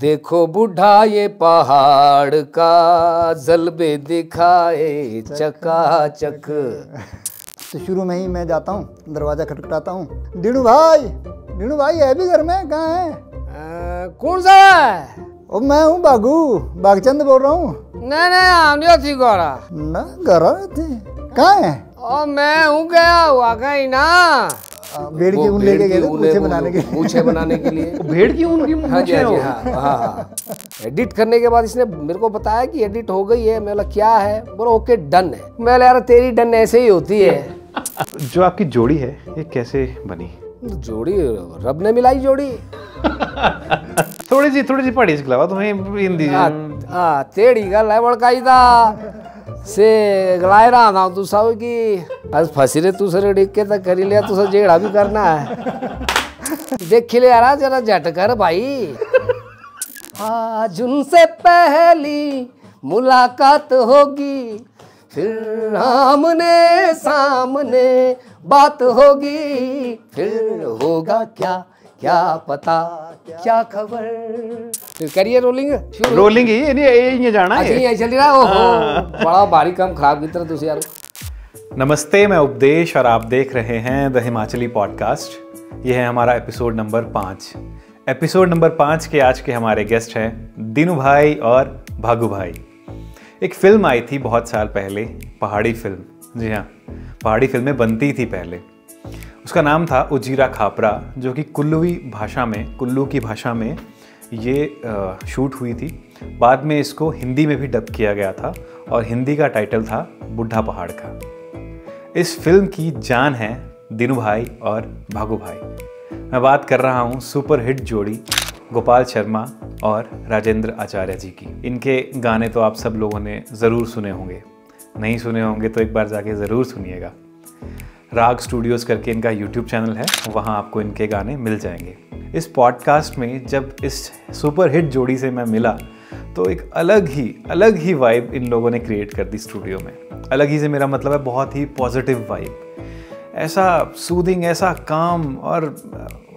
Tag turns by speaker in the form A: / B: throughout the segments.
A: देखो बुढ़ा ये पहाड़ का जलबे दिखाए
B: चका चक तो शुरू में ही मैं जाता हूँ दरवाज़ा खटखटाता हूँ डीनू भाई डीनू भाई है भी घर में कहा है कौन सा है ओ मैं हूँ बागू बागचंद बोल रहा हूँ
A: नहीं नहीं थी गोरा
B: ना गोरा थी कहा है
A: ओ मैं हूँ गया हुआ कहीं ना
B: भेड़ की ऊन लेके गए थे बनाने के मूछे बनाने के लिए भेड़ की ऊन की मूछे हाँ हाँ हो हाँ,
A: हाँ हाँ एडिट करने के बाद इसने मेरे को बताया कि एडिट हो गई है मैं बोला क्या है बोला ओके डन है मैं बोला यार तेरी डन ऐसे ही होती है
C: जो आपकी जोड़ी है ये कैसे बनी जोड़ी
A: रब ने मिलाई जोड़ी थोड़ी सी
C: थोड़ी सी पढ़ी इसके अलावा तुम्हें तो हिंदी
A: हाँ तेरी गल है बड़काई दा से रहा था तू सब कि आज फसी रहे तू सर डिग के तो करी लिया तू सर जेड़ा भी करना है देख ले यार जरा झट कर भाई आज उनसे पहली मुलाकात होगी फिर आमने सामने बात होगी फिर होगा क्या क्या पता क्या खबर तो करिए रोलिंग रोलिंग ही नहीं ये जाना है ये चल रहा ओहो हाँ। बड़ा भारी काम खराब की तरह तुझे यार
C: नमस्ते मैं उपदेश और आप देख रहे हैं द हिमाचली पॉडकास्ट ये है हमारा एपिसोड नंबर पाँच एपिसोड नंबर पाँच के आज के हमारे गेस्ट हैं दिनु भाई और भागु भाई एक फिल्म आई थी बहुत साल पहले पहाड़ी फिल्म जी हाँ पहाड़ी फिल्में बनती थी पहले उसका नाम था उजीरा खापरा जो कि कुल्लूवी भाषा में कुल्लू की भाषा में ये शूट हुई थी बाद में इसको हिंदी में भी डब किया गया था और हिंदी का टाइटल था बुढ़ा पहाड़ का इस फिल्म की जान है दिनू भाई और भागु भाई मैं बात कर रहा हूँ सुपरहिट जोड़ी गोपाल शर्मा और राजेंद्र आचार्य जी की इनके गाने तो आप सब लोगों ने ज़रूर सुने होंगे नहीं सुने होंगे तो एक बार जाके ज़रूर सुनिएगा राग स्टूडियोज़ करके इनका यूट्यूब चैनल है वहाँ आपको इनके गाने मिल जाएंगे इस पॉडकास्ट में जब इस सुपर हिट जोड़ी से मैं मिला तो एक अलग ही अलग ही वाइब इन लोगों ने क्रिएट कर दी स्टूडियो में अलग ही से मेरा मतलब है बहुत ही पॉजिटिव वाइब ऐसा सूदिंग ऐसा काम और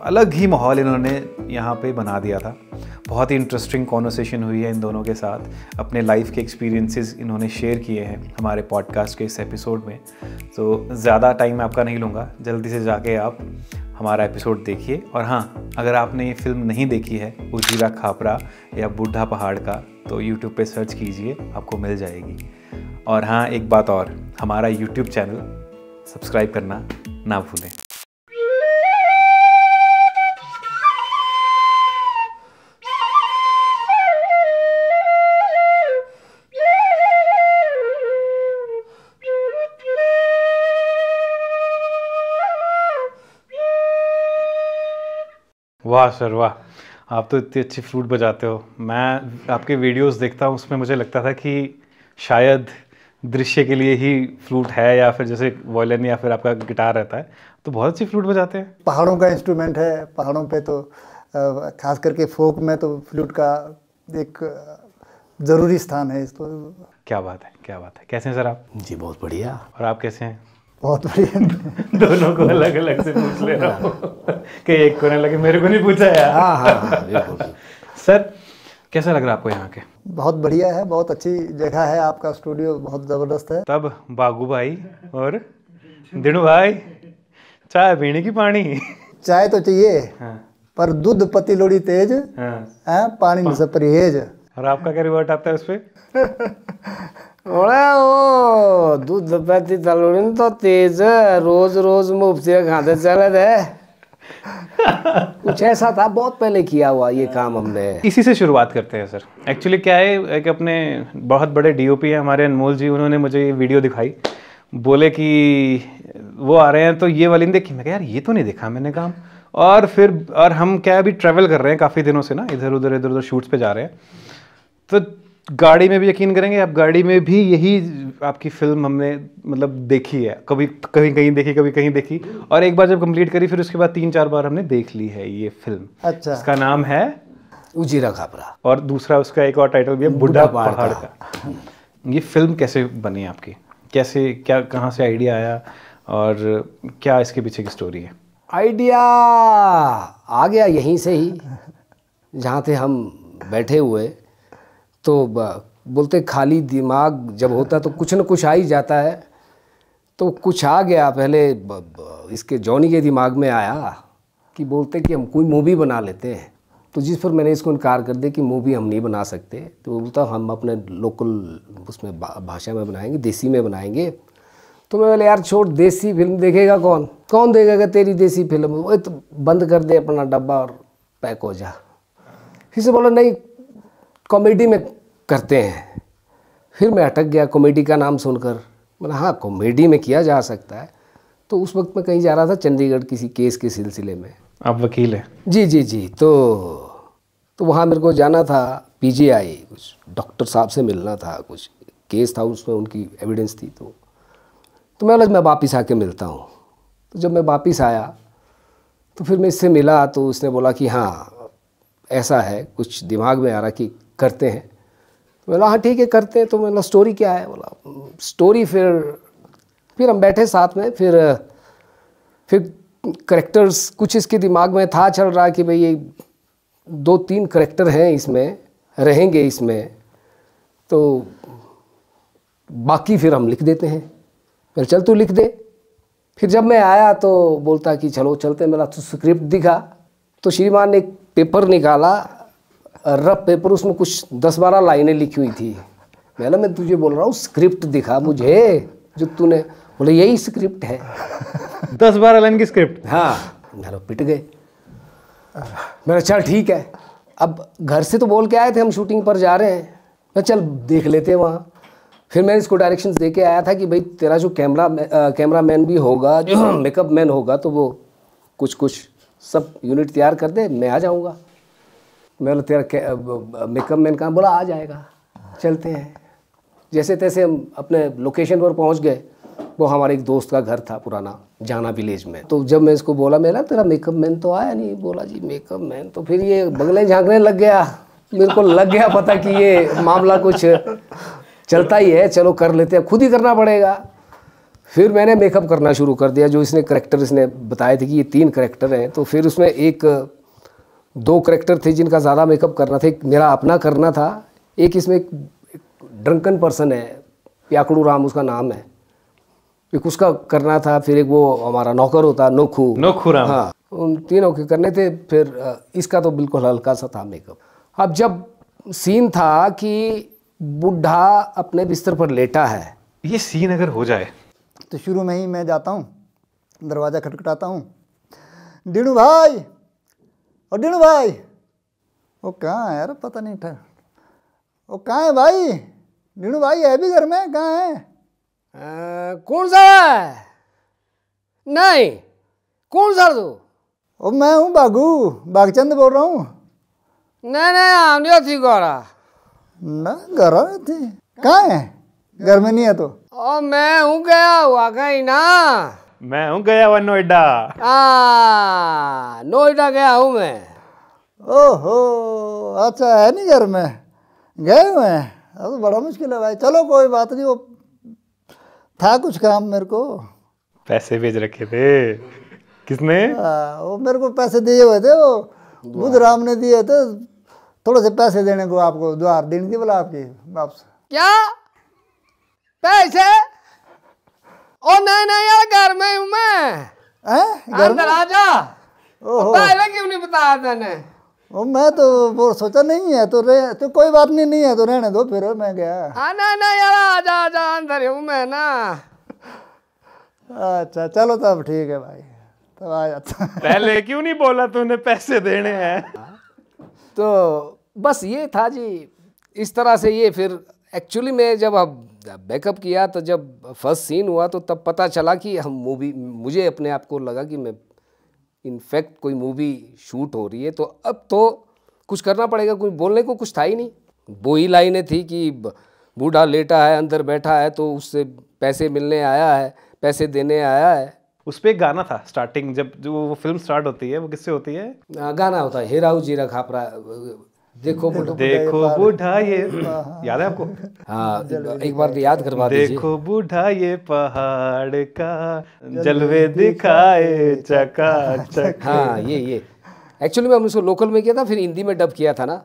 C: अलग ही माहौल इन्होंने यहाँ पे बना दिया था बहुत ही इंटरेस्टिंग कॉन्वर्सेशन हुई है इन दोनों के साथ अपने लाइफ के एक्सपीरियंसेस इन्होंने शेयर किए हैं हमारे पॉडकास्ट के इस एपिसोड में तो ज़्यादा टाइम आपका नहीं लूँगा जल्दी से जाके आप हमारा एपिसोड देखिए और हाँ अगर आपने ये फिल्म नहीं देखी है उजीरा खापरा या बूढ़ा पहाड़ का तो यूट्यूब पर सर्च कीजिए आपको मिल जाएगी और हाँ एक बात और हमारा यूट्यूब चैनल सब्सक्राइब करना ना भूलें वाह सर वाह आप तो इतनी अच्छी फ्लूट बजाते हो मैं आपके वीडियोस देखता हूँ उसमें मुझे लगता था कि शायद दृश्य के लिए ही फ्लूट है या फिर जैसे वॉयलिन या फिर आपका गिटार रहता है तो बहुत अच्छी फ्लूट
B: बजाते हैं पहाड़ों का इंस्ट्रूमेंट है पहाड़ों पे तो खास करके फोक में तो फ्लूट का एक ज़रूरी स्थान है इसको
C: क्या बात है क्या बात है कैसे हैं सर आप जी बहुत बढ़िया और आप कैसे हैं बहुत
B: बढ़िया दोनों को अलग अलग से पूछ ले रहा
C: हूँ कि एक को ना लगे मेरे को नहीं पूछा यार हाँ हाँ, हाँ सर कैसा लग रहा है आपको यहाँ के
B: बहुत बढ़िया है बहुत अच्छी जगह है आपका स्टूडियो बहुत ज़बरदस्त है
C: तब बागू भाई और दिनू भाई चाय पीने की पानी
B: चाय तो चाहिए हाँ। पर दूध पति लोड़ी तेज हाँ।, हाँ पानी में से परहेज
A: और आपका क्या रिवर्ट आता है उस पर
B: ओले
A: दूध पैती तलुड़ी तो तेज रोज रोज मुफ्ती खाते चले थे कुछ ऐसा था बहुत पहले किया हुआ ये काम हमने इसी
C: से शुरुआत करते हैं सर एक्चुअली क्या है एक अपने बहुत बड़े डीओपी हैं हमारे अनमोल जी उन्होंने मुझे ये वीडियो दिखाई बोले कि वो आ रहे हैं तो ये वाली देखी मैं यार ये तो नहीं देखा मैंने काम और फिर और हम क्या अभी ट्रेवल कर रहे हैं काफ़ी दिनों से ना इधर उधर इधर उधर शूट्स पे जा रहे हैं तो गाड़ी में भी यकीन करेंगे आप गाड़ी में भी यही आपकी फिल्म हमने मतलब देखी है कभी कहीं कहीं देखी कभी कहीं देखी और एक बार जब कंप्लीट करी फिर उसके बाद तीन चार बार हमने देख ली है ये फिल्म अच्छा इसका नाम है उजीरा खापरा और दूसरा उसका एक और टाइटल भी है बुढ़ा पहाड़ का ये फिल्म कैसे बनी आपकी कैसे क्या कहाँ से आइडिया आया और क्या इसके पीछे की स्टोरी है
A: आइडिया आ गया यहीं से ही जहाँ थे हम बैठे हुए तो बोलते खाली दिमाग जब होता तो कुछ ना कुछ आ ही जाता है तो कुछ आ गया पहले इसके जॉनी के दिमाग में आया कि बोलते कि हम कोई मूवी बना लेते हैं तो जिस पर मैंने इसको इनकार कर दिया कि मूवी हम नहीं बना सकते तो बोलता हम अपने लोकल उसमें भाषा में बनाएंगे देसी में बनाएंगे तो मैं बोले यार छोड़ देसी फिल्म देखेगा कौन कौन देखेगा तेरी देसी फिल्म वो तो बंद कर दे अपना डब्बा और पैक हो जा फिर से बोला नहीं कॉमेडी में करते हैं फिर मैं अटक गया कॉमेडी का नाम सुनकर मैंने हाँ कॉमेडी में किया जा सकता है तो उस वक्त मैं कहीं जा रहा था चंडीगढ़ किसी केस के सिलसिले में आप वकील हैं जी जी जी तो तो वहाँ मेरे को जाना था पीजीआई कुछ डॉक्टर साहब से मिलना था कुछ केस था उसमें उनकी एविडेंस थी तो तो मैं मैं वापिस आके मिलता हूँ तो जब मैं वापिस आया तो फिर मैं इससे मिला तो उसने बोला कि हाँ ऐसा है कुछ दिमाग में आ रहा कि करते हैं तो बोला हाँ ठीक है करते हैं तो बोला स्टोरी क्या है बोला स्टोरी फिर फिर हम बैठे साथ में फिर फिर करेक्टर्स कुछ इसके दिमाग में था चल रहा कि भाई ये दो तीन करेक्टर हैं इसमें रहेंगे इसमें तो बाकी फिर हम लिख देते हैं फिर चल तू लिख दे फिर जब मैं आया तो बोलता कि चलो चलते मेरा तो स्क्रिप्ट दिखा तो श्रीमान ने पेपर निकाला रफ पेपर उसमें कुछ दस बारह लाइनें लिखी हुई थी मैं मैं तुझे बोल रहा हूँ स्क्रिप्ट दिखा मुझे जो तूने बोले यही स्क्रिप्ट है दस बारह लाइन की स्क्रिप्ट हाँ घर पिट गए मेरा अच्छा, चल ठीक है अब घर से तो बोल के आए थे हम शूटिंग पर जा रहे हैं मैं चल देख लेते हैं वहाँ फिर मैंने इसको डायरेक्शन दे के आया था कि भाई तेरा जो कैमरा कैमरा मैन भी होगा जो मेकअप मैन होगा तो वो कुछ कुछ सब यूनिट तैयार कर दे मैं आ जाऊँगा मैं बोला तेरा मेकअप मैन कहाँ बोला आ जाएगा चलते हैं जैसे तैसे हम अपने लोकेशन पर पहुँच गए वो हमारे एक दोस्त का घर था पुराना जाना विलेज में तो जब मैं इसको बोला मेरा तेरा मेकअप मैन तो आया नहीं बोला जी मेकअप मैन तो फिर ये बगले झांकने लग गया मेरे को लग गया पता कि ये मामला कुछ चलता ही है चलो कर लेते हैं खुद ही करना पड़ेगा फिर मैंने मेकअप करना शुरू कर दिया जो इसने करेक्टर इसने बताए थे कि ये तीन करेक्टर हैं तो फिर उसमें एक दो करेक्टर थे जिनका ज़्यादा मेकअप करना था एक मेरा अपना करना था एक इसमें एक ड्रंकन पर्सन है प्याकड़ू राम उसका नाम है एक उसका करना था फिर एक वो हमारा नौकर होता नोखू नोखू राम हाँ उन तीनों के करने थे फिर इसका तो बिल्कुल हल्का सा था मेकअप अब जब
B: सीन था कि बुढ़ा अपने बिस्तर पर लेटा है
C: ये सीन अगर हो जाए
B: तो शुरू में ही मैं जाता हूँ दरवाज़ा खटखटाता हूँ डीणू भाई और डीणू भाई वो कहाँ है यार पता नहीं था वो कहाँ है भाई डीणू भाई है भी घर में कहाँ है कौन सा है नहीं कौन सा तू ओ मैं हूँ बागू बागचंद बोल रहा हूँ
A: नहीं नहीं हम नहीं थी गोरा
B: ना घर में थी कहाँ है घर में नहीं है तो
A: ओ मैं हूँ गया हुआ कहीं ना
B: मैं हूँ गया हुआ नोएडा नोएडा गया हूँ मैं ओहो अच्छा है नहीं घर में गए हुए हैं अब तो बड़ा मुश्किल है भाई चलो कोई बात नहीं वो था कुछ काम मेरे को
C: पैसे भेज रखे थे
B: किसने आ, वो मेरे को पैसे दिए हुए थे वो बुध राम ने दिए थे थोड़े से पैसे देने को आपको द्वार देने की बोला आपकी वापस
A: क्या पैसे ओ नहीं नहीं यार घर में हूं मैं अंदर आ जा पहले क्यों नहीं बताया तूने
B: ओ मैं तो वो सोचा नहीं है तो रे तो कोई बात नहीं नहीं है तो रहने दो फिर मैं गया हाँ
A: ना ना यार आ जा आ जा अंदर हूँ मैं ना
B: अच्छा चलो तब ठीक है भाई
A: तब आ जाता पहले क्यों नहीं बोला तूने पैसे देने हैं तो बस ये था जी इस तरह से ये फिर एक्चुअली मैं जब अब बैकअप किया तो जब फर्स्ट सीन हुआ तो तब पता चला कि हम मूवी मुझे अपने आप को लगा कि मैं इनफैक्ट कोई मूवी शूट हो रही है तो अब तो कुछ करना पड़ेगा कोई बोलने को कुछ था ही नहीं वो ही लाइनें थी कि बूढ़ा लेटा है अंदर बैठा है तो उससे पैसे मिलने आया है पैसे देने आया है उस पर एक गाना था स्टार्टिंग जब जो वो फिल्म स्टार्ट होती है वो किससे होती है हाँ, गाना होता है हेराऊ जीरा खापरा देखो देखो
C: बूढ़ा ये हाँ।
A: याद है आपको हाँ एक बार तो याद करवा दीजिए देखो बूढ़ा ये पहाड़ का जलवे दिखाए
B: चका चका हाँ ये ये
A: एक्चुअली मैं हमने उसको लोकल में किया था फिर हिंदी में डब किया था ना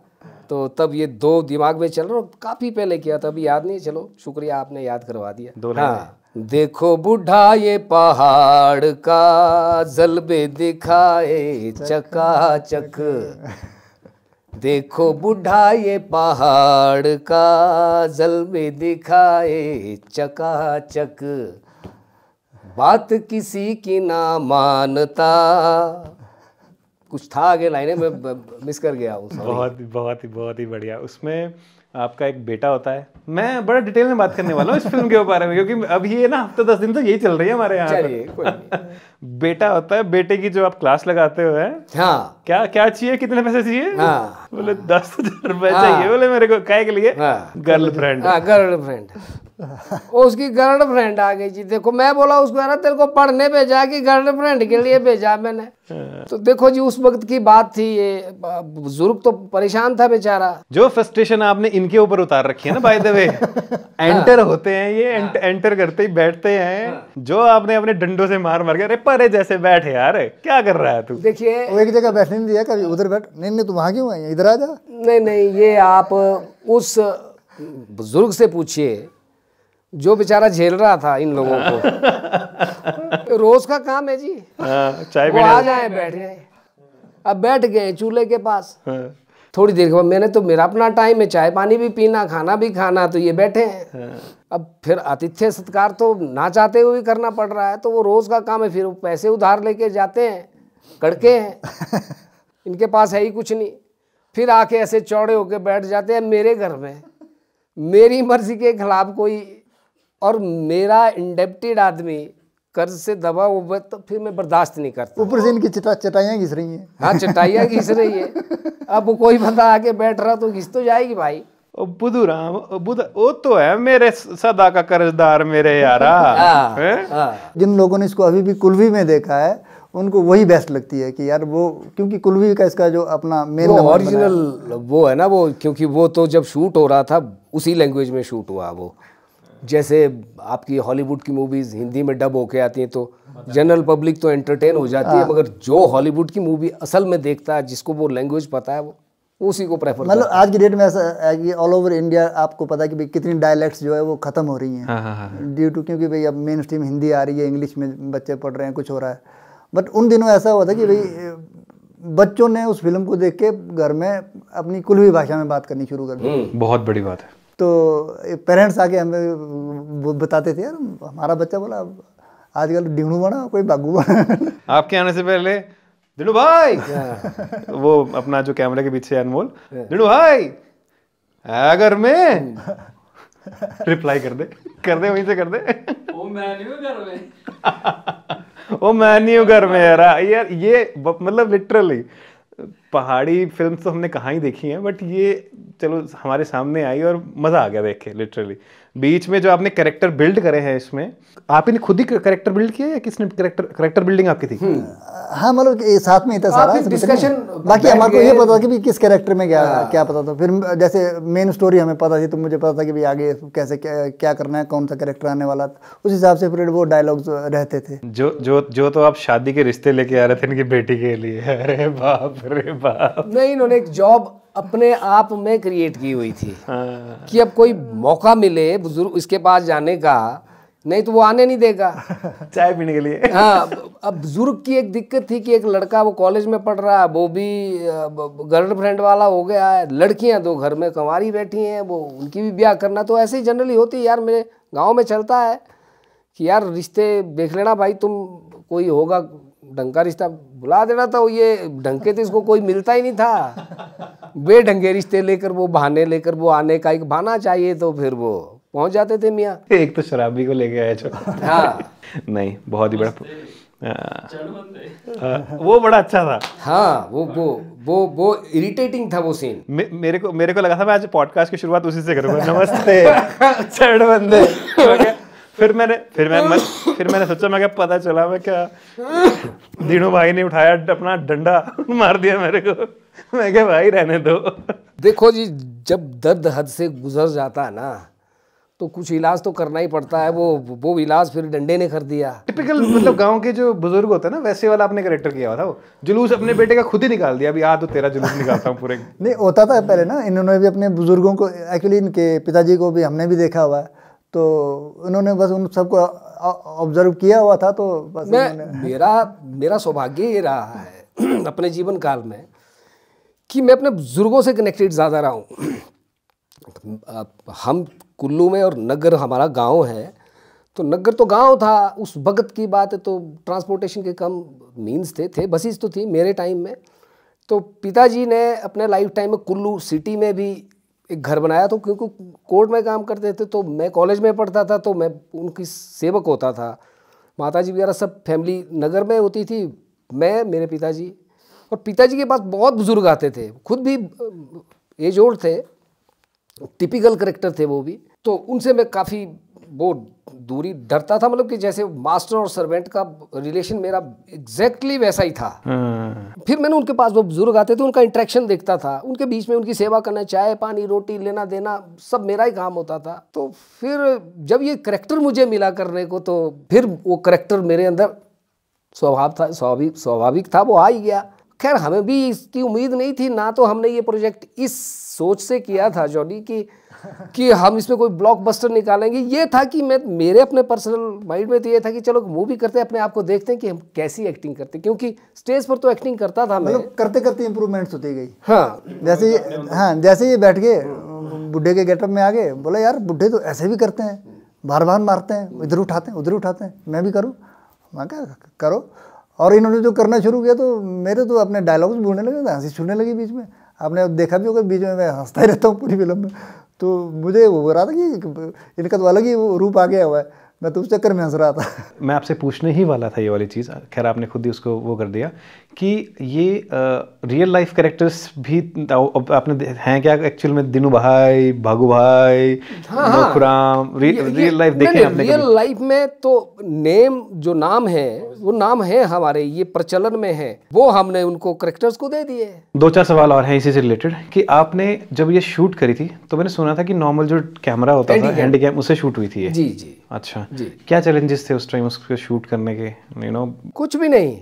A: तो तब ये दो दिमाग में चल रहा काफी पहले किया था अभी याद नहीं चलो शुक्रिया आपने याद करवा दिया दो हाँ देखो बुढ़ा ये पहाड़ का जलबे दिखाए चका चक देखो बुढ़ा ये पहाड़ का जल में दिखाए चकाचक बात किसी की ना मानता कुछ था आगे लाइने में मिस कर गया बहुत ही बहुत ही बहुत
C: ही बढ़िया उसमें आपका एक बेटा होता है मैं बड़ा डिटेल में बात करने वाला हूँ इस फिल्म के बारे में क्योंकि अब ये ना हफ्ते दस दिन तो यही चल रही है हमारे
D: यहाँ
C: बेटा होता है बेटे की जो आप क्लास लगाते हो है हाँ। क्या क्या चाहिए कितने पैसे चाहिए हाँ। बोले दस हजार रुपए हाँ। चाहिए बोले मेरे को काय के लिए गर्लफ्रेंड हाँ। गर्लफ्रेंड
A: उसकी गर्लफ्रेंड आ गई जी देखो मैं बोला उसको है ना तेरे को पढ़ने भेजा कि गर्लफ्रेंड के लिए भेजा मैंने हाँ। तो देखो जी उस वक्त की बात थी ये बुजुर्ग तो परेशान था बेचारा
C: जो फ्रस्ट्रेशन आपने इनके ऊपर उतार रखी है ना बाय द वे एंटर होते हैं ये एंट, हाँ। एंटर करते ही बैठते हैं हाँ। जो आपने अपने डंडों से मार मार के अरे परे जैसे बैठ यार क्या
A: कर रहा है तू
B: देखिए वो एक जगह बैठने नहीं दिया कभी उधर बैठ नहीं नहीं तू वहां क्यों आई इधर आ जा नहीं नहीं ये आप उस
A: बुजुर्ग से पूछिए जो बेचारा झेल रहा था इन लोगों को रोज का काम है जी हाँ, चाय वो आ जाए बैठ गए अब बैठ गए चूल्हे के पास हाँ। थोड़ी देर के बाद मैंने तो मेरा अपना टाइम है चाय पानी भी पीना खाना भी खाना तो ये बैठे हैं हाँ। अब फिर आतिथ्य सत्कार तो ना चाहते हुए करना पड़ रहा है तो वो रोज का काम है फिर वो पैसे उधार लेके जाते हैं कड़के हैं इनके पास है ही कुछ नहीं फिर आके ऐसे चौड़े होके बैठ जाते हैं मेरे घर में मेरी मर्जी के खिलाफ कोई और मेरा इंडेप्टेड आदमी कर्ज से दबा हुआ तो फिर मैं बर्दाश्त नहीं करता
B: ऊपर से इनकी चटा चटाइयाँ घिस रही हैं हाँ चटाइयाँ घिस रही है अब कोई बंदा आके बैठ रहा तो घिस तो जाएगी भाई
C: बुध राम बुध वो तो है मेरे सदा का कर्जदार मेरे
B: यारा आ, हाँ, आ, हाँ। जिन लोगों ने इसको अभी भी कुलवी में देखा है उनको वही बेस्ट लगती है कि यार वो क्योंकि कुलवी का इसका जो अपना मेन ओरिजिनल वो है ना वो
A: क्योंकि वो तो जब शूट हो रहा था उसी लैंग्वेज में शूट हुआ वो जैसे आपकी हॉलीवुड की मूवीज़ हिंदी में डब होके आती हैं तो जनरल पब्लिक तो एंटरटेन हो जाती है हाँ। मगर जो हॉलीवुड की मूवी असल में देखता है जिसको वो लैंग्वेज पता है वो उसी को प्रेफर मतलब आज
B: की डेट में ऐसा है कि ऑल ओवर इंडिया आपको पता है कि भाई कितनी डायलैक्ट्स जो है वो खत्म हो रही हैं ड्यू हाँ, टू हाँ, क्योंकि भाई अब मेन स्ट्रीम हिंदी आ रही है इंग्लिश में बच्चे पढ़ रहे हैं कुछ हो रहा है बट उन दिनों ऐसा हुआ था कि भाई बच्चों ने उस फिल्म को देख के घर में अपनी कुलवी भाषा में बात करनी शुरू कर दी हम्म।
C: बहुत बड़ी बात है
B: तो पेरेंट्स आके हमें बताते थे यार हमारा बच्चा बोला आजकल डिणू बना कोई बागू बना
C: आपके आने से पहले डिणू भाई हाँ।
B: तो वो अपना जो कैमरे के पीछे अनमोल हाँ। डिणू भाई
C: अगर मैं रिप्लाई कर दे कर दे वहीं से कर दे
B: ओ मैं नहीं घर में
C: ओ मैं नहीं घर में यार यार ये मतलब लिटरली पहाड़ी फिल्म तो हमने कहाँ ही देखी है बट ये चलो हमारे सामने आई और मज़ा आ गया देख के लिटरली बीच में जो आपने करेक्टर बिल्ड करे हैं इसमें आप आपने खुद ही करेक्टर बिल्ड किया या किसने करेक्टर करेक्टर बिल्डिंग आपकी थी हम्म।
B: हाँ मतलब साथ में ही था सारा डिस्कशन तो बाकी हमारे को ये पता था कि भी किस करेक्टर में क्या हाँ। क्या पता था फिर जैसे मेन स्टोरी हमें पता थी तो मुझे पता था कि भाई आगे कैसे क्या, क्या करना है कौन सा करेक्टर आने वाला था उस हिसाब से फिर वो डायलॉग्स रहते थे
C: जो जो जो तो आप शादी के रिश्ते लेके आ रहे थे इनकी
A: बेटी के लिए अरे बाप अरे बाप
B: नहीं इन्होंने एक जॉब अपने आप में
A: क्रिएट की हुई थी हाँ। कि अब कोई मौका मिले बुजुर्ग इसके पास जाने का नहीं तो वो आने नहीं देगा चाय पीने के लिए हाँ अब बुजुर्ग की एक दिक्कत थी कि एक लड़का वो कॉलेज में पढ़ रहा है वो भी गर्लफ्रेंड वाला हो गया है लड़कियां दो घर में कंवारी बैठी हैं वो उनकी भी ब्याह करना तो ऐसे ही जनरली होती है यार मेरे गाँव में चलता है कि यार रिश्ते देख लेना भाई तुम कोई होगा डंका रिश्ता बुला देना था ये ढंके तो इसको कोई मिलता ही नहीं था बेढंगे रिश्ते लेकर वो बहाने लेकर वो आने का एक बहाना चाहिए तो फिर वो पहुंच जाते थे मियाँ एक तो शराबी को लेके आया छोटा हाँ
C: नहीं बहुत ही बड़ा
D: आ,
C: वो बड़ा अच्छा था हाँ वो वो वो वो इरिटेटिंग था वो सीन मे, मेरे को मेरे को लगा था मैं आज पॉडकास्ट की शुरुआत उसी से करूँगा नमस्ते चढ़ बंदे फिर मैंने फिर मैं मन, फिर मैंने सोचा मैं क्या पता चला मैं क्या दीनू भाई ने उठाया अपना डंडा मार दिया मेरे को
A: मैं क्या भाई रहने दो देखो जी जब दर्द हद से गुजर जाता है ना तो कुछ इलाज तो करना ही पड़ता है वो वो इलाज फिर डंडे ने कर दिया
C: टिपिकल मतलब गांव के जो बुजुर्ग होते हैं ना वैसे वाला आपने करेक्टर किया हुआ था वो जुलूस अपने बेटे का खुद ही निकाल दिया अभी आ तो तेरा जुलूस निकालता हूँ पूरे
B: नहीं होता था पहले ना इन्होंने भी अपने बुजुर्गों को एक्चुअली इनके पिताजी को भी हमने भी देखा हुआ है तो उन्होंने बस उन सबको ऑब्जर्व किया हुआ था तो बस मैं
A: मेरा मेरा सौभाग्य ये रहा है अपने जीवन काल में कि मैं अपने बुजुर्गों से कनेक्टेड ज़्यादा रहा हूँ हम कुल्लू में और नगर हमारा गांव है तो नगर तो गांव था उस वक़्त की बात है तो ट्रांसपोर्टेशन के कम मीन्स थे थे बसेस तो थी मेरे टाइम में तो पिताजी ने अपने लाइफ टाइम में कुल्लू सिटी में भी एक घर बनाया तो क्योंकि कोर्ट में काम करते थे तो मैं कॉलेज में पढ़ता था तो मैं उनकी सेवक होता था माता जी वगैरह सब फैमिली नगर में होती थी मैं मेरे पिताजी और पिताजी के पास बहुत बुज़ुर्ग आते थे खुद भी एज ओल्ड थे टिपिकल करेक्टर थे वो भी तो उनसे मैं काफ़ी वो दूरी डरता था मतलब कि जैसे मास्टर और सर्वेंट का रिलेशन मेरा एग्जैक्टली exactly वैसा ही था हाँ। फिर मैंने उनके पास वो बुजुर्ग आते थे उनका इंट्रैक्शन देखता था उनके बीच में उनकी सेवा करना चाय पानी रोटी लेना देना सब मेरा ही काम होता था तो फिर जब ये करेक्टर मुझे मिला करने को तो फिर वो करेक्टर मेरे अंदर स्वभाव था स्वाभाविक स्वाभाविक था वो आ ही गया खैर हमें भी इसकी उम्मीद नहीं थी ना तो हमने ये प्रोजेक्ट इस सोच से किया था जॉनी कि कि हम इसमें कोई ब्लॉकबस्टर निकालेंगे ये था कि मैं मेरे अपने पर्सनल माइंड में तो ये था कि चलो मूवी करते हैं अपने आप को देखते हैं कि हम कैसी एक्टिंग करते क्योंकि स्टेज
B: पर तो एक्टिंग करता था मैं मतलब करते करते इंप्रूवमेंट्स होती गई हाँ जैसे हाँ जैसे ये बैठ गए बुढ़े के गेटअप में आ गए बोला यार बुढ़े तो ऐसे भी करते हैं बार बार मारते हैं इधर उठाते हैं उधर उठाते हैं मैं भी करूँ मैं क्या करो और इन्होंने जो करना शुरू किया तो मेरे तो अपने डायलॉग्स बोलने लगे हंसी छूने लगी बीच में आपने देखा भी होगा बीच में मैं हंसता ही रहता हूँ पूरी फिल्म में तो मुझे वो हो रहा था कि इनका तो अलग ही रूप आ गया हुआ है मैं तो उस चक्कर में हंस रहा था
C: मैं आपसे पूछने ही वाला था ये वाली चीज़ खैर आपने खुद ही उसको वो कर दिया कि ये रियल लाइफ कैरेक्टर्स भी आपने हैं क्या एक्चुअल में दिनू भाई भागु भाई हाँ, रि, रियल लाइफ देखे आपने रियल
A: लाइफ में तो नेम जो नाम है वो नाम है हमारे ये प्रचलन में है वो हमने उनको करेक्टर्स को दे दिए
C: दो चार सवाल और हैं इसी से रिलेटेड कि आपने जब ये शूट करी थी तो मैंने सुना था कि नॉर्मल जो कैमरा होता था हैंडी कैम उससे शूट हुई थी जी जी अच्छा जी
A: क्या चैलेंजेस थे उस
C: टाइम उसको शूट करने के यू नो कुछ
A: भी नहीं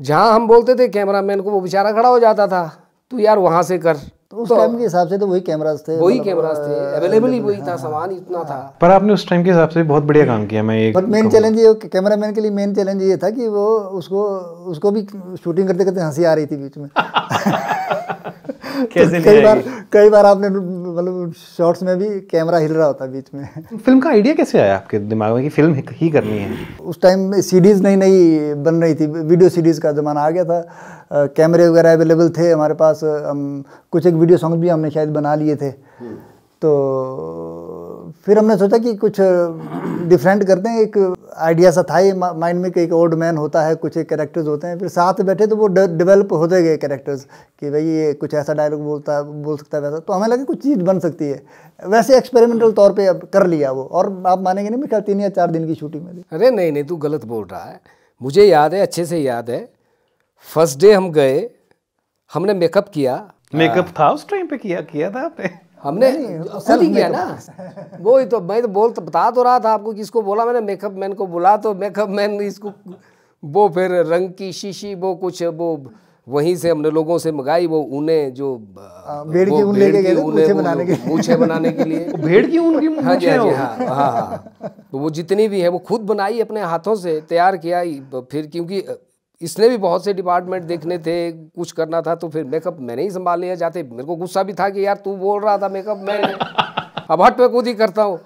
A: जहाँ हम बोलते थे कैमरा मैन को वो बेचारा खड़ा हो जाता था तू यार वहाँ से कर
B: तो उस टाइम तो के हिसाब से तो वही कैमराज थे वही कैमराज मतलब, थे अवेलेबल ही वही था हाँ। सामान इतना था
C: पर आपने उस टाइम के हिसाब से बहुत बढ़िया काम किया
B: मैं एक बट मेन चैलेंज ये कैमरा मैन के लिए मेन चैलेंज ये था कि वो उसको उसको भी शूटिंग करते करते हंसी आ रही थी बीच में कैसे तो कई बार कई बार आपने मतलब शॉर्ट्स में भी कैमरा हिल रहा होता बीच में
C: फिल्म का आइडिया कैसे आया आपके दिमाग में कि फिल्म ही करनी है
B: उस टाइम सीडीज़ नई नई बन रही थी वीडियो सीडीज़ का ज़माना आ गया था कैमरे वगैरह अवेलेबल थे हमारे पास हम कुछ एक वीडियो सॉन्ग भी हमने शायद बना लिए थे हम्म। तो फिर हमने सोचा कि कुछ डिफरेंट करते हैं एक आइडिया सा था ही माइंड में कि एक ओल्ड मैन होता है कुछ एक कैरेक्टर्स होते हैं फिर साथ बैठे तो वो डेवलप होते गए कैरेक्टर्स कि भाई ये कुछ ऐसा डायलॉग बोलता है बोल सकता है वैसा तो हमें लगा कुछ चीज़ बन सकती है वैसे एक्सपेरिमेंटल तौर पर अब कर लिया वो और आप मानेंगे नहीं मेरे तीन या चार दिन की छुट्टी मिली
A: अरे नहीं नहीं तू गलत बोल रहा है मुझे याद है अच्छे से याद है फर्स्ट डे हम गए हमने मेकअप किया मेकअप हाँ। था उस टाइम पे किया किया था आपने हमने तो खुद ही किया ना वो ही तो मैं तो बोल तो बता तो रहा था आपको कि इसको बोला मैंने मेकअप मैन को बोला तो मेकअप मैन इसको वो फिर रंग की शीशी वो कुछ वो वहीं से हमने लोगों से मंगाई वो ऊने जो
B: भेड़ की ऊन लेके गए मूछे बनाने के मूछे बनाने
A: के लिए तो भेड़ की ऊन की हाँ जी हाँ हाँ, हाँ हाँ तो वो जितनी भी है वो खुद बनाई अपने हाथों से तैयार किया फिर क्योंकि इसने भी बहुत से डिपार्टमेंट देखने थे कुछ करना था तो फिर मेकअप मैंने ही संभाल लिया जाते मेरे को गुस्सा भी था कि यार तू बोल रहा था मेकअप मैं अब हट पे खुद ही करता हूँ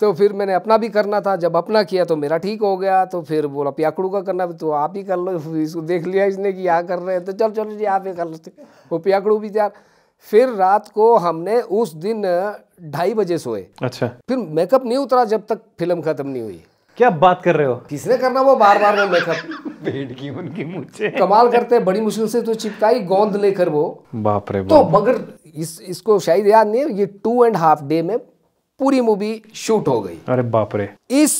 A: तो फिर मैंने अपना भी करना था जब अपना किया तो मेरा ठीक हो गया तो फिर बोला प्याकड़ू का करना तो आप ही कर लो इसको देख लिया इसने कि यहाँ कर रहे हैं तो चलो चलो जी आप ही कर लेते वो पियाकड़ू भी यार फिर रात को हमने उस दिन ढाई बजे सोए अच्छा फिर मेकअप नहीं उतरा जब तक फिल्म खत्म नहीं हुई क्या बात कर रहे हो किसने करना वो बार बार में मेकअप पेट की उनकी मुझे कमाल करते हैं बड़ी मुश्किल से तो चिपकाई गोंद लेकर वो बाप रे तो मगर इस इसको शायद याद नहीं है ये टू एंड हाफ डे में पूरी मूवी शूट हो गई अरे बाप रे इस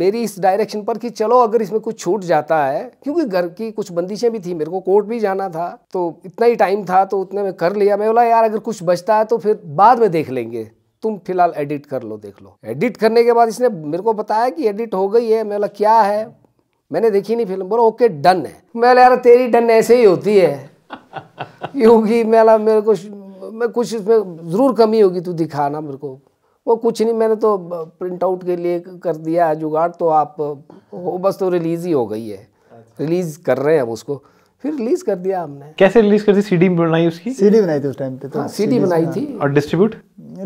A: मेरी इस डायरेक्शन पर कि चलो अगर इसमें कुछ छूट जाता है क्योंकि घर की कुछ बंदिशें भी थी मेरे को कोर्ट भी जाना था तो इतना ही टाइम था तो उतने में कर लिया मैं बोला यार अगर कुछ बचता है तो फिर बाद में देख लेंगे तुम फिलहाल एडिट कर लो देख लो एडिट करने के बाद इसने मेरे को बताया कि एडिट हो गई है मैं बोला क्या है मैंने देखी नहीं फिल्म बोला ओके डन है मैं यार तेरी डन ऐसे ही होती है क्योंकि मैं मेरे को मैं कुछ इसमें ज़रूर कमी होगी तू दिखाना मेरे को वो कुछ नहीं मैंने तो प्रिंट आउट के लिए कर दिया जुगाड़ तो आप वो बस तो रिलीज़ ही हो गई है रिलीज़ अच्छा। कर रहे हैं अब उसको
B: फिर रिलीज कर दिया हमने
C: कैसे रिलीज कर दी सीडी बनाई उसकी सीडी बनाई थी उस टाइम पे तो हाँ, सीडी बनाई हाँ। थी और डिस्ट्रीब्यूट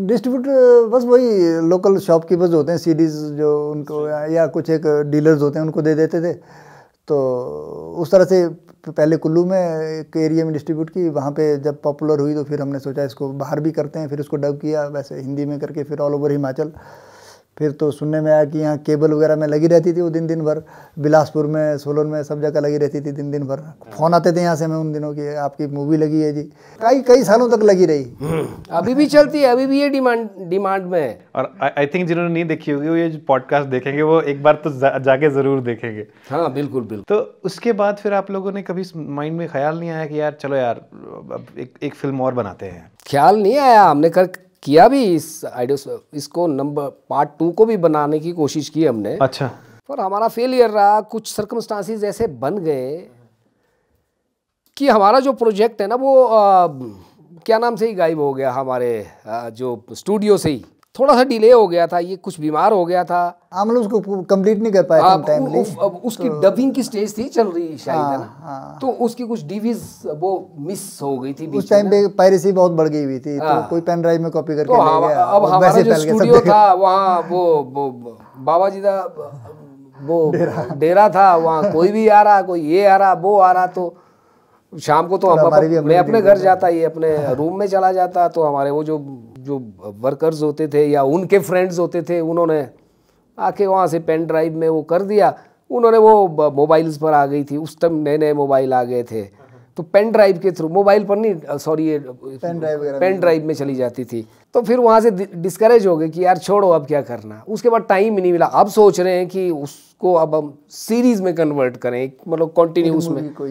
B: डिस्ट्रीब्यूट बस वही लोकल शॉपकीपर्स होते हैं सीडीज जो उनको अच्छा। या कुछ एक डीलर्स होते हैं उनको दे देते थे तो उस तरह से पहले कुल्लू में एक एरिया में डिस्ट्रीब्यूट की वहाँ पे जब पॉपुलर हुई तो फिर हमने सोचा इसको बाहर भी करते हैं फिर उसको डब किया वैसे हिंदी में करके फिर ऑल ओवर हिमाचल फिर तो सुनने में आया कि यहाँ केबल वगैरह में लगी रहती थी वो दिन दिन भर बिलासपुर में सोलन में सब जगह लगी रहती थी दिन दिन भर फ़ोन आते थे यहाँ से हमें उन दिनों की आपकी मूवी लगी है जी कई कई सालों तक लगी रही हम्म। अभी भी चलती है अभी भी
A: ये डिमांड डिमांड में है
C: और आई थिंक जिन्होंने नहीं देखी होगी वो ये पॉडकास्ट देखेंगे वो एक बार तो जा, जाके ज़रूर देखेंगे हाँ बिल्कुल बिल्कुल तो उसके बाद फिर आप लोगों ने कभी
A: माइंड में ख्याल नहीं आया कि यार चलो यार एक फिल्म और बनाते हैं ख्याल नहीं आया हमने कर किया भी इस आइडियो इसको नंबर पार्ट टू को भी बनाने की कोशिश की हमने अच्छा पर हमारा फेलियर रहा कुछ सर्कमस्टांसिस ऐसे बन गए कि हमारा जो प्रोजेक्ट है ना वो आ, क्या नाम से ही गायब हो गया हमारे आ, जो स्टूडियो से ही थोड़ा सा डिले हो गया था ये कुछ बीमार हो गया था
B: हम लोग उसको कंप्लीट नहीं कर पाया हाँ, टाइमली उसकी तो,
A: डबिंग की स्टेज थी चल रही शायद हाँ, ना हाँ, तो उसकी कुछ डीवीज वो मिस हो गई थी उस टाइम पे
B: पायरेसी बहुत बढ़ गई हुई थी तो हाँ, तो कोई पेन ड्राइव में कॉपी करके तो ले गया अब हमारा जो स्टूडियो था
A: वहाँ वो बाबा जी का वो डेरा था वहाँ कोई भी आ रहा कोई ये आ रहा वो आ रहा तो शाम को तो हम मैं अपने घर जाता ये अपने रूम हाँ। में चला जाता तो हमारे वो जो जो वर्कर्स होते थे या उनके फ्रेंड्स होते थे उन्होंने आके वहाँ से पेन ड्राइव में वो कर दिया उन्होंने वो मोबाइल्स पर आ गई थी उस टाइम नए नए मोबाइल आ गए थे तो पेन ड्राइव के थ्रू मोबाइल पर नहीं सॉरी ये पेन ड्राइव पेन ड्राइव में चली जाती थी तो फिर वहाँ से डिस्करेज हो गए कि यार छोड़ो अब क्या करना उसके बाद टाइम ही नहीं मिला अब सोच रहे हैं कि उसको अब हम सीरीज में कन्वर्ट करें मतलब कॉन्टिन्यू उसमें हाँ।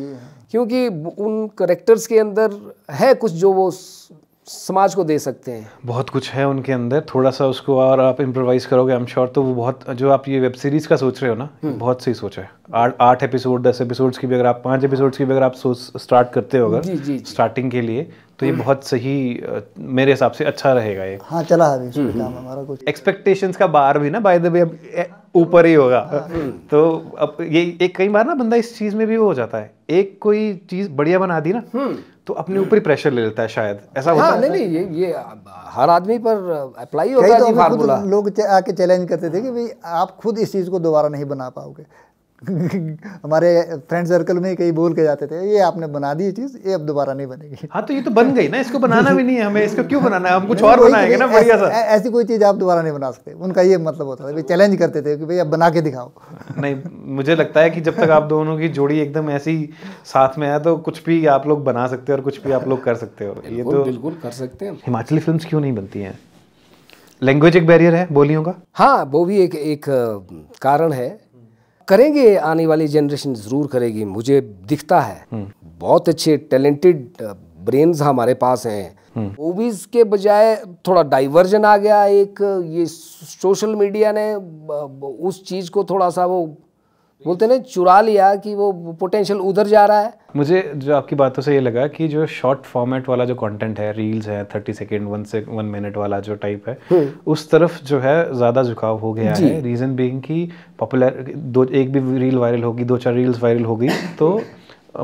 A: क्योंकि उन करेक्टर्स के अंदर है कुछ जो वो समाज को दे सकते हैं
C: बहुत कुछ है उनके अंदर थोड़ा सा उसको और आप इम्प्रोवाइज करोगे आई एम श्योर तो वो बहुत जो आप ये वेब सीरीज का सोच रहे हो ना हम्म। बहुत सही सोच है आठ एपिसोड दस एपिसोड्स की भी अगर आप पांच एपिसोड्स की भी अगर आप सोच स्टार्ट करते हो अगर स्टार्टिंग के लिए तो ये हम्म। बहुत सही मेरे हिसाब से अच्छा रहेगा ये
B: हाँ चला है हम्म, हमारा
C: कुछ एक्सपेक्टेशंस का बार भी ना बाय द वे अब ऊपर ही होगा हाँ।, हाँ। तो अब ये एक कई बार ना बंदा इस चीज़ में भी वो हो जाता है एक कोई चीज़ बढ़िया बना दी ना तो अपने ऊपर ही प्रेशर ले लेता है शायद ऐसा होता हाँ, है नहीं
B: नहीं ये ये
A: हर आदमी पर अप्लाई होता है
B: लोग आके चैलेंज करते थे कि भाई आप खुद इस चीज़ को दोबारा नहीं बना पाओगे
A: हमारे
B: फ्रेंड सर्कल में कई बोल के जाते थे ये आपने बना दी चीज ये अब दोबारा नहीं बनेगी हाँ तो ये तो बन गई
C: ना इसको बनाना भी नहीं है हमें इसको क्यों बनाना है हम कुछ और तो बनाएंगे ना बढ़िया सा
B: ऐसी कोई चीज आप दोबारा नहीं बना सकते उनका ये मतलब होता था चैलेंज करते थे कि भाई अब बना के दिखाओ
C: नहीं मुझे लगता है कि जब तक आप दोनों की जोड़ी एकदम ऐसी साथ में है तो कुछ भी आप लोग बना सकते हो और कुछ भी आप लोग कर सकते हो ये तो
B: बिल्कुल कर सकते हैं
C: हिमाचली फिल्म क्यों नहीं बनती है लैंग्वेज एक बैरियर है बोलियों का
A: हाँ वो भी एक एक कारण है करेंगे आने वाली जनरेशन ज़रूर करेगी मुझे दिखता है हम्म। बहुत अच्छे टैलेंटेड ब्रेन्स हमारे पास हैं मूवीज हम्म। के बजाय थोड़ा डाइवर्जन आ गया एक ये सोशल मीडिया ने उस चीज़ को थोड़ा सा वो बोलते ना चुरा लिया कि वो पोटेंशियल उधर जा रहा है मुझे
C: जो आपकी बातों से ये लगा कि जो शॉर्ट फॉर्मेट वाला जो कंटेंट है रील्स है थर्टी सेकेंड वन से वन मिनट वाला जो टाइप है हम्म। उस तरफ जो है ज़्यादा झुकाव हो गया है रीज़न बीइंग कि पॉपुलर दो एक भी रील वायरल होगी दो चार रील्स वायरल होगी तो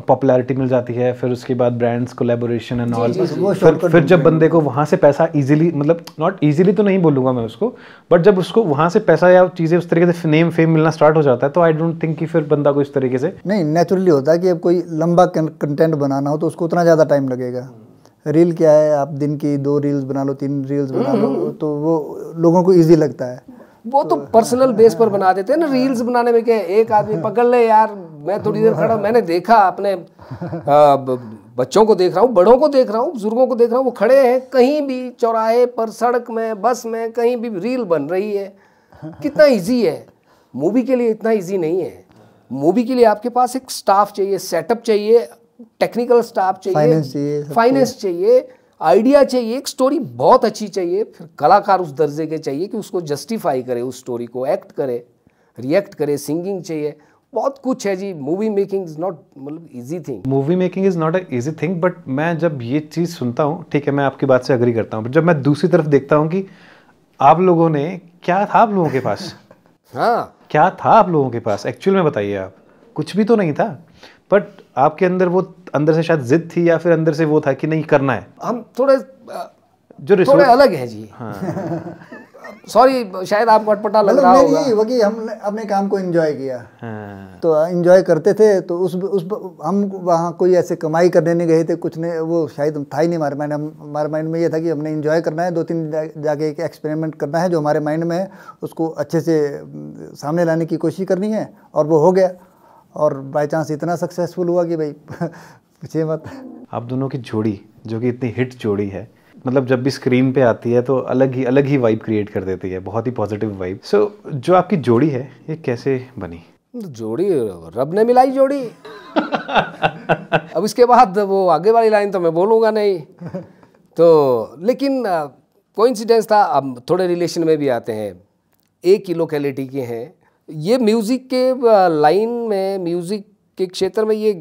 C: पॉपुलैरिटी मिल जाती है फिर उसके बाद ब्रांड्स कोलेबोरेशन एंड ऑल फिर फिर जब बंदे को वहाँ से पैसा इजीली मतलब नॉट इजीली तो नहीं बोलूँगा मैं उसको बट जब उसको वहाँ से पैसा या चीज़ें उस तरीके से नेम फेम मिलना स्टार्ट हो जाता है तो आई डोंट थिंक कि फिर बंदा को इस तरीके से
B: नहीं नेचुरली होता है कि अब कोई लंबा कंटेंट बनाना हो तो उसको उतना ज़्यादा टाइम लगेगा रील क्या है आप दिन की दो रील्स बना लो तीन रील्स बना लो हम्म, हम्म। तो वो लोगों को ईजी लगता है
A: वो तो पर्सनल तो- बेस पर बना देते हैं ना रील्स बनाने में क्या है एक आदमी पकड़ ले यार मैं थोड़ी देर खड़ा मैंने देखा अपने बच्चों को देख रहा हूँ बड़ों को देख रहा हूँ बुजुर्गों को देख रहा हूँ वो खड़े हैं कहीं भी चौराहे पर सड़क में बस में कहीं भी रील बन रही है कितना इजी है मूवी के लिए इतना इजी नहीं है मूवी के लिए आपके पास एक स्टाफ चाहिए सेटअप चाहिए टेक्निकल स्टाफ चाहिए फाइनेंस चाहिए आइडिया चाहिए एक स्टोरी बहुत अच्छी चाहिए फिर कलाकार उस दर्जे के चाहिए कि उसको जस्टिफाई करे उस स्टोरी को एक्ट करे रिएक्ट करे सिंगिंग चाहिए बहुत कुछ है जी मूवी मेकिंग इज़ नॉट मतलब easy thing movie
C: making is not a easy thing but मैं जब ये चीज़ सुनता हूँ ठीक है मैं आपकी बात से अग्री करता हूँ बट जब मैं दूसरी तरफ देखता हूँ कि आप लोगों ने क्या था आप लोगों के पास
A: हाँ
C: क्या था आप लोगों के पास एक्चुअल में बताइए आप कुछ भी तो नहीं था बट आपके अंदर वो अंदर से शायद जिद थी या फिर अंदर से वो था कि नहीं करना है हम थोड़े जो थोड़े अलग है जी
A: हाँ सॉरी शायद आपको अटपटा लग मतलब रहा होगा वही
B: हमने अपने काम को एंजॉय किया हाँ। तो एंजॉय uh, करते थे तो उस उस हम वहाँ कोई ऐसे कमाई करने नहीं गए थे कुछ ने वो शायद था ही नहीं हमारे माइंड हमारे माइंड में ये था कि हमने एंजॉय करना है दो तीन जा, जाके एक एक्सपेरिमेंट करना है जो हमारे माइंड में है उसको अच्छे से सामने लाने की कोशिश करनी है और वो हो गया और बाई चांस इतना सक्सेसफुल हुआ कि भाई पूछिए मत
C: आप दोनों की जोड़ी जो कि इतनी हिट जोड़ी है मतलब जब भी स्क्रीन पे आती है तो अलग ही अलग ही वाइब क्रिएट कर देती है बहुत ही पॉजिटिव वाइब सो so, जो आपकी जोड़ी है
A: ये कैसे बनी तो जोड़ी रब ने मिलाई जोड़ी अब इसके बाद वो आगे वाली लाइन तो मैं बोलूँगा नहीं तो लेकिन कोइंसिडेंस था अब थोड़े रिलेशन में भी आते हैं एक ही लोकेलिटी के हैं ये म्यूज़िक के लाइन में म्यूज़िक के क्षेत्र में ये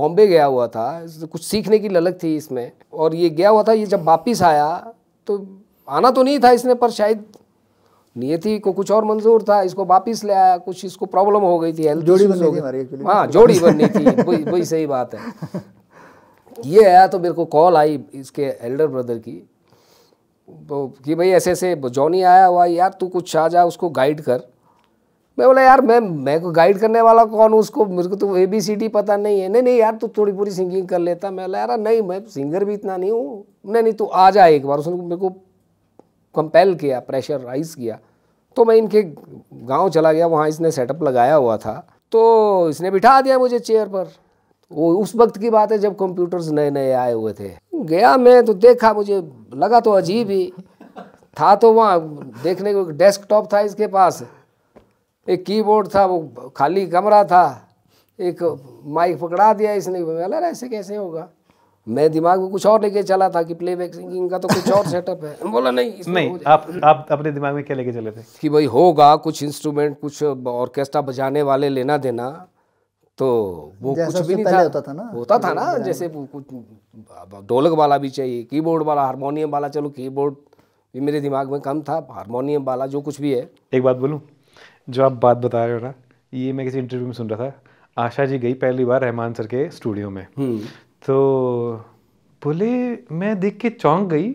A: बॉम्बे गया हुआ था कुछ सीखने की ललक थी इसमें और ये गया हुआ था ये जब वापिस आया तो आना तो नहीं था इसने पर शायद नियति को कुछ और मंजूर था इसको वापिस ले आया कुछ इसको प्रॉब्लम हो गई थी हेल्थ जोड़ी बन गई हाँ जोड़ी बननी थी वही वही सही बात है ये आया तो मेरे को कॉल आई इसके एल्डर ब्रदर की तो कि भाई ऐसे ऐसे जॉनी आया हुआ यार तू कुछ आ जा उसको गाइड कर मैं बोला यार मैं मैं को गाइड करने वाला कौन हूँ उसको मेरे को तो ए बी सी डी पता नहीं है नहीं नहीं यार तू तो थोड़ी पूरी सिंगिंग कर लेता मैं बोला यार नहीं मैं सिंगर भी इतना नहीं हूँ नहीं नहीं तू आ जाए एक बार उसने मेरे को कंपेल किया प्रेशर राइज किया तो मैं इनके गांव चला गया वहाँ इसने सेटअप लगाया हुआ था तो इसने बिठा दिया मुझे चेयर पर वो उस वक्त की बात है जब कंप्यूटर्स नए नए आए हुए थे गया मैं तो देखा मुझे लगा तो अजीब ही था तो वहाँ देखने को डेस्कटॉप था इसके पास एक कीबोर्ड था वो खाली कमरा था एक माइक पकड़ा दिया इसने बोला ऐसे कैसे होगा मैं दिमाग में कुछ और लेके चला था कि प्लेबैक सिंगिंग का तो कुछ और सेटअप
B: है बोला नहीं नहीं
A: आप आप अपने दिमाग में क्या लेके चले थे कि भाई होगा कुछ इंस्ट्रूमेंट कुछ ऑर्केस्ट्रा बजाने वाले लेना देना तो वो कुछ भी नहीं था होता था ना होता था ना जैसे कुछ ढोलक वाला भी चाहिए कीबोर्ड वाला हारमोनियम वाला चलो कीबोर्ड भी मेरे दिमाग में कम था हारमोनियम वाला जो कुछ भी है एक बात बोलूँ जो आप बात
C: बता रहे हो ना ये मैं किसी इंटरव्यू में सुन रहा था आशा जी गई पहली बार रहमान सर के स्टूडियो में हम्म। तो बोले मैं देख के चौंक गई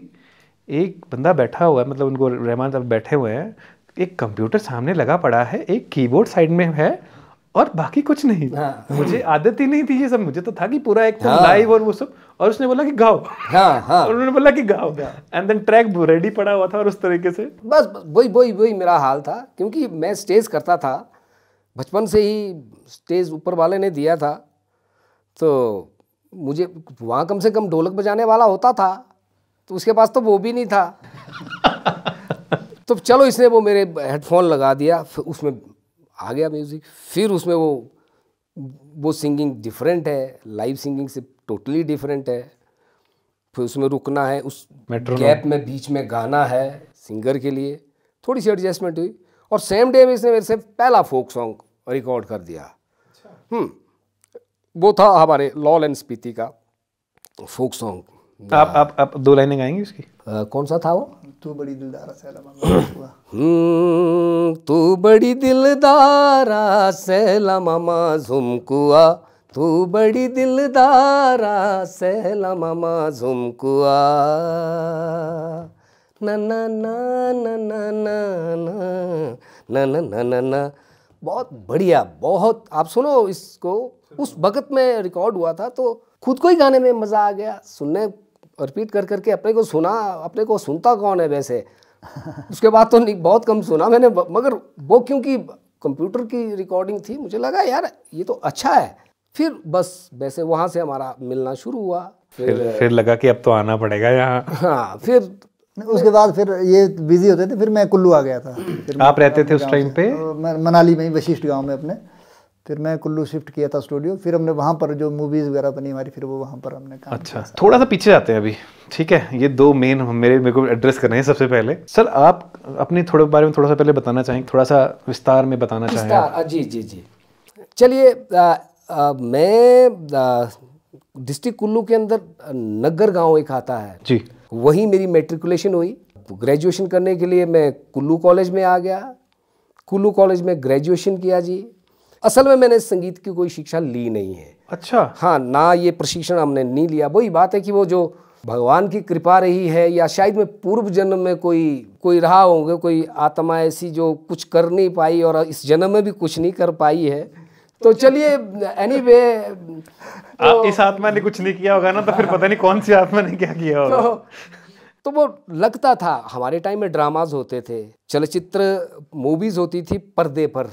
C: एक बंदा बैठा हुआ है मतलब उनको रहमान साहब बैठे हुए हैं एक कंप्यूटर सामने लगा पड़ा है एक कीबोर्ड साइड में है और बाकी कुछ नहीं हाँ। मुझे आदत ही नहीं थी ये सब मुझे तो था कि पूरा
A: एक तो हाँ। लाइव और वो सब और उसने बोला कि गाओ हाँ, हाँ। उन्होंने बोला कि गाओ एंड देन ट्रैक रेडी पड़ा हुआ था और उस तरीके से बस वही वही वही मेरा हाल था क्योंकि मैं स्टेज करता था बचपन से ही स्टेज ऊपर वाले ने दिया था तो मुझे वहाँ कम से कम ढोलक बजाने वाला होता था तो उसके पास तो वो भी नहीं था तो चलो इसने वो मेरे हेडफोन लगा दिया उसमें आ गया म्यूज़िक फिर उसमें वो वो सिंगिंग डिफरेंट है लाइव सिंगिंग से टोटली डिफरेंट है फिर उसमें रुकना है उस गैप में बीच में गाना है सिंगर के लिए थोड़ी सी एडजस्टमेंट हुई और सेम डे में इसने मेरे से पहला फोक सॉन्ग रिकॉर्ड कर दिया अच्छा। हम्म वो था हमारे लॉल एंड स्पीति का फोक सॉन्ग आप आप आप दो लाइनें गाएंगे उसकी आ, कौन सा था वो
B: तू बड़ी दिलदारा सैला
A: तू बड़ी दिलदारा सैला मामा झुमकुआ तू बड़ी दिलदारा सैला मामा झुमकुआ ना ना ना ना ना ना ना ना ना ना ना बहुत बढ़िया बहुत आप सुनो इसको उस वक़्त में रिकॉर्ड हुआ था तो खुद को ही गाने में मज़ा आ गया सुनने रिपीट कर करके अपने को सुना अपने को सुनता कौन है वैसे उसके बाद तो बहुत कम सुना मैंने मगर वो क्योंकि कंप्यूटर की रिकॉर्डिंग थी मुझे लगा यार ये तो अच्छा है फिर बस वैसे वहाँ से हमारा
B: मिलना शुरू हुआ फिर
C: फिर, लगा कि अब तो आना पड़ेगा यहाँ
B: हाँ फिर उसके बाद फिर ये बिजी होते थे फिर मैं कुल्लू आ गया था फिर आप रहते थे उस टाइम पे तो मनाली में ही वशिष्ठ गांव में अपने फिर मैं कुल्लू शिफ्ट किया था स्टूडियो फिर हमने वहाँ पर जो मूवीज़ वगैरह बनी हमारी फिर वो वहाँ पर हमने
C: काम अच्छा थोड़ा सा पीछे जाते हैं अभी ठीक है ये दो मेन मेरे मेरे को एड्रेस करने हैं सबसे पहले सर आप अपने थोड़े बारे में थोड़ा सा पहले बताना चाहेंगे थोड़ा सा विस्तार में बताना चाहेंगे
A: जी जी जी चलिए मैं डिस्ट्रिक्ट कुल्लू के अंदर नगर गाँव एक आता है जी वहीं मेरी मेट्रिकुलेशन हुई ग्रेजुएशन करने के लिए मैं कुल्लू कॉलेज में आ गया कुल्लू कॉलेज में ग्रेजुएशन किया जी असल में मैंने संगीत की कोई शिक्षा ली नहीं है अच्छा हाँ ना ये प्रशिक्षण हमने नहीं लिया वही बात है कि वो जो भगवान की कृपा रही है या शायद मैं पूर्व जन्म में कोई कोई रहा होंगे कोई आत्मा ऐसी जो कुछ कर नहीं पाई और इस जन्म में भी कुछ नहीं कर पाई है तो चलिए एनी वे तो इस
C: आत्मा ने कुछ नहीं किया होगा ना तो फिर पता नहीं कौन सी आत्मा ने क्या किया
A: होगा तो, तो वो लगता था हमारे टाइम में ड्रामाज होते थे चलचित्र मूवीज होती थी पर्दे पर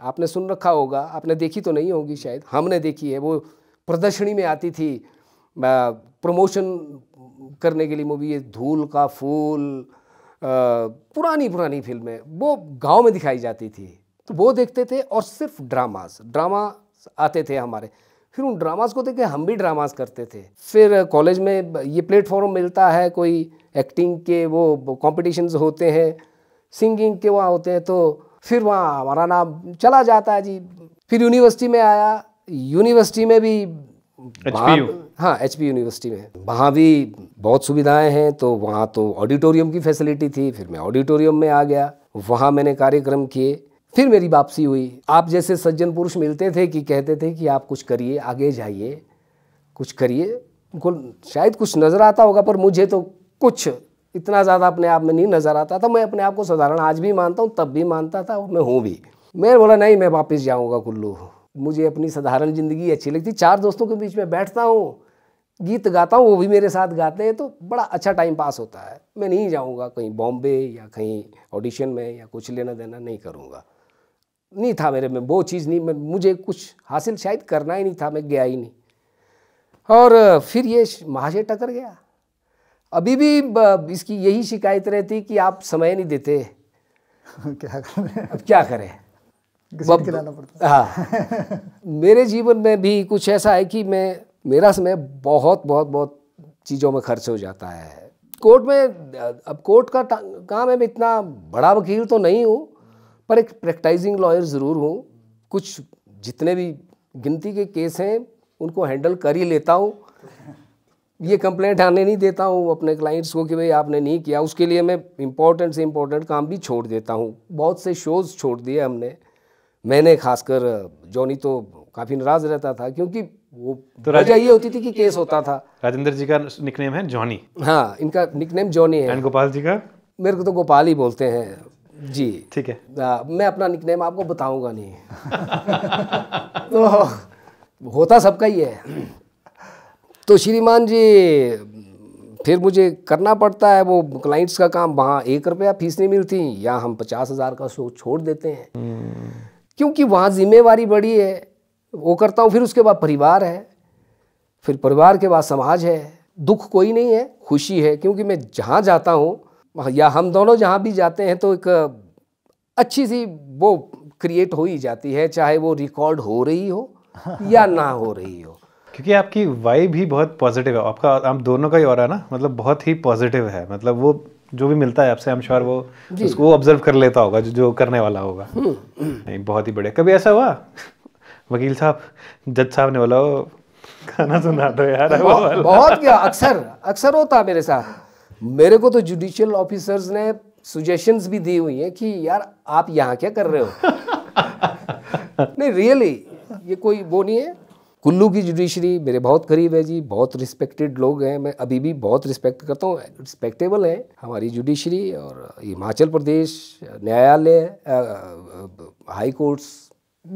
A: आपने सुन रखा होगा आपने देखी तो नहीं होगी शायद हमने देखी है वो प्रदर्शनी में आती थी प्रमोशन करने के लिए मूवी ये धूल का फूल पुरानी पुरानी फिल्में वो गांव में दिखाई जाती थी तो वो देखते थे और सिर्फ ड्रामास ड्रामा आते थे हमारे फिर उन ड्रामास को देख के हम भी ड्रामास करते थे फिर कॉलेज में ये प्लेटफॉर्म मिलता है कोई एक्टिंग के वो कॉम्पिटिशन्स होते हैं सिंगिंग के वहाँ होते हैं तो फिर वहाँ हमारा नाम चला जाता है जी फिर यूनिवर्सिटी में आया यूनिवर्सिटी में भी हाँ एच पी यूनिवर्सिटी में वहाँ भी बहुत सुविधाएं हैं तो वहाँ तो ऑडिटोरियम की फैसिलिटी थी फिर मैं ऑडिटोरियम में आ गया वहाँ मैंने कार्यक्रम किए फिर मेरी वापसी हुई आप जैसे सज्जन पुरुष मिलते थे कि कहते थे कि आप कुछ करिए आगे जाइए कुछ करिए उनको शायद कुछ नज़र आता होगा पर मुझे तो कुछ इतना ज़्यादा अपने आप में नहीं नज़र आता था मैं अपने आप को साधारण आज भी मानता हूँ तब भी मानता था और मैं हूँ भी मैंने बोला नहीं मैं वापस जाऊँगा कुल्लू मुझे अपनी साधारण ज़िंदगी अच्छी लगती चार दोस्तों के बीच में बैठता हूँ गीत गाता हूँ वो भी मेरे साथ गाते हैं तो बड़ा अच्छा टाइम पास होता है मैं नहीं जाऊँगा कहीं बॉम्बे या कहीं ऑडिशन में या कुछ लेना देना नहीं करूँगा नहीं था मेरे में वो चीज़ नहीं मैं मुझे कुछ हासिल शायद करना ही नहीं था मैं गया ही नहीं और फिर ये महाशय टकर गया अभी भी इसकी यही शिकायत रहती कि आप समय नहीं देते क्या करें अब क्या करें पड़ता हाँ मेरे जीवन में भी कुछ ऐसा है कि मैं मेरा समय बहुत बहुत बहुत चीज़ों में खर्च हो जाता है कोर्ट में अब कोर्ट का काम है मैं इतना बड़ा वकील तो नहीं हूँ पर एक प्रैक्टाइजिंग लॉयर ज़रूर हूँ कुछ जितने भी गिनती के केस हैं उनको हैंडल कर ही लेता हूँ ये कंप्लेंट आने नहीं देता हूँ अपने क्लाइंट्स को कि भाई आपने नहीं किया उसके लिए मैं इम्पोर्टेंट से इम्पोर्टेंट काम भी छोड़ देता हूँ बहुत से शोज़ छोड़ दिए हमने मैंने खासकर जॉनी तो काफ़ी नाराज रहता था क्योंकि वो तो वजह ये होती थी कि केस होता था राजेंद्र जी का निकनेम है जॉनी हाँ इनका निकनेम जॉनी है गोपाल जी का मेरे को तो गोपाल ही बोलते हैं जी ठीक है आ, मैं अपना निकनेम आपको बताऊंगा नहीं तो होता सबका ही है तो श्रीमान जी फिर मुझे करना पड़ता है वो क्लाइंट्स का काम वहाँ एक रुपया फीस नहीं मिलती या हम पचास हज़ार का शो छोड़ देते हैं क्योंकि वहाँ जिम्मेवारी बड़ी है वो करता हूँ फिर उसके बाद परिवार है फिर परिवार के बाद समाज है दुख कोई नहीं है खुशी है क्योंकि मैं जहाँ जाता हूँ या हम दोनों जहाँ भी जाते हैं तो एक अच्छी सी वो क्रिएट हो ही जाती है चाहे वो रिकॉर्ड हो रही हो या ना हो रही हो क्योंकि आपकी
C: वाइब ही बहुत पॉजिटिव है आपका आप दोनों का ही और ना मतलब बहुत ही पॉजिटिव है मतलब वो जो भी मिलता है आपसे श्योर वो उसको ऑब्जर्व कर लेता होगा जो जो करने वाला होगा हम्म, हम्म। नहीं बहुत ही बढ़िया कभी ऐसा हुआ वकील साहब जज साहब ने बोला खाना
D: सुना दो यार
A: बहुत, बहुत क्या अक्सर अक्सर होता मेरे साथ मेरे को तो जुडिशियल ऑफिसर्स ने सुजेशंस भी दी हुई है कि यार आप यहाँ क्या कर रहे हो नहीं रियली ये कोई वो नहीं है कुल्लू की जुडिशरी मेरे बहुत करीब है जी बहुत रिस्पेक्टेड लोग हैं मैं अभी भी बहुत रिस्पेक्ट करता हूँ रिस्पेक्टेबल है हमारी जुडिशरी और हिमाचल प्रदेश न्यायालय हाई कोर्ट्स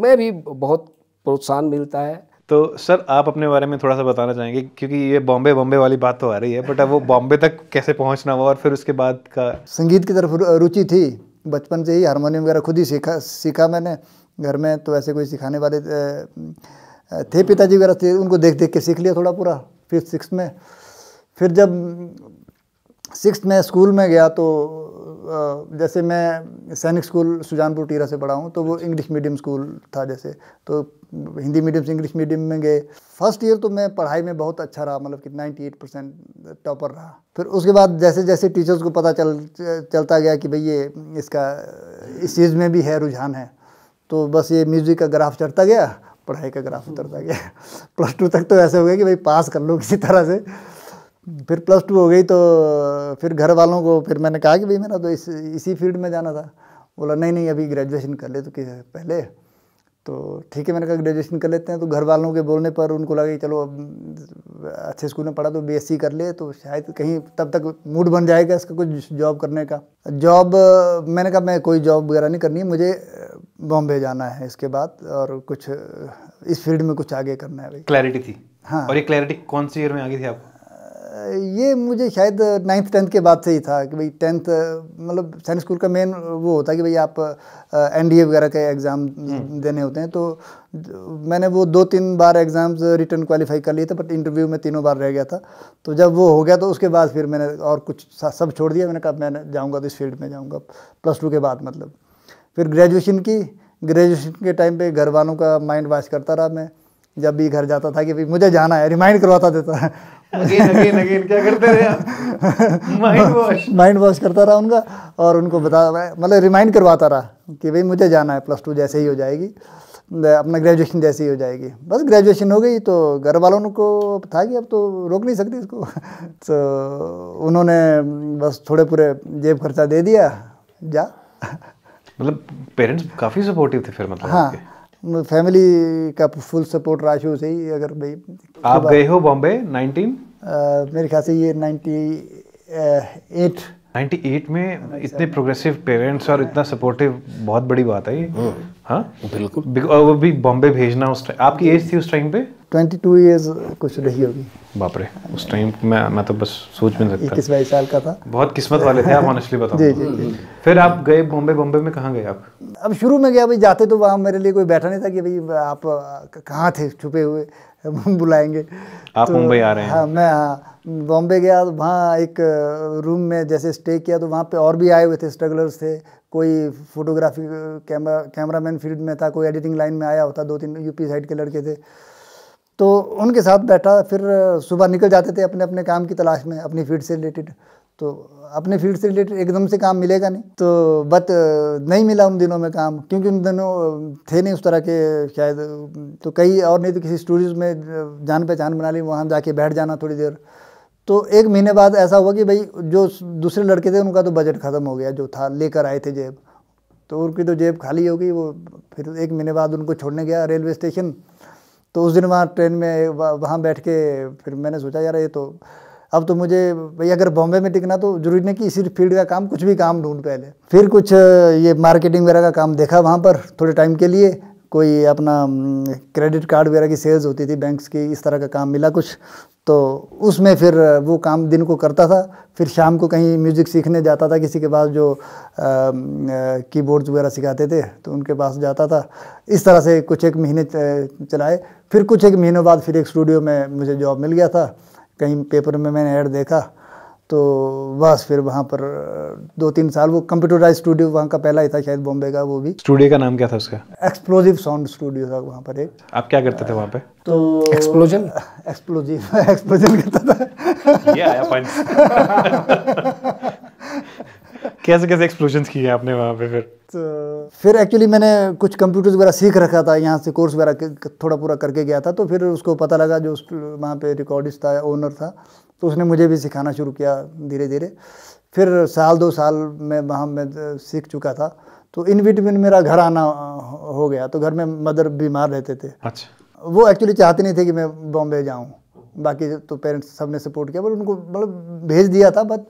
A: में भी बहुत प्रोत्साहन मिलता है
C: तो सर आप अपने बारे में थोड़ा सा बताना चाहेंगे क्योंकि ये बॉम्बे बॉम्बे वाली बात तो आ रही है बट अब वो बॉम्बे तक कैसे पहुंचना हुआ और फिर उसके बाद का
B: संगीत की तरफ रुचि थी बचपन से ही हारमोनियम वगैरह खुद ही सीखा सीखा मैंने घर में तो ऐसे कोई सिखाने वाले थे पिताजी वगैरह थे उनको देख देख के सीख लिया थोड़ा पूरा फिफ्थ सिक्स में फिर जब सिक्स में स्कूल में गया तो जैसे मैं सैनिक स्कूल सुजानपुर टीरा से पढ़ा हूँ तो वो इंग्लिश मीडियम स्कूल था जैसे तो हिंदी मीडियम से इंग्लिश मीडियम में गए फर्स्ट ईयर तो मैं पढ़ाई में बहुत अच्छा रहा मतलब कि 98 परसेंट टॉपर रहा फिर उसके बाद जैसे जैसे टीचर्स को पता चल चलता गया कि भाई ये इसका इस चीज़ में भी है रुझान है तो बस ये म्यूज़िक का ग्राफ चढ़ता गया पढ़ाई का ग्राफ उतरता गया प्लस टू तक तो ऐसे हो गया कि भाई पास कर लो किसी तरह से फिर प्लस टू हो गई तो फिर घर वालों को फिर मैंने कहा कि भाई मेरा तो इस इसी फील्ड में जाना था बोला नहीं नहीं अभी ग्रेजुएशन कर ले तो पहले तो ठीक है मैंने कहा ग्रेजुएशन कर लेते हैं तो घर वालों के बोलने पर उनको लगा कि चलो अब अच्छे स्कूल में पढ़ा तो बीएससी कर ले तो शायद कहीं तब तक मूड बन जाएगा इसका कुछ जॉब करने का जॉब मैंने कहा मैं कोई जॉब वगैरह नहीं करनी है मुझे बॉम्बे जाना है इसके बाद और कुछ इस फील्ड में कुछ आगे करना है
C: क्लैरिटी थी हाँ और ये क्लैरिटी कौन सी ईयर में आ गई थी आपको
B: ये मुझे शायद नाइन्थ टेंथ के बाद से ही था कि भाई टेंथ मतलब सैनिक स्कूल का मेन वो होता है कि भाई आप एन डी ए वगैरह के एग्ज़ाम हम्म। देने होते हैं तो मैंने वो दो तीन बार एग्ज़ाम्स रिटर्न क्वालिफाई कर लिए थे बट इंटरव्यू में तीनों बार रह गया था तो जब वो हो गया तो उसके बाद फिर मैंने और कुछ सब छोड़ दिया मैंने कहा मैं जाऊँगा तो इस फील्ड में जाऊँगा प्लस टू के बाद मतलब फिर ग्रेजुएशन की ग्रेजुएशन के टाइम पे घर वालों का माइंड वाश करता रहा मैं जब भी घर जाता था कि भाई मुझे जाना है रिमाइंड करवाता देता अगेन अगेन क्या करते रहे माइंड वॉश माइंड वॉश करता रहा उनका और उनको बता मतलब रिमाइंड करवाता रहा कि भाई मुझे जाना है प्लस टू जैसे ही हो जाएगी अपना ग्रेजुएशन जैसे ही हो जाएगी बस ग्रेजुएशन हो गई तो घर वालों को था कि अब तो रोक नहीं सकती इसको तो उन्होंने बस थोड़े पूरे जेब खर्चा दे दिया जा
C: मतलब पेरेंट्स काफ़ी सपोर्टिव थे फिर मतलब हाँ
B: फैमिली का फुल सपोर्ट रहा शुरू से ही अगर भाई आप गए हो
C: बॉम्बे नाइनटीन
B: मेरे ख्याल से ये नाइन्टी एट
C: 98 में इतने प्रोग्रेसिव पेरेंट्स और इतना सपोर्टिव बहुत बड़ी बात है ये हम्म। हाँ? बिल्कुल और वो भी बॉम्बे भेजना उस टाइम आपकी एज थी उस टाइम पे
B: 22 इयर्स कुछ
C: रही होगी बाप रे उस टाइम मैं मैं तो बस सोच में लगता इक्कीस बाईस साल का था बहुत किस्मत वाले थे आप ऑनेस्टली बताओ जी जी फिर आप गए बॉम्बे बॉम्बे में कहाँ गए आप
B: अब शुरू में गया भाई जाते तो वहाँ मेरे लिए कोई बैठा नहीं था कि भाई आप कहाँ थे छुपे हुए बुलाएंगे
C: आप तो, मुंबई आ रहे हैं हाँ
B: मैं हाँ बॉम्बे गया तो वहाँ एक रूम में जैसे स्टे किया तो वहाँ पे और भी आए हुए थे स्ट्रगलर्स थे कोई photography camera camera man field में था कोई एडिटिंग लाइन में आया होता दो तीन यूपी साइड के लड़के थे तो उनके साथ बैठा फिर सुबह निकल जाते थे अपने अपने काम की तलाश में अपनी फील्ड से रिलेटेड तो अपने फील्ड से रिलेटेड एकदम से काम मिलेगा नहीं तो बट नहीं मिला उन दिनों में काम क्योंकि उन दिनों थे नहीं उस तरह के शायद तो कई और नहीं तो किसी स्टूडियोज में जान पहचान बना ली वहाँ जाके बैठ जाना थोड़ी देर तो एक महीने बाद ऐसा हुआ कि भाई जो दूसरे लड़के थे उनका तो बजट ख़त्म हो गया जो था लेकर आए थे जेब तो उनकी तो जेब खाली हो गई वो फिर एक महीने बाद उनको छोड़ने गया रेलवे स्टेशन तो उस दिन वहाँ ट्रेन में वहाँ बैठ के फिर मैंने सोचा यार ये तो अब तो मुझे भाई अगर बॉम्बे में टिकना तो जरूरी नहीं कि इसी फील्ड का काम कुछ भी काम ढूंढ पहले फिर कुछ ये मार्केटिंग वगैरह का काम देखा वहाँ पर थोड़े टाइम के लिए कोई अपना क्रेडिट कार्ड वगैरह की सेल्स होती थी बैंक्स की इस तरह का काम मिला कुछ तो उसमें फिर वो काम दिन को करता था फिर शाम को कहीं म्यूज़िक सीखने जाता था किसी के पास जो कीबोर्ड्स वगैरह सिखाते थे तो उनके पास जाता था इस तरह से कुछ एक महीने चलाए फिर कुछ एक महीनों बाद फिर एक स्टूडियो में मुझे जॉब मिल गया था कहीं पेपर में मैंने ऐड देखा तो बस फिर वहाँ पर दो तीन साल वो कंप्यूटराइज स्टूडियो वहाँ का पहला ही था शायद बॉम्बे का वो भी स्टूडियो
C: का नाम क्या था उसका
B: एक्सप्लोजिव साउंड स्टूडियो था वहाँ पर एक
C: आप क्या करते थे वहाँ पे
B: तो एक्सप्लोजन एक्सप्लोजिव एक्सप्लोजन करता था
C: कैसे कैसे एक्सप्लोजन किए आपने वहाँ पे फिर
B: तो फिर एक्चुअली मैंने कुछ कंप्यूटर्स वगैरह सीख रखा था यहाँ से कोर्स वगैरह थोड़ा पूरा करके गया था तो फिर उसको पता लगा जो वहाँ पे रिकॉर्डिस्ट था ओनर था तो उसने मुझे भी सिखाना शुरू किया धीरे धीरे फिर साल दो साल में वहाँ मैं सीख चुका था तो इन बिटवीन मेरा घर आना हो गया तो घर में मदर बीमार रहते थे अच्छा वो एक्चुअली चाहते नहीं थे कि मैं बॉम्बे जाऊँ बाकी तो पेरेंट्स सब ने सपोर्ट किया बट उनको मतलब भेज दिया था बट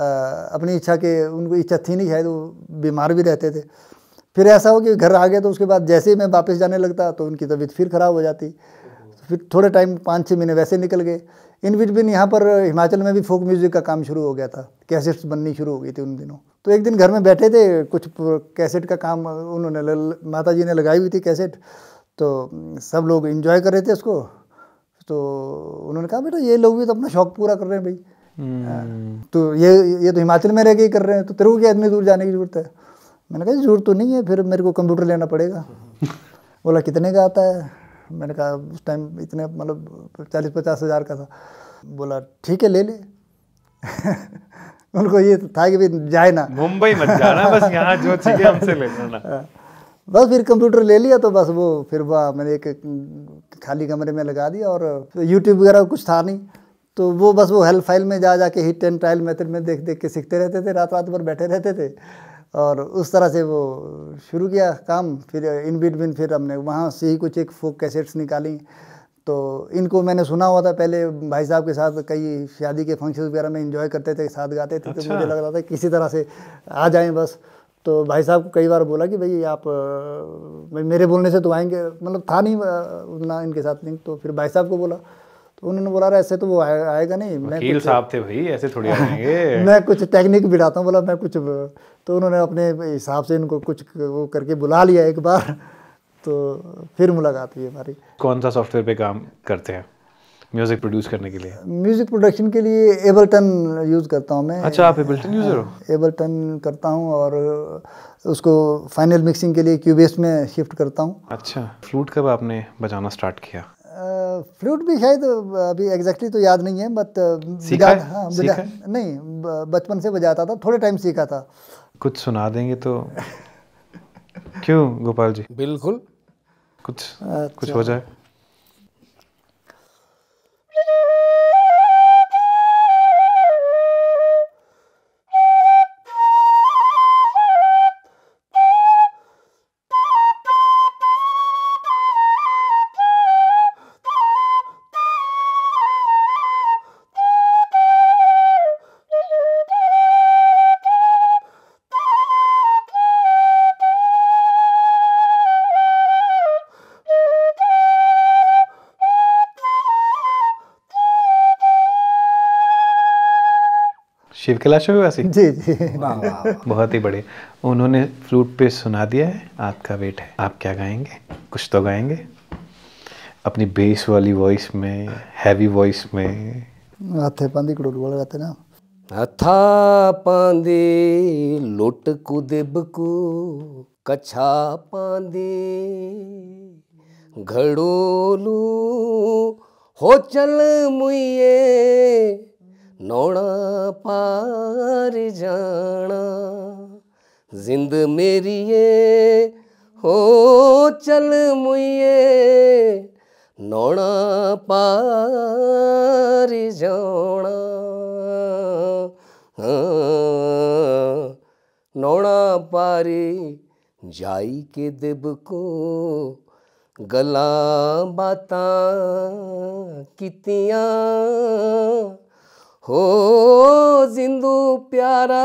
B: अपनी इच्छा के उनको इच्छा थी नहीं शायद वो बीमार भी रहते थे फिर ऐसा हो कि घर आ गया तो उसके बाद जैसे ही मैं वापस जाने लगता तो उनकी तबीयत फिर ख़राब हो जाती तो फिर थोड़े टाइम पाँच छः महीने वैसे निकल गए इन बीच बिन यहाँ पर हिमाचल में भी फोक म्यूज़िक का काम शुरू हो गया था कैसेट्स बननी शुरू हो गई थी उन दिनों तो एक दिन घर में बैठे थे कुछ कैसेट का काम उन्होंने माता जी ने लगाई हुई थी कैसेट तो सब लोग इन्जॉय कर रहे थे उसको तो उन्होंने कहा बेटा ये लोग भी तो अपना शौक पूरा कर रहे हैं भाई हाँ। हम्म। तो ये ये तो हिमाचल में रह के ही कर रहे हैं तो तेरे को क्या इतनी दूर जाने की जरूरत है मैंने कहा जरूरत तो नहीं है फिर मेरे को कंप्यूटर लेना पड़ेगा बोला कितने का आता है मैंने कहा उस टाइम इतने मतलब चालीस पचास हज़ार का था बोला ठीक है ले ले उनको ये था कि भाई जाए ना मुंबई मत जाना बस यहाँ जो चीज़ें हमसे ले लेना हाँ। बस फिर कंप्यूटर ले लिया तो बस वो फिर वह मैंने एक खाली कमरे में लगा दिया और यूट्यूब वगैरह कुछ था नहीं तो वो बस वो हेल्प फाइल में जा जाके हिट एंड ट्रायल मेथड में देख देख के सीखते रहते थे रात रात भर बैठे रहते थे और उस तरह से वो शुरू किया काम फिर इन बिटवीन फिर हमने वहाँ से ही कुछ एक फोक कैसेट्स निकाली तो इनको मैंने सुना हुआ था पहले भाई साहब के साथ कई शादी के फंक्शन वगैरह में इन्जॉय करते थे साथ गाते थे तो अच्छा। तो मुझे लग रहा था किसी तरह से आ जाएं बस तो भाई साहब को कई बार बोला कि भाई आप मेरे बोलने से तो आएंगे मतलब था नहीं उतना इनके साथ लिंक तो फिर भाई साहब को बोला तो उन्होंने बोला ऐसे तो वो आए, आएगा नहीं मैं साहब थे
C: भाई ऐसे थोड़ी आएंगे मैं
B: कुछ टेक्निक बिठाता हूँ बोला मैं कुछ तो उन्होंने अपने हिसाब से इनको कुछ वो करके बुला लिया एक बार तो फिर मुलाकात हुई हमारी
C: कौन सा सॉफ्टवेयर पे काम करते हैं म्यूजिक प्रोड्यूस करने के लिए
B: म्यूजिक प्रोडक्शन के लिए एबल्टन यूज़ करता हूँ मैं अच्छा आप एबल्टन यूज़र हो एबल्टन हाँ, करता हूँ और उसको फाइनल मिक्सिंग के लिए क्यूबेस में शिफ्ट करता हूँ
C: अच्छा फ्लूट कब आपने बजाना स्टार्ट किया
B: फ्लूट भी शायद अभी एग्जैक्टली तो याद नहीं है बट सीखा हाँ, सीखा नहीं बचपन से बजाता था थोड़े टाइम सीखा था
C: कुछ सुना देंगे तो क्यों गोपाल जी बिल्कुल कुछ
B: अच्छा। कुछ हो जाए
C: शिव कैलाश जी
B: जी वाँ वाँ वाँ।
C: बहुत ही बड़े उन्होंने फ्लूट पे सुना दिया है आपका वेट है आप क्या गाएंगे कुछ तो गाएंगे अपनी बेस वाली वॉइस में हैवी
A: वॉइस में
B: हथे पांदी कड़ोल वाले गाते ना हथा
A: पांदी लुट कु दिब कु कछा पांदी घड़ोलू हो चल मुइए नौना पार जाना जिंद मेरी ये हो चल मुइये नौना पार जाना हाँ, पारी जाई के दिब को गला बाता कितिया हो जिंदू प्यारा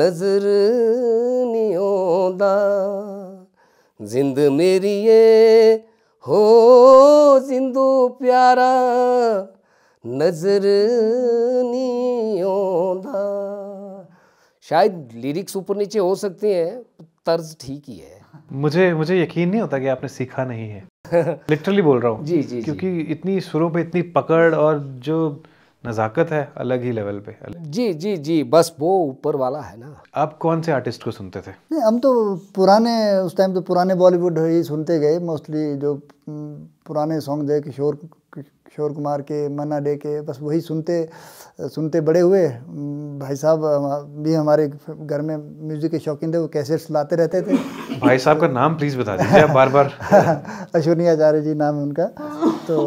A: नजर नहीं जिंद मेरी ये हो जिंदू प्यारा नजर नहीं शायद लिरिक्स ऊपर नीचे हो सकते हैं तर्ज ठीक ही है
C: मुझे मुझे यकीन नहीं होता कि आपने सीखा नहीं है लिटरली बोल रहा हूँ जी जी क्योंकि जी. इतनी सुरों पे इतनी पकड़ और जो नज़ाकत है अलग ही लेवल पे जी जी जी बस वो ऊपर वाला है ना आप कौन से आर्टिस्ट को सुनते थे
B: नहीं हम तो पुराने उस टाइम तो पुराने बॉलीवुड ही सुनते गए मोस्टली जो पुराने सॉन्ग थे किशोर किशोर कुमार के मन्ना डे के बस वही सुनते सुनते बड़े हुए भाई साहब भी हमारे घर में म्यूज़िक के शौकीन थे वो कैसे लाते रहते थे भाई
C: साहब का नाम प्लीज़ बता दीजिए बार बार
B: अश्विनी आचार्य जी नाम है उनका तो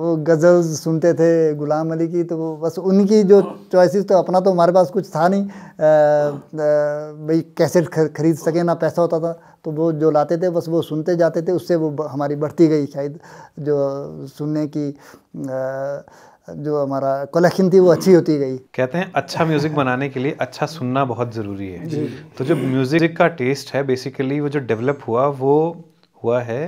B: वो गज़ल सुनते थे गुलाम अली की तो वो बस उनकी जो चॉइसेस हाँ। तो अपना तो हमारे पास कुछ था नहीं हाँ। भाई कैसेट खरीद सके ना पैसा होता था तो वो जो लाते थे बस वो सुनते जाते थे उससे वो हमारी बढ़ती गई शायद जो सुनने की आ, जो हमारा कलेक्शन थी वो अच्छी होती गई
C: कहते हैं अच्छा म्यूज़िक बनाने के लिए अच्छा सुनना बहुत ज़रूरी है तो जो म्यूज़िक का टेस्ट है बेसिकली वो जो डेवलप हुआ वो हुआ है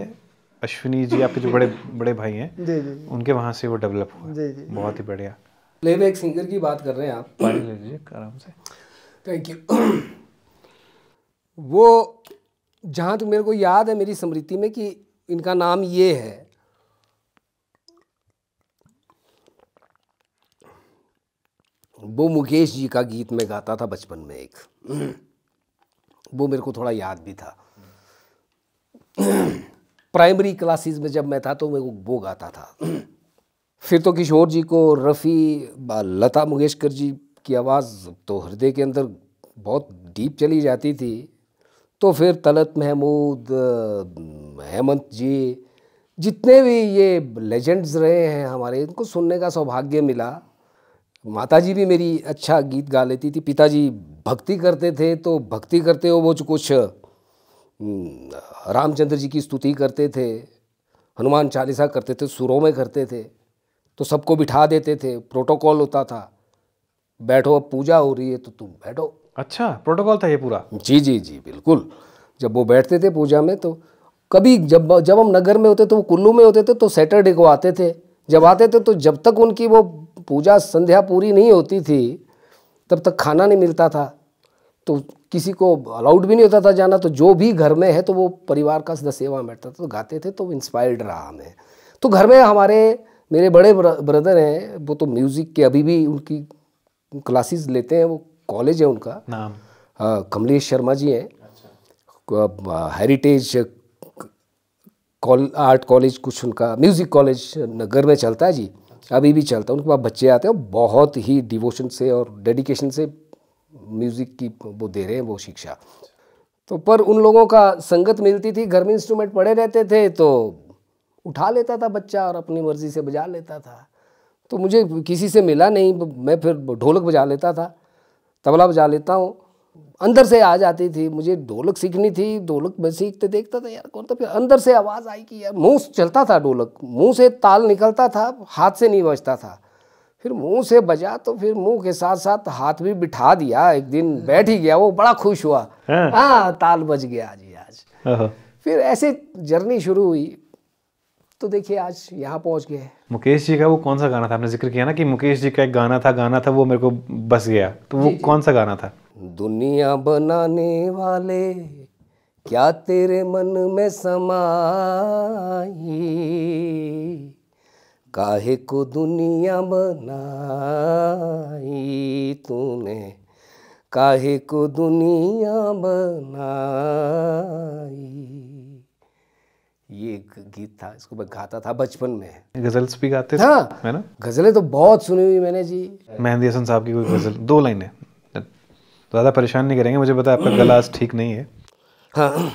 C: अश्विनी जी आपके जो बड़े बड़े भाई हैं जी जी उनके वहाँ से वो डेवलप हुआ जी जी बहुत ही बढ़िया
A: प्लेबैक सिंगर की बात कर रहे हैं आप पानी
C: ले लीजिए आराम
A: से थैंक यू वो जहाँ तक मेरे को याद है मेरी स्मृति में कि इनका नाम ये है वो मुकेश जी का गीत मैं गाता था बचपन में एक वो मेरे को थोड़ा याद भी था प्राइमरी क्लासेस में जब मैं था तो मैं वो गाता था फिर तो किशोर जी को रफ़ी लता मंगेशकर जी की आवाज़ तो हृदय के अंदर बहुत डीप चली जाती थी तो फिर तलत महमूद हेमंत जी जितने भी ये लेजेंड्स रहे हैं हमारे इनको सुनने का सौभाग्य मिला माताजी भी मेरी अच्छा गीत गा लेती थी पिताजी भक्ति करते थे तो भक्ति करते हो वो कुछ हम्म, रामचंद्र जी की स्तुति करते थे हनुमान चालीसा करते थे सुरों में करते थे तो सबको बिठा देते थे प्रोटोकॉल होता था बैठो अब पूजा हो रही है तो तुम बैठो अच्छा प्रोटोकॉल था ये पूरा जी जी जी बिल्कुल जब वो बैठते थे पूजा में तो कभी जब जब हम नगर में होते तो वो कुल्लू में होते थे तो सैटरडे को आते थे जब आते थे तो जब तक उनकी वो पूजा संध्या पूरी नहीं होती थी तब तक खाना नहीं मिलता था तो किसी को अलाउड भी नहीं होता था जाना तो जो भी घर में है तो वो परिवार का सदस्य वहाँ बैठता था तो गाते थे तो इंस्पायर्ड रहा हमें तो घर में हमारे मेरे बड़े ब्रदर हैं वो तो म्यूज़िक के अभी भी उनकी क्लासेस लेते हैं वो कॉलेज है उनका नाम हाँ, कमलेश शर्मा जी हैं हेरिटेज आर्ट कॉलेज कुछ उनका म्यूज़िक कॉलेज नगर में चलता है जी अच्छा। अभी भी चलता है उनके पास बच्चे आते हैं बहुत ही डिवोशन से और डेडिकेशन से म्यूज़िक की वो दे रहे हैं वो शिक्षा तो पर उन लोगों का संगत मिलती थी घर में इंस्ट्रूमेंट पड़े रहते थे तो उठा लेता था बच्चा और अपनी मर्ज़ी से बजा लेता था तो मुझे किसी से मिला नहीं मैं फिर ढोलक बजा लेता था तबला बजा लेता हूँ अंदर से आ जाती थी मुझे ढोलक सीखनी थी ढोलक मैं सीखते देखता था यार कौन था फिर अंदर से आवाज़ आई कि यार मुँह चलता था ढोलक मुँह से ताल निकलता था हाथ से नहीं बजता था फिर मुंह से बजा तो फिर मुंह के साथ साथ हाथ भी बिठा दिया एक दिन बैठ ही गया वो बड़ा खुश हुआ हाँ, हाँ ताल बज गया ही आज फिर ऐसे जर्नी शुरू हुई तो देखिए आज यहाँ पहुँच गए
C: मुकेश जी का वो कौन सा गाना था आपने जिक्र किया ना कि मुकेश जी का एक गाना था गाना था वो मेरे को बस गया तो वो कौन सा
A: गाना था दुनिया बनाने वाले क्या तेरे मन में समाई काहे को दुनिया बनाई तूने काहे को दुनिया बनाई ये एक गीत था इसको मैं गाता था बचपन में गजल्स भी गाते थे हाँ, है ना गजलें तो बहुत सुनी हुई मैंने जी
C: मेहंदी हसन साहब की कोई गजल दो लाइनें तो ज़्यादा परेशान नहीं करेंगे मुझे पता आपका गला ठीक नहीं है
A: हाँ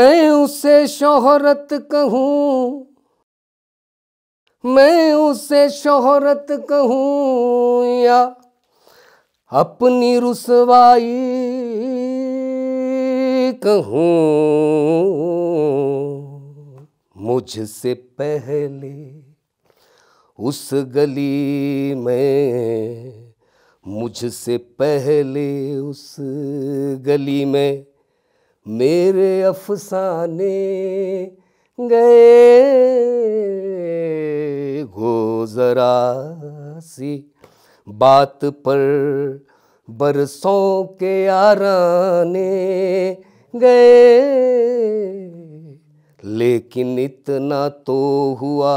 A: मैं उसे शोहरत कहूँ मैं उसे शोहरत कहूँ या अपनी रुसवाई कहूँ मुझसे पहले उस गली में मुझसे पहले उस गली में मेरे अफसाने गए गोजरा सी बात पर बरसों के आराने गए लेकिन इतना तो हुआ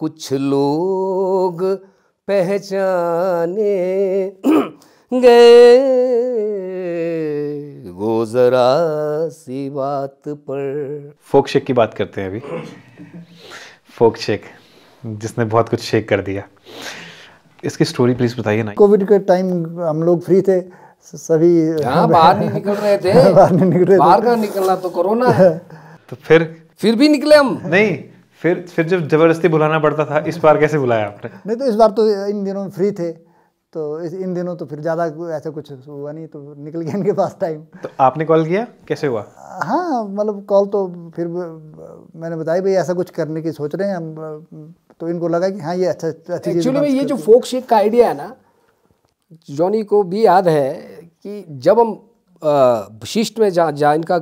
A: कुछ लोग पहचाने गए गोजरा सी बात पर
C: फोक शेक की बात करते हैं अभी फोक शेक जिसने बहुत कुछ शेक कर दिया इसकी स्टोरी प्लीज बताइए ना
B: कोविड के टाइम हम लोग फ्री थे सभी बाहर नहीं निकल रहे थे बाहर नहीं निकल रहे बाहर का निकलना तो कोरोना है
A: तो फिर फिर भी निकले हम नहीं फिर
C: फिर जब जबरदस्ती बुलाना पड़ता था इस बार कैसे बुलाया आपने
B: नहीं तो इस बार तो इन दिनों फ्री थे तो इस इन दिनों तो फिर ज़्यादा ऐसा कुछ हुआ नहीं तो निकल गया इनके पास टाइम
C: तो आपने कॉल किया कैसे हुआ
B: हाँ मतलब कॉल तो फिर मैंने बताया भाई ऐसा कुछ करने की सोच रहे हैं हम तो इनको लगा कि हाँ ये अच्छा अच्छी एक्चुअली ये तो जो फोक शेक का आइडिया है ना
A: जॉनी को भी याद है कि जब हम विशिष्ट में जा, जा इनका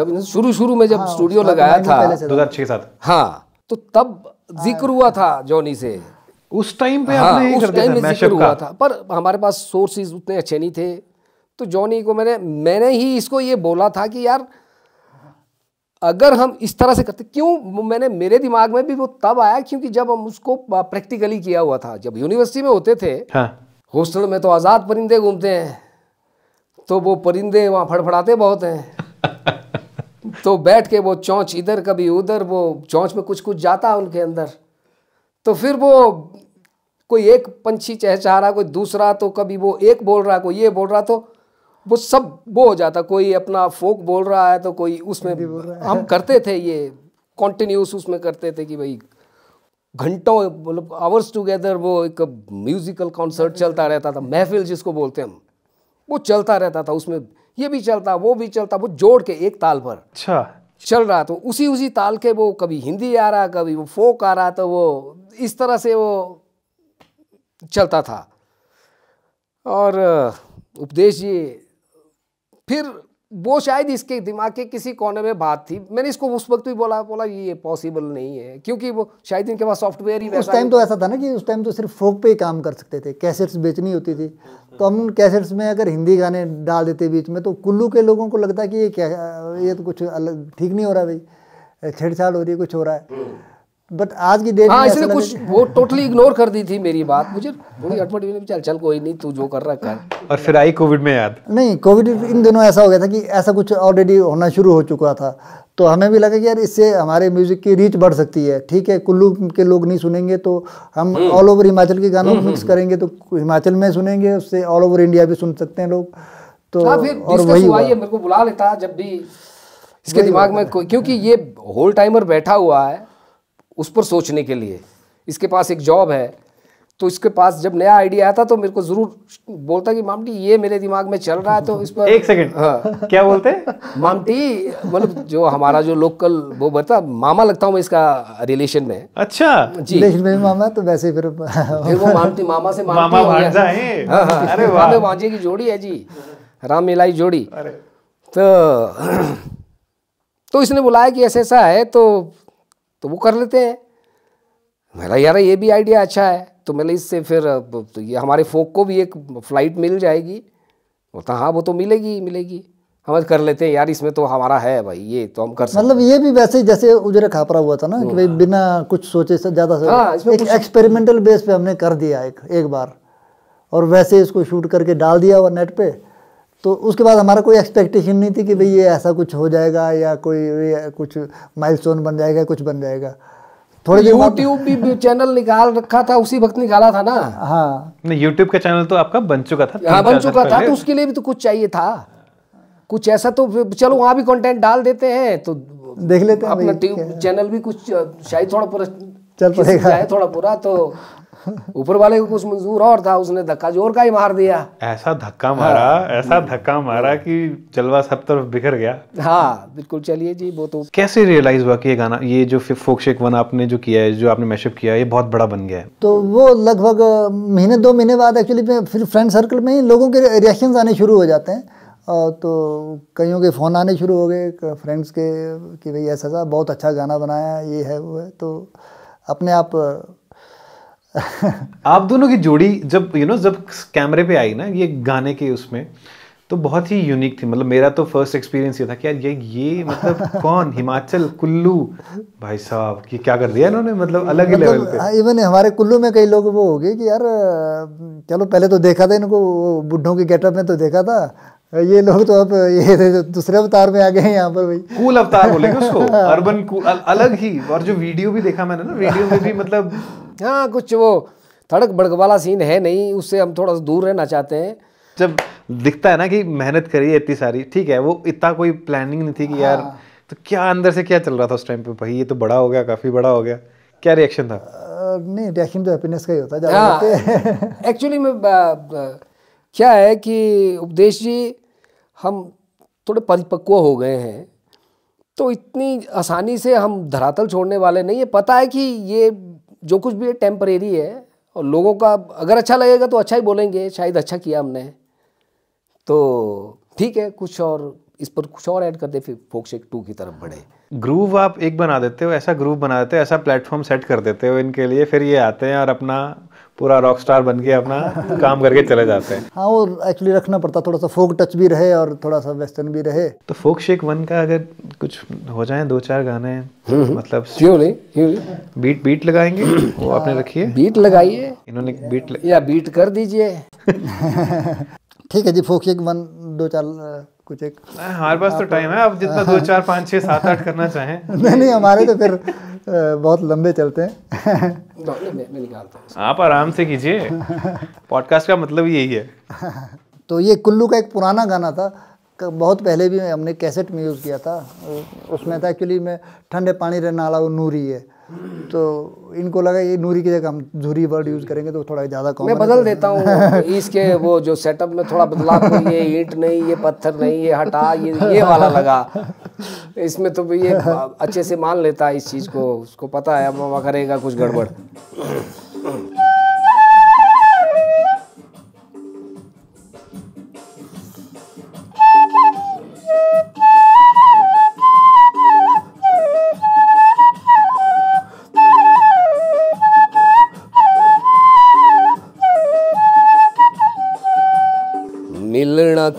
A: जब शुरू शुरू में जब हाँ, स्टूडियो लगाया तो था दो हज़ार
C: छः सात हाँ
A: तो तब हाँ। जिक्र हुआ था जॉनी से उस टाइम पे हाँ, आपने उस टाइम में जिक्र हुआ था पर हमारे पास सोर्सेज उतने अच्छे नहीं थे तो जॉनी को मैंने मैंने ही इसको ये बोला था कि यार अगर हम इस तरह से करते क्यों मैंने मेरे दिमाग में भी वो तब आया क्योंकि जब हम उसको प्रैक्टिकली किया हुआ था जब यूनिवर्सिटी में होते थे हाँ। हॉस्टल में तो आज़ाद परिंदे घूमते हैं तो वो परिंदे वहाँ फड़फड़ाते बहुत हैं तो बैठ के वो चौंच इधर कभी उधर वो चौंच में कुछ कुछ जाता उनके अंदर तो फिर वो कोई एक पंछी चहचहा रहा कोई दूसरा तो कभी वो एक बोल रहा कोई ये बोल रहा तो वो सब वो हो जाता कोई अपना फोक बोल रहा है तो कोई उसमें भी बोल रहा हम करते थे ये कॉन्टिन्यूस उसमें करते थे कि भाई घंटों मतलब आवर्स टुगेदर वो एक म्यूजिकल कॉन्सर्ट चलता रहता था महफिल जिसको बोलते हम वो चलता रहता था उसमें ये भी चलता वो भी चलता वो जोड़ के एक ताल पर अच्छा चल रहा तो उसी उसी ताल के वो कभी हिंदी आ रहा कभी वो फोक आ रहा तो वो इस तरह से वो चलता था और उपदेश जी फिर वो शायद इसके दिमाग के किसी कोने में बात थी मैंने इसको उस वक्त भी बोला बोला ये पॉसिबल नहीं है क्योंकि वो शायद इनके पास सॉफ्टवेयर ही उस टाइम तो ऐसा
B: था ना कि उस टाइम तो सिर्फ फोक पे ही काम कर सकते थे कैसेट्स बेचनी होती थी तो हम उन कैसेट्स में अगर हिंदी गाने डाल देते बीच में तो कुल्लू के लोगों को लगता कि ये क्या ये तो कुछ अलग ठीक नहीं हो रहा भाई छेड़छाड़ हो रही है कुछ हो रहा है बट आज की डेट हाँ इसने कुछ वो टोटली
A: इग्नोर कर दी थी मेरी बात मुझे बड़ी अटपटी भी चल चल कोई नहीं तू जो कर रहा कर
B: और फिर आई कोविड में याद नहीं कोविड इन दिनों ऐसा हो गया था कि ऐसा कुछ ऑलरेडी होना शुरू हो चुका था तो हमें भी लगा कि यार इससे हमारे म्यूज़िक की रीच बढ़ सकती है ठीक है कुल्लू के लोग नहीं सुनेंगे तो हम ऑल हम्म। ओवर हिमाचल के गानों को हम्म, मिक्स हम्म, करेंगे तो हिमाचल में सुनेंगे उससे ऑल ओवर इंडिया भी सुन सकते हैं लोग तो हाँ, और वही हुआ मेरे
A: को बुला लेता जब भी इसके दिमाग में क्योंकि ये होल टाइमर बैठा हुआ है उस पर सोचने के लिए इसके पास एक जॉब है तो इसके पास जब नया आइडिया आता तो मेरे को जरूर बोलता कि मामटी ये मेरे दिमाग में चल रहा है तो इस पर एक सेकंड हाँ क्या बोलते मामटी मतलब जो हमारा जो लोकल वो बता मामा लगता हूँ मैं इसका रिलेशन में
B: अच्छा जी रिलेशन में मामा तो वैसे फिर फिर वो मामटी
A: मामा से मामा भांजा है हाँ, हाँ। अरे वाह भांजे की जोड़ी है जी राम मिलाई जोड़ी तो तो इसने बुलाया कि ऐसा ऐसा है तो तो वो कर लेते हैं मेरा यार ये भी आइडिया अच्छा है तो मेरे इससे फिर तो ये हमारे फोक को भी एक फ़्लाइट मिल जाएगी बोलता तो हाँ वो तो मिलेगी ही मिलेगी हम कर लेते हैं यार इसमें तो हमारा है भाई ये तो हम कर मतलब सकते मतलब
B: ये भी वैसे जैसे उजरे खापरा हुआ था ना कि भाई हाँ। बिना कुछ सोचे से ज़्यादा से हाँ, एक एक्सपेरिमेंटल बेस पे हमने कर दिया एक एक बार और वैसे इसको शूट करके डाल दिया हुआ नेट पे तो उसके बाद हमारा कोई एक्सपेक्टेशन नहीं थी कि भाई ये ऐसा कुछ हो जाएगा या कोई कुछ माइलस्टोन बन जाएगा कुछ बन जाएगा थोड़े यूट्यूब
A: भी चैनल निकाल रखा था उसी वक्त निकाला था ना
B: हाँ
C: नहीं यूट्यूब का चैनल तो
A: आपका बन चुका था हाँ बन चुका था तो उसके लिए भी तो कुछ चाहिए था कुछ ऐसा तो चलो वहाँ भी कंटेंट डाल देते हैं तो देख लेते हैं अपना चैनल भी कुछ शायद थोड़ा पूरा चल पड़ेगा थोड़ा पूरा तो ऊपर वाले को कुछ मंजूर और था उसने धक्का जोर का ही मार दिया
C: ऐसा धक्का मारा हाँ। ऐसा धक्का मारा कि जलवा सब तरफ बिखर गया
B: हाँ बिल्कुल चलिए जी वो तो
C: कैसे रियलाइज हुआ कि ये गाना ये जो फोक शेक वन आपने जो किया है जो आपने मैशअप किया ये बहुत बड़ा बन गया है
B: तो वो लगभग महीने दो महीने बाद एक्चुअली फिर फ्रेंड सर्कल में ही लोगों के रिएक्शन आने शुरू हो जाते हैं तो कईयों के फ़ोन आने शुरू हो गए फ्रेंड्स के कि भाई ऐसा सा बहुत अच्छा गाना बनाया ये है वो है तो अपने आप
C: आप दोनों की जोड़ी जब यू you नो know, जब कैमरे पे आई ना ये गाने के उसमें तो बहुत ही यूनिक थी मतलब मेरा तो फर्स्ट एक्सपीरियंस ये था कि यार ये ये मतलब कौन हिमाचल कुल्लू भाई साहब ये क्या कर दिया इन्होंने मतलब अलग ही लेवल पे मतलब,
B: इवन हमारे कुल्लू में कई लोग वो हो गए कि यार चलो पहले तो देखा था इनको बुढ़ों के गेटअप में तो देखा था ये लोग तो अब ये दूसरे अवतार में आ गए हैं यहाँ पर भाई कूल अवतार बोलेंगे उसको हाँ। अर्बन
C: कूल अलग ही और जो वीडियो भी देखा मैंने ना वीडियो
A: में भी मतलब हाँ कुछ वो थड़क भड़क वाला सीन है नहीं उससे हम थोड़ा सा दूर रहना चाहते हैं
C: जब दिखता है ना कि मेहनत करी है इतनी सारी ठीक है वो इतना कोई प्लानिंग नहीं थी कि यार हाँ। तो क्या अंदर से क्या चल रहा था उस टाइम पे भाई ये तो बड़ा हो गया काफ़ी बड़ा हो गया क्या रिएक्शन
B: था नहीं रिएक्शन तो हैप्पीनेस का ही होता है एक्चुअली हाँ। में
A: क्या है कि उपदेश जी हम थोड़े परिपक्व हो गए हैं तो इतनी आसानी से हम धरातल छोड़ने वाले नहीं है पता है कि ये जो कुछ भी है टेम्परेरी है और लोगों का अगर अच्छा लगेगा तो अच्छा ही बोलेंगे शायद अच्छा किया हमने तो ठीक है कुछ और इस पर कुछ और ऐड कर दे फिर फोक शेक टू की तरफ बढ़े
C: ग्रूव आप एक बना देते हो ऐसा ग्रूव बना देते हो ऐसा प्लेटफॉर्म सेट कर देते हो इनके लिए फिर ये आते हैं और अपना पूरा रॉक स्टार बन के अपना काम करके चले जाते हैं
B: हाँ वो एक्चुअली रखना पड़ता थोड़ा सा फोक टच भी रहे और थोड़ा सा वेस्टर्न भी रहे
C: तो फोक शेक वन का अगर कुछ हो जाए दो चार गाने हम्म, हम्म। मतलब क्यों नहीं क्यों बीट बीट लगाएंगे वो आपने रखी है बीट लगाइए इन्होंने बीट या
B: बीट कर दीजिए ठीक है जी फोक शेक वन दो चार कुछ एक हमारे पास तो टाइम है आप जितना दो चार पाँच छः सात आठ करना चाहें नहीं नहीं हमारे तो फिर बहुत लंबे चलते हैं
A: तो।
C: आप आराम से कीजिए पॉडकास्ट का मतलब यही है
B: तो ये कुल्लू का एक पुराना गाना था बहुत पहले भी हमने कैसेट में यूज़ किया था उसमें था एक्चुअली में ठंडे पानी रे नाला वो नूरी है तो इनको लगा ये नूरी की जगह हम झूरी वर्ड यूज करेंगे तो थोड़ा ज़्यादा मैं बदल देता हूँ
A: इसके वो जो सेटअप में थोड़ा बदलाव ये ईट नहीं ये पत्थर नहीं ये हटा ये ये वाला लगा इसमें तो ये अच्छे से मान लेता है इस चीज़ को उसको पता है अब करेगा कुछ गड़बड़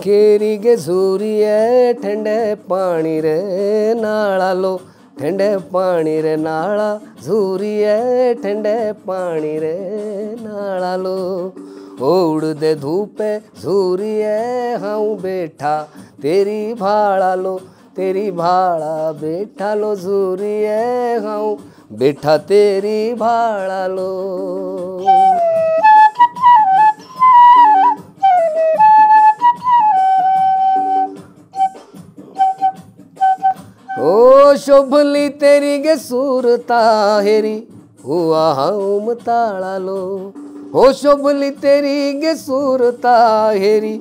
A: खेरी गे सूरी है ठंडे पानी रे नाला लो ठंडे पानी रे नाला सूरी है ठंडे पानी रे नाला लो ओढ़ धूप है झूरी है हाँ बेठा तेरी भाड़ा लो तेरी भाड़ा बैठा लो सूरी है हाँ बैठा तेरी भाड़ा लो ओ शोभली तेरी गे सूरता हेरी हुआ हम लो ओ शोभली तेरी गे सूरता हेरी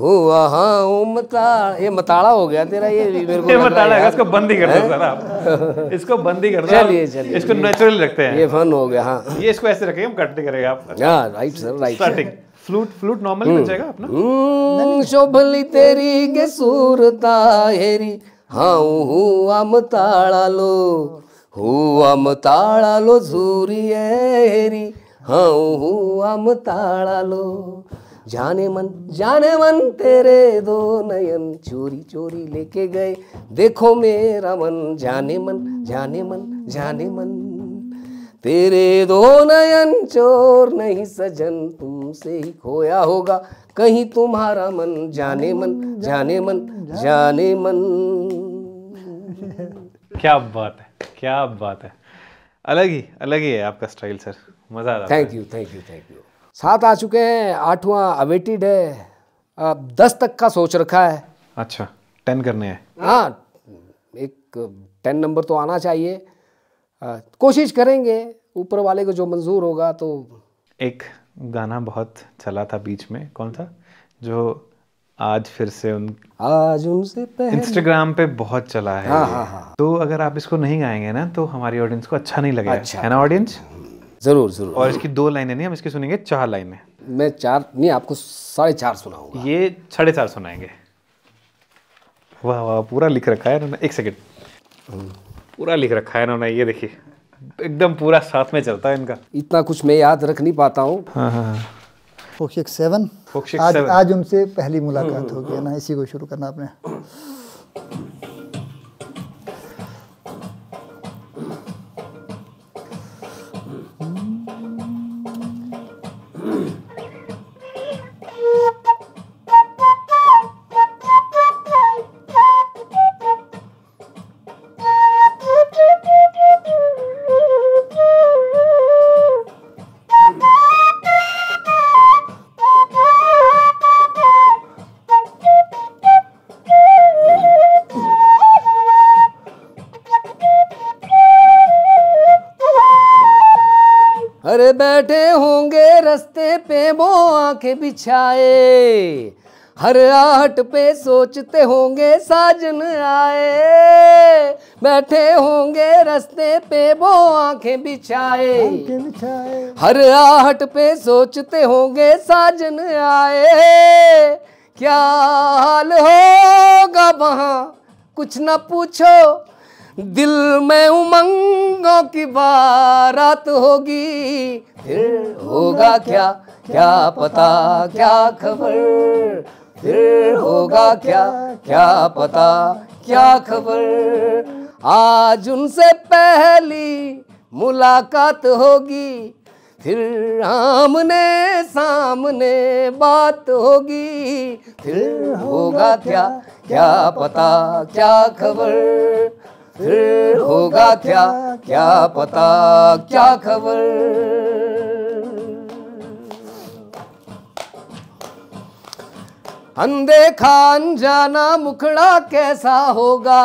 A: हुआ हम ताड़ ये मताड़ा हो गया तेरा ये भी मेरे को ये मताड़ा है इसको बंद ही कर दो सर आप
C: इसको बंद ही कर दो चलिए चलिए इसको नेचुरल रखते हैं ये
A: फन हो गया हाँ
C: ये इसको ऐसे रखेंगे हम कट नहीं करेंगे आप हाँ right sir right starting flute flute normal बजेगा
D: अपना
A: हम्म, शोभली तेरी के सूरता हेरी हाऊ हू आम ताळालो हू आम ताळालो झुरियेरी हाऊ हू आम ताळालो जाने मन जाने मन तेरे दो नयन चोरी चोरी लेके गए देखो मेरा मन जाने मन जाने मन जाने मन तेरे दो नयन चोर नहीं सजन तुमसे ही खोया होगा कहीं तुम्हारा मन जाने मन जाने मन जाने मन
C: क्या बात है क्या बात है अलग ही अलग ही है आपका स्टाइल सर मज़ा आ रहा thank you thank you thank you
A: सात आ चुके हैं आठवां अवेटेड है अब दस तक का सोच रखा है अच्छा टेन करने हैं हाँ एक टेन नंबर तो आना चाहिए हाँ, कोशिश करेंगे ऊपर वाले को जो मंजूर होगा तो
C: एक गाना बहुत चला था बीच में कौन था जो आज फिर से उन आज उनसे इंस्टाग्राम पे बहुत चला है हाँ, हाँ, हाँ. तो अगर आप इसको नहीं गाएंगे ना तो हमारी ऑडियंस को अच्छा नहीं लगेगा अच्छा। है ना ऑडियंस जरूर जरूर और इसकी दो लाइनें नहीं हम इसकी सुनेंगे चार लाइनें मैं चार नहीं आपको साढ़े चार सुनाऊंगा ये साढ़े चार सुनाएंगे वाह वाह पूरा लिख रखा है एक सेकेंड पूरा लिख रखा है इन्होंने ये देखिए एकदम पूरा
A: साथ में चलता है इनका इतना कुछ मैं याद रख नहीं पाता हूँ हाँ, हाँ, हाँ।
B: सेवन आज, आज उनसे पहली मुलाकात हो गई ना इसी को शुरू करना आपने
A: आंखें बिछाए हर आठ पे सोचते होंगे साजन आए बैठे होंगे रस्ते पे वो आंखें बिछाए हर आठ पे सोचते होंगे साजन आए क्या हाल होगा वहाँ कुछ ना पूछो दिल में उमंगों की बारात होगी फिर होगा क्या क्या पता क्या खबर फिर होगा क्या क्या पता क्या खबर आज उनसे पहली मुलाकात होगी फिर आमने सामने बात होगी फिर होगा क्या क्या पता क्या खबर फिर होगा क्या क्या पता क्या खबर अनदेखा अनजाना मुखड़ा कैसा होगा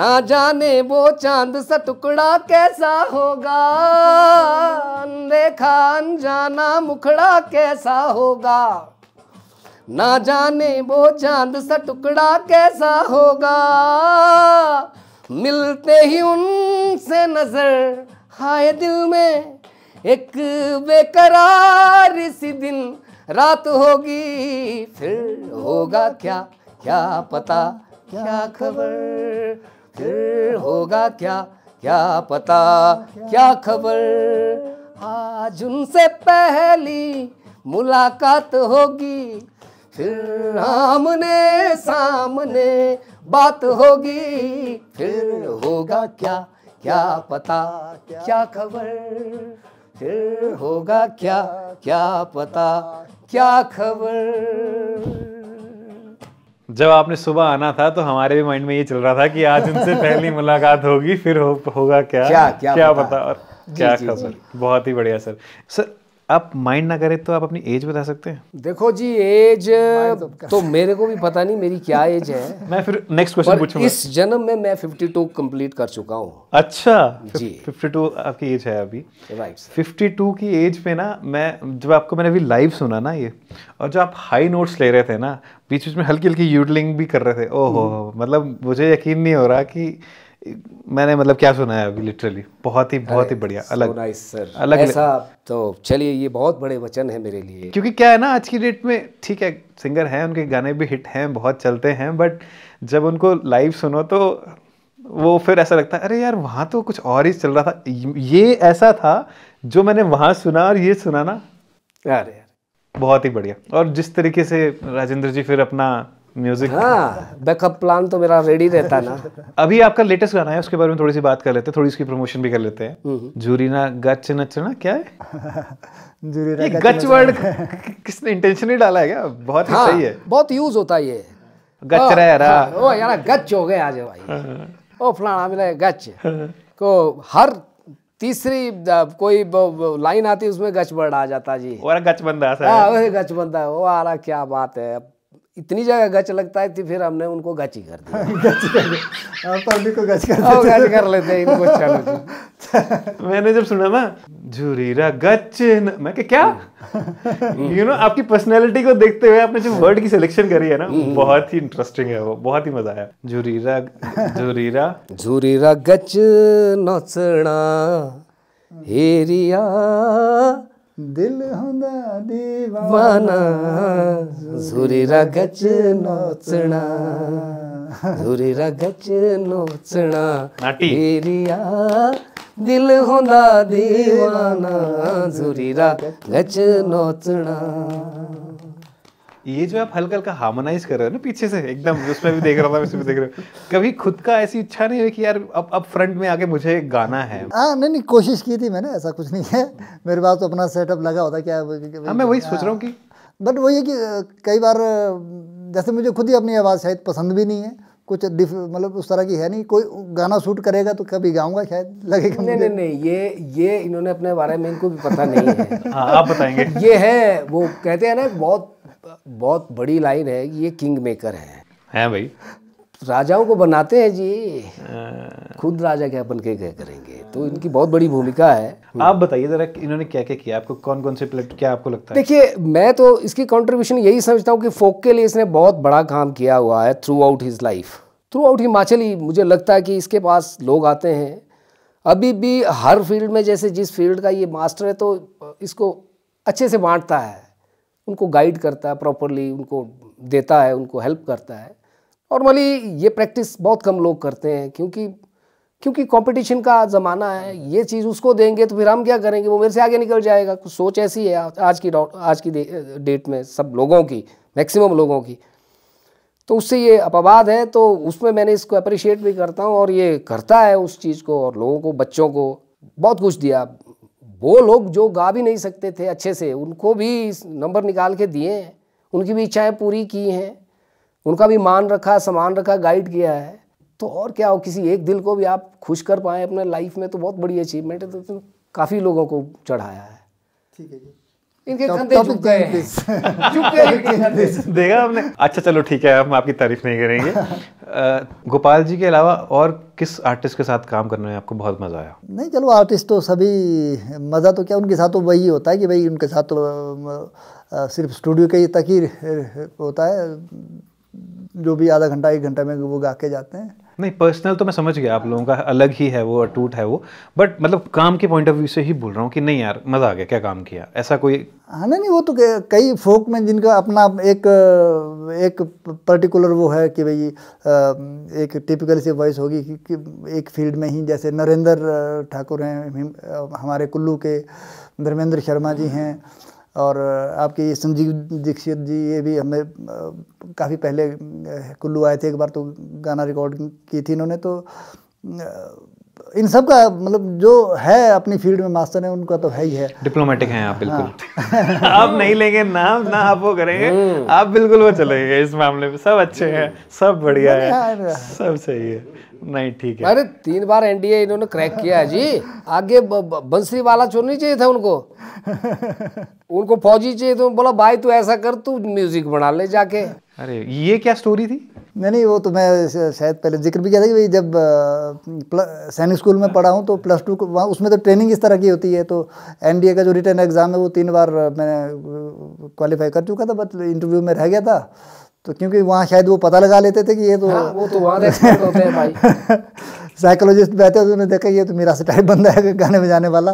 A: ना जाने वो चांद सा टुकड़ा कैसा होगा अनदेखा अनजाना मुखड़ा कैसा होगा ना जाने वो चांद सा टुकड़ा कैसा होगा मिलते ही उनसे नजर हाय दिल में एक बेकरार सी दिन रात होगी फिर होगा क्या क्या पता क्या खबर फिर होगा क्या क्या पता क्या खबर आज उनसे पहली मुलाकात होगी फिर आमने सामने बात होगी फिर होगा क्या क्या पता क्या खबर फिर होगा क्या क्या पता क्या खबर
C: जब आपने सुबह आना था तो हमारे भी माइंड में ये चल रहा था कि आज उनसे पहली मुलाकात होगी फिर हो, होगा क्या क्या क्या, क्या पता, पता और क्या खबर बहुत ही बढ़िया सर सर आप माइंड ना करें तो आप अपनी एज बता सकते हैं
A: देखो जी एज तो, तो मेरे को भी पता नहीं मेरी क्या एज है मैं फिर नेक्स्ट क्वेश्चन पूछूंगा इस जन्म में मैं 52 कंप्लीट कर चुका हूँ अच्छा जी 52 आपकी एज है अभी राइट
C: फिफ्टी टू की एज पे ना मैं जब आपको मैंने अभी लाइव सुना ना ये और जो आप हाई नोट्स ले रहे थे ना बीच बीच में हल्की हल्की यूडलिंग भी कर रहे थे ओहो मतलब मुझे यकीन नहीं हो रहा कि मैंने मतलब क्या सुना है अभी लिटरली बहुत ही बहुत ही बढ़िया अलग सर
A: अलग ऐसा तो चलिए ये बहुत बड़े वचन है मेरे लिए
C: क्योंकि क्या है ना आज की डेट में ठीक है सिंगर हैं उनके गाने भी हिट हैं बहुत चलते हैं बट जब उनको लाइव सुनो तो वो फिर ऐसा लगता है अरे यार वहाँ तो कुछ और ही चल रहा था ये ऐसा था जो मैंने वहाँ सुना और ये सुना ना अरे यार बहुत ही बढ़िया और जिस तरीके से राजेंद्र जी फिर अपना म्यूजिक हाँ
A: बैकअप प्लान तो मेरा रेडी
B: रहता ना
C: अभी आपका लेटेस्ट गाना है उसके बारे में थोड़ी सी बात कर लेते हैं थोड़ी इसकी प्रमोशन भी कर लेते हैं हम्म, हम्म। जूरीना गच नचना क्या
B: है जूरीना गच वर्ड किसने इंटेंशन
A: ही डाला है क्या बहुत हाँ, सही है बहुत यूज होता है ये
C: गच रह हाँ, रहा हाँ, ओ
A: यार गच हो गए आज भाई हाँ। ओ फलाना मिला गच को हर तीसरी कोई लाइन आती है उसमें गच वर्ड आ जाता जी और गच बंदा हां वो गच बंदा वो आ रहा क्या बात है इतनी जगह गच लगता है थी फिर हमने उनको गची कर
B: दिया कर तो को कर कर लेते हैं इनको चलो
A: मैंने
C: जब सुना ना झुरीरा गच मैं क्या क्या यू you नो know, आपकी पर्सनैलिटी को देखते हुए आपने जो वर्ड की सिलेक्शन करी है ना हम्म। बहुत ही इंटरेस्टिंग है वो बहुत ही मजा आया झुरीरा
A: झुरीरा झुरीरा गच नोचना
B: हेरिया ਦਿਲ ਹੁੰਦਾ
A: دیਵਾਨਾ
B: ਜ਼ੁਰੀ ਰਗਚ
A: ਨੋਚਣਾ ਜ਼ੁਰੀ ਰਗਚ ਨੋਚਣਾ ਤੇਰੀਆ ਦਿਲ ਹੁੰਦਾ دیਵਾਨਾ ਜ਼ੁਰੀ ਰਗਚ ਨੋਚਣਾ
C: ये जो आप हल्का हल्का हार्मोनाइज कर रहे हो ना पीछे से एकदम उसमें भी देख रहा था उसमें भी देख रहे हो कभी खुद का ऐसी इच्छा नहीं हुई कि यार अब अब फ्रंट में आके मुझे गाना है
B: हाँ नहीं नहीं कोशिश की थी मैंने ऐसा कुछ नहीं है मेरे पास तो अपना सेटअप लगा होता क्या हाँ मैं वही सोच रहा हूँ हाँ। कि बट वही है कि कई बार जैसे मुझे खुद ही अपनी आवाज़ शायद पसंद भी नहीं है कुछ डिफ मतलब उस तरह की है नहीं कोई गाना शूट करेगा तो कभी गाऊंगा शायद लगेगा नहीं नहीं नहीं ये ये इन्होंने अपने बारे में इनको भी पता नहीं है
A: हाँ आप बताएंगे
B: ये है वो कहते हैं ना
A: बहुत बहुत बड़ी लाइन है ये किंग मेकर है हैं भाई राजाओं को बनाते हैं जी हाँ। खुद राजा क्या बन के क्या करेंगे तो इनकी बहुत बड़ी भूमिका है आप
C: बताइए जरा इन्होंने क्या क्या किया आपको कौन कौन से प्लेट क्या आपको लगता है देखिए
A: मैं तो इसकी कॉन्ट्रीब्यूशन यही समझता हूँ कि फोक के लिए इसने बहुत बड़ा काम किया हुआ है throughout his life throughout Himachali मुझे लगता है कि इसके पास लोग आते हैं अभी भी हर फील्ड में जैसे जिस फील्ड का ये मास्टर है तो इसको अच्छे से बांटता है उनको गाइड करता है प्रॉपरली उनको देता है उनको हेल्प करता है नॉर्मली ये प्रैक्टिस बहुत कम लोग करते हैं क्योंकि क्योंकि कंपटीशन का ज़माना है ये चीज़ उसको देंगे तो फिर हम क्या करेंगे वो मेरे से आगे निकल जाएगा कुछ सोच ऐसी है आज की आज की डेट में सब लोगों की मैक्सिमम लोगों की तो उससे ये अपवाद है तो उसमें मैंने इसको अप्रिशिएट भी करता हूँ और ये करता है उस चीज़ को और लोगों को बच्चों को बहुत कुछ दिया वो लोग जो गा भी नहीं सकते थे अच्छे से उनको भी नंबर निकाल के दिए हैं उनकी भी इच्छाएं पूरी की हैं उनका भी मान रखा सम्मान रखा गाइड किया है तो और क्या हो किसी एक दिल को भी आप खुश कर पाएँ अपने लाइफ में तो बहुत बड़ी अचीवमेंट है तो, तो काफ़ी लोगों को चढ़ाया है
B: ठीक है जी देखा
C: आपने अच्छा चलो ठीक है हम आपकी तारीफ नहीं करेंगे गोपाल जी के अलावा और किस आर्टिस्ट के साथ काम करने में आपको बहुत मज़ा आया
B: नहीं चलो आर्टिस्ट तो सभी मज़ा तो क्या उनके साथ तो वही होता है कि भाई उनके साथ तो सिर्फ स्टूडियो के ही तक ही होता है जो भी आधा घंटा एक घंटा में वो गा के जाते हैं
C: नहीं पर्सनल तो मैं समझ गया आप लोगों का अलग ही है वो अटूट है वो बट मतलब काम के पॉइंट ऑफ व्यू से ही बोल रहा हूँ कि नहीं यार मज़ा आ गया क्या काम किया ऐसा कोई
B: हाँ नहीं वो तो कई फोक में जिनका अपना एक एक पर्टिकुलर वो है कि भाई एक टिपिकल सी वॉइस होगी कि, कि एक फील्ड में ही जैसे नरेंद्र ठाकुर हैं हमारे कुल्लू के धर्मेंद्र शर्मा जी हैं और आपके संजीव दीक्षित जी ये भी हमें काफ़ी पहले कुल्लू आए थे एक बार तो गाना रिकॉर्ड की थी इन्होंने तो इन सब का मतलब जो है अपनी फील्ड में मास्टर है उनका तो है ही है
C: डिप्लोमेटिक हैं आप बिल्कुल
B: हाँ। आप नहीं लेंगे नाम ना आप वो
C: करेंगे हम्म। आप बिल्कुल वो चलेंगे इस मामले में सब अच्छे हैं सब बढ़िया
B: है सब
C: सही है नहीं ठीक है अरे
A: तीन बार एनडीए इन्होंने क्रैक किया है जी आगे बंसरी वाला छोड़नी चाहिए था उनको उनको फौजी चाहिए तो बोला भाई तू ऐसा कर तू म्यूजिक बना ले जाके अरे
B: ये क्या स्टोरी थी नहीं नहीं वो तो मैं शायद पहले जिक्र भी किया था कि भाई जब सैनिक स्कूल में पढ़ा हूँ तो प्लस टू वहाँ उसमें तो ट्रेनिंग इस तरह की होती है तो एनडीए का जो रिटर्न एग्ज़ाम है वो तीन बार मैंने क्वालिफाई कर चुका था बट इंटरव्यू में रह गया था तो क्योंकि वहाँ शायद वो पता लगा लेते थे कि ये तो हाँ, वो तो वहाँ होते हैं भाई साइकोलॉजिस्ट बैठे तो उन्होंने देखा ये तो मेरा से टाइप बंदा है गाने बजाने वाला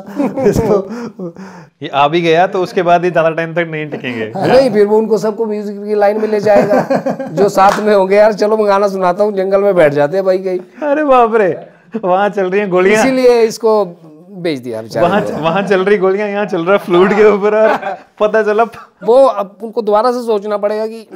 B: इसको
C: तो ये आ भी गया तो उसके बाद ही ज़्यादा टाइम तक नहीं टिकेंगे
B: नहीं फिर वो
A: उनको सबको म्यूजिक की लाइन में ले जाएगा जो साथ में होंगे यार चलो मैं गाना सुनाता हूँ जंगल में बैठ जाते हैं भाई कहीं अरे बाप रे वहाँ चल रही है गोलियाँ इसीलिए इसको बेच दिया वहाँ वहाँ चल
C: रही गोलियाँ यहाँ चल रहा फ्लूट के ऊपर
A: पता चला वो अब उनको दोबारा से सोचना पड़ेगा कि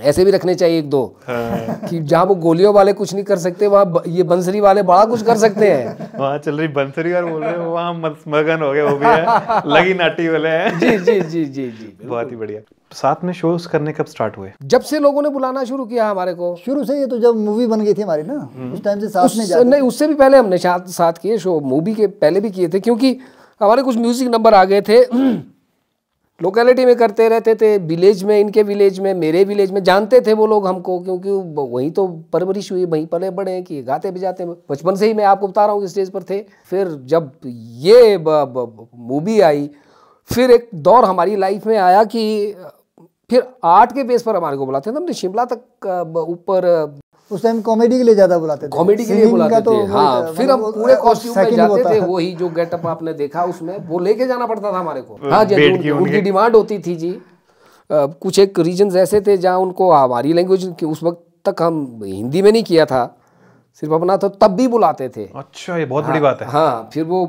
A: ऐसे भी रखने चाहिए एक दो हाँ। कि जहाँ वो गोलियों वाले कुछ नहीं कर सकते वहाँ ये बंसरी वाले बड़ा कुछ कर सकते हैं
C: वहाँ चल रही बंसरी और बोल रहे हैं वहाँ मगन हो गए वो भी है लगी नाटी वाले हैं जी जी जी जी जी बहुत ही बढ़िया साथ में शोज करने कब स्टार्ट हुए
A: जब से लोगों ने बुलाना शुरू किया हमारे को शुरू से ये तो जब मूवी बन गई थी हमारी ना हम्म।
B: उस टाइम से साथ में
A: नहीं उससे भी पहले हमने साथ साथ किए शो मूवी के पहले भी किए थे क्योंकि हमारे कुछ म्यूजिक नंबर आ गए थे लोकेलिटी में करते रहते थे विलेज में इनके विलेज में मेरे विलेज में जानते थे वो लोग हमको क्योंकि वहीं तो परवरिश हुई वहीं पले बड़े हैं कि गाते बजाते बचपन से ही मैं आपको बता रहा हूँ स्टेज पर थे फिर जब ये मूवी आई फिर एक दौर हमारी लाइफ में आया कि फिर आर्ट के बेस पर हमारे को बुलाते थे हमने शिमला तक ऊपर उस टाइम कॉमेडी के लिए ज्यादा बुलाते
B: थे कॉमेडी के लिए बुलाते तो थे हाँ फिर हम मतलब पूरे कॉस्ट्यूम में जाते थे
A: वही जो गेटअप आपने देखा उसमें वो लेके जाना पड़ता था हमारे को हाँ, हाँ जी उनकी डिमांड होती थी जी कुछ एक रीजन ऐसे थे जहाँ उनको हमारी लैंग्वेज उस वक्त तक हम हिंदी में नहीं किया था सिर्फ अपना तो तब भी बुलाते थे अच्छा ये बहुत बड़ी हाँ, बात है हाँ फिर वो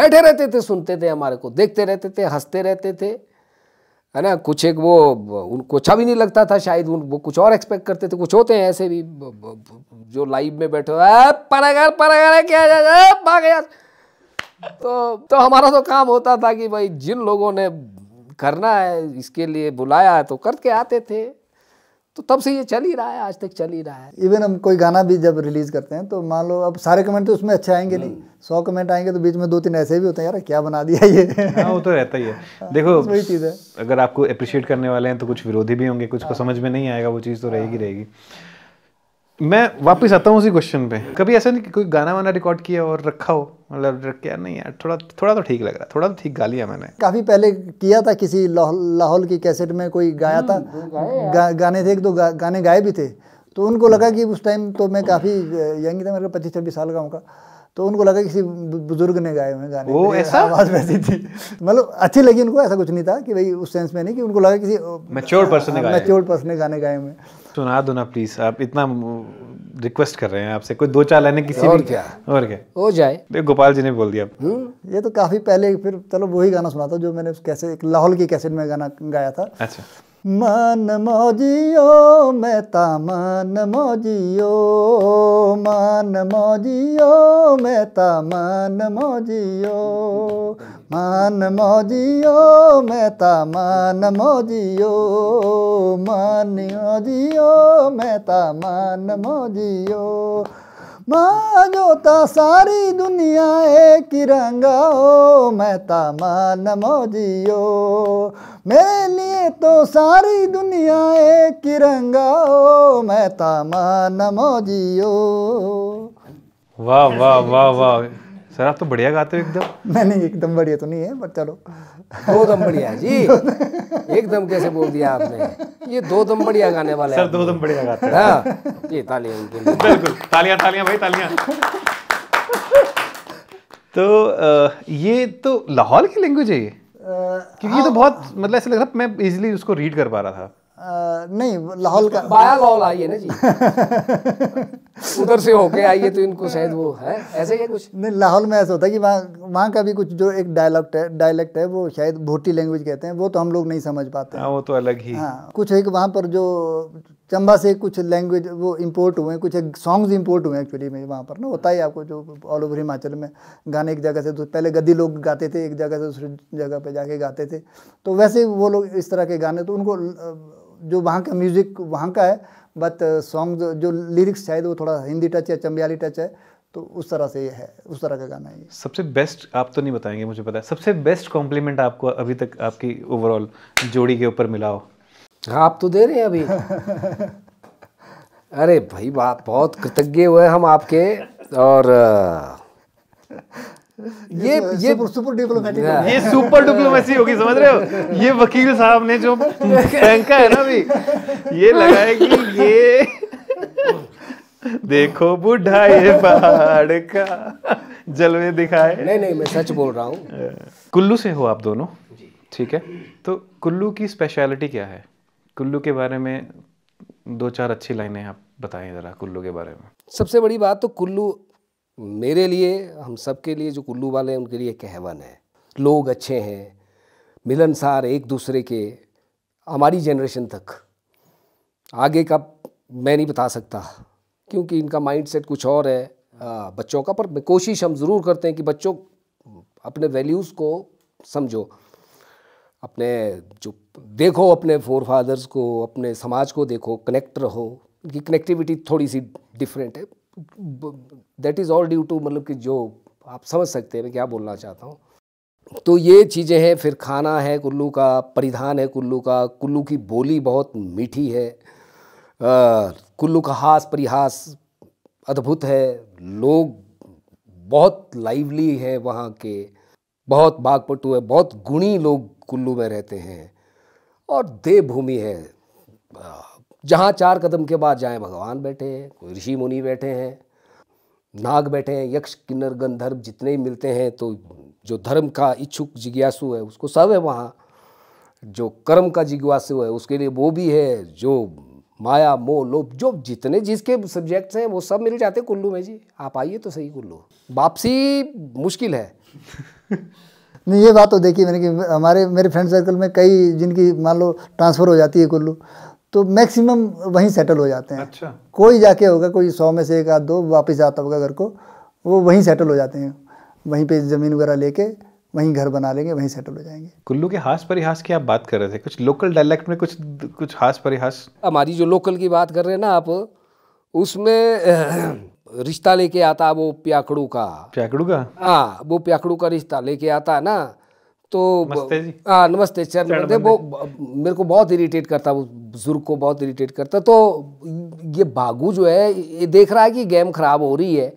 A: बैठे रहते थे सुनते थे हमारे को देखते रहते थे हंसते रहते थे है ना कुछ एक वो उनको अच्छा भी नहीं लगता था शायद उन वो कुछ और एक्सपेक्ट करते थे कुछ होते हैं ऐसे भी जो लाइव में बैठे परागर परागर क्या जा तो तो हमारा तो काम होता था कि भाई जिन लोगों ने करना है इसके लिए बुलाया है तो करके आते थे तो तब से ये चल ही रहा है आज तक चल ही रहा है
B: इवन हम कोई गाना भी जब रिलीज़ करते हैं तो मान लो अब सारे कमेंट तो उसमें अच्छे आएंगे नहीं हम्म। सौ कमेंट आएंगे तो बीच में दो तीन ऐसे भी होते हैं यार क्या बना दिया ये हाँ, वो
C: तो रहता ही है हाँ, देखो वही चीज़ है अगर आपको अप्रिशिएट करने वाले हैं तो कुछ विरोधी भी होंगे कुछ को हाँ। समझ में नहीं आएगा वो चीज़ तो रहेगी रहेगी मैं वापस आता हूँ उसी क्वेश्चन पे कभी ऐसा नहीं कि कोई गाना वाना रिकॉर्ड किया और रखा हो मतलब रख क्या नहीं यार थोड़ा थोड़ा तो ठीक लग रहा थोड़ा तो ठीक गा लिया मैंने
B: काफ़ी पहले किया था किसी लाहौल की कैसेट में कोई गाया हम्म, था गा, गाने थे एक दो गा, गाने गाए भी थे तो उनको लगा कि उस टाइम तो मैं काफ़ी यंग था मेरे पच्चीस छब्बीस साल का हूँ तो उनको लगा किसी बुजुर्ग ने गाए हुए गाने वो ऐसा आवाज वैसी थी मतलब अच्छी लगी उनको ऐसा कुछ नहीं था कि भाई उस सेंस में नहीं कि उनको लगा किसी मेच्योर पर्सन ने मैच्योर हाँ, पर्सन ने गाने गाए हुए
C: तो सुना दो ना प्लीज आप इतना रिक्वेस्ट कर रहे हैं आपसे कोई दो चार लाइने किसी और क्या और क्या हो जाए देख गोपाल जी ने बोल दिया
B: हम्म, ये तो काफी पहले फिर चलो वही गाना सुना था जो मैंने कैसे एक लाहौल की कैसेट में गाना गाया था अच्छा मन मौजियो मैं ता मन मौजियो मन मौजियो मैं ता मन मौजियो मान मोदियो मेहता मान मोदियो मान मोदियो मेहता मान मौजियो माँ जोता सारी दुनिया एक रंगा ओ मेहता मान मोदियो मेरे लिए तो सारी दुनिया एक रंगा ओ मेहता मान मोदियो
C: वाह वाह वाह वाह सर आप तो बढ़िया गाते हो
B: एकदम नहीं नहीं एकदम बढ़िया तो नहीं है पर चलो दो दम बढ़िया जी एकदम कैसे बोल
A: दिया आपने ये दो दम बढ़िया गाने वाले सर दो दम बढ़िया गाते हैं हाँ ये तालियां
C: उनके लिए बिल्कुल तालियां तालियां भाई तालियां तो ये तो लाहौल की लैंग्वेज है ये
B: क्योंकि
C: ये तो हाँ। बहुत मतलब ऐसा लग रहा मैं इजिली उसको रीड कर पा रहा था
B: आ, नहीं लाहौल का बाया लाहौल है ना जी
A: उधर से होके आइए तो इनको शायद वो है ऐसे ही
B: कुछ नहीं लाहौल में ऐसा होता है कि वहाँ वहाँ का भी कुछ जो एक डायलॉक्ट है डायलेक्ट है वो शायद भोटी लैंग्वेज कहते हैं वो तो हम लोग नहीं समझ पाते हैं
C: हाँ, वो तो अलग ही हाँ
B: कुछ एक वहाँ पर जो चंबा से कुछ लैंग्वेज वो इम्पोर्ट हुए हैं कुछ एक सॉन्ग्स इम्पोर्ट हुए एक्चुअली में वहाँ पर ना होता ही आपको जो ऑल ओवर हिमाचल में गाने एक जगह से तो पहले गद्दी लोग गाते थे एक जगह से दूसरी जगह पे जाके गाते थे तो वैसे वो लोग इस तरह के गाने तो उनको जो वहाँ का म्यूज़िक वहाँ का है बट सॉन्ग uh, जो लिरिक्स शायद वो थोड़ा हिंदी टच है चंबियाली टच है तो उस तरह से ये है उस तरह का गाना है
C: सबसे बेस्ट आप तो नहीं बताएंगे मुझे पता है सबसे बेस्ट कॉम्प्लीमेंट आपको अभी तक आपकी ओवरऑल जोड़ी के ऊपर
A: मिला हो आप तो दे रहे हैं अभी अरे भाई बात बहुत कृतज्ञ हुए हम आपके और uh,
B: ये ये सुपर डिप्लोमेटिक ये सुपर डिप्लोमेसी होगी समझ रहे हो
A: ये वकील साहब ने जो
C: फेंका है ना अभी ये लगाया कि ये देखो बुढ़ा ये पहाड़
A: का जलवे दिखाए नहीं नहीं मैं सच बोल रहा हूँ
C: कुल्लू से हो आप दोनों ठीक है तो कुल्लू की स्पेशलिटी
A: क्या है कुल्लू के बारे में दो चार अच्छी लाइनें आप बताएं ज़रा कुल्लू के बारे में सबसे बड़ी बात तो कुल्लू मेरे लिए हम सब के लिए जो कुल्लू वाले हैं उनके लिए कहवन है लोग अच्छे हैं मिलनसार एक दूसरे के हमारी जनरेशन तक आगे का मैं नहीं बता सकता क्योंकि इनका माइंडसेट कुछ और है बच्चों का पर कोशिश हम ज़रूर करते हैं कि बच्चों अपने वैल्यूज़ को समझो अपने जो देखो अपने फोर फादर्स को अपने समाज को देखो कनेक्ट रहो इनकी कनेक्टिविटी थोड़ी सी डिफरेंट है that is all due to मतलब कि जो आप समझ सकते हैं मैं क्या बोलना चाहता हूँ तो ये चीज़ें हैं फिर खाना है कुल्लू का परिधान है कुल्लू का कुल्लू की बोली बहुत मीठी है कुल्लू का हास परिहास अद्भुत है लोग बहुत लाइवली है वहाँ के बहुत बागपटु है बहुत गुणी लोग कुल्लू में रहते हैं और देवभूमि है जहाँ चार कदम के बाद जाएं भगवान बैठे हैं कोई ऋषि मुनि बैठे हैं नाग बैठे हैं यक्ष किन्नर गंधर्व जितने ही मिलते हैं तो जो धर्म का इच्छुक जिज्ञासु है उसको सब है वहाँ जो कर्म का जिज्ञासु है उसके लिए वो भी है जो माया मोह लोभ जो जितने जिसके सब्जेक्ट्स हैं वो सब मिल जाते कुल्लू में जी आप आइए तो सही कुल्लू वापसी मुश्किल है
B: नहीं ये बात तो देखी मैंने कि हमारे मेरे फ्रेंड सर्कल में कई जिनकी मान लो ट्रांसफ़र हो जाती है कुल्लू तो मैक्सिमम वहीं सेटल हो जाते हैं अच्छा कोई जाके होगा कोई सौ में से एक आध दो वापस आता होगा घर को वो वहीं सेटल हो जाते हैं वहीं पे ज़मीन वगैरह लेके वहीं घर बना लेंगे वहीं सेटल हो जाएंगे
C: कुल्लू के हास परिहास की आप बात कर रहे थे कुछ लोकल डायलैक्ट में कुछ कुछ हास परिहास
A: हमारी जो लोकल की बात कर रहे हैं ना आप उसमें रिश्ता लेके आता वो प्याकड़ू का प्याकड़ू का हाँ वो प्याकड़ू का रिश्ता लेके आता है ना तो नमस्ते जी हाँ नमस्ते वो मेरे को बहुत इरिटेट करता वो बुजुर्ग को बहुत इरिटेट करता तो ये भागू जो है ये देख रहा है कि गेम खराब हो रही है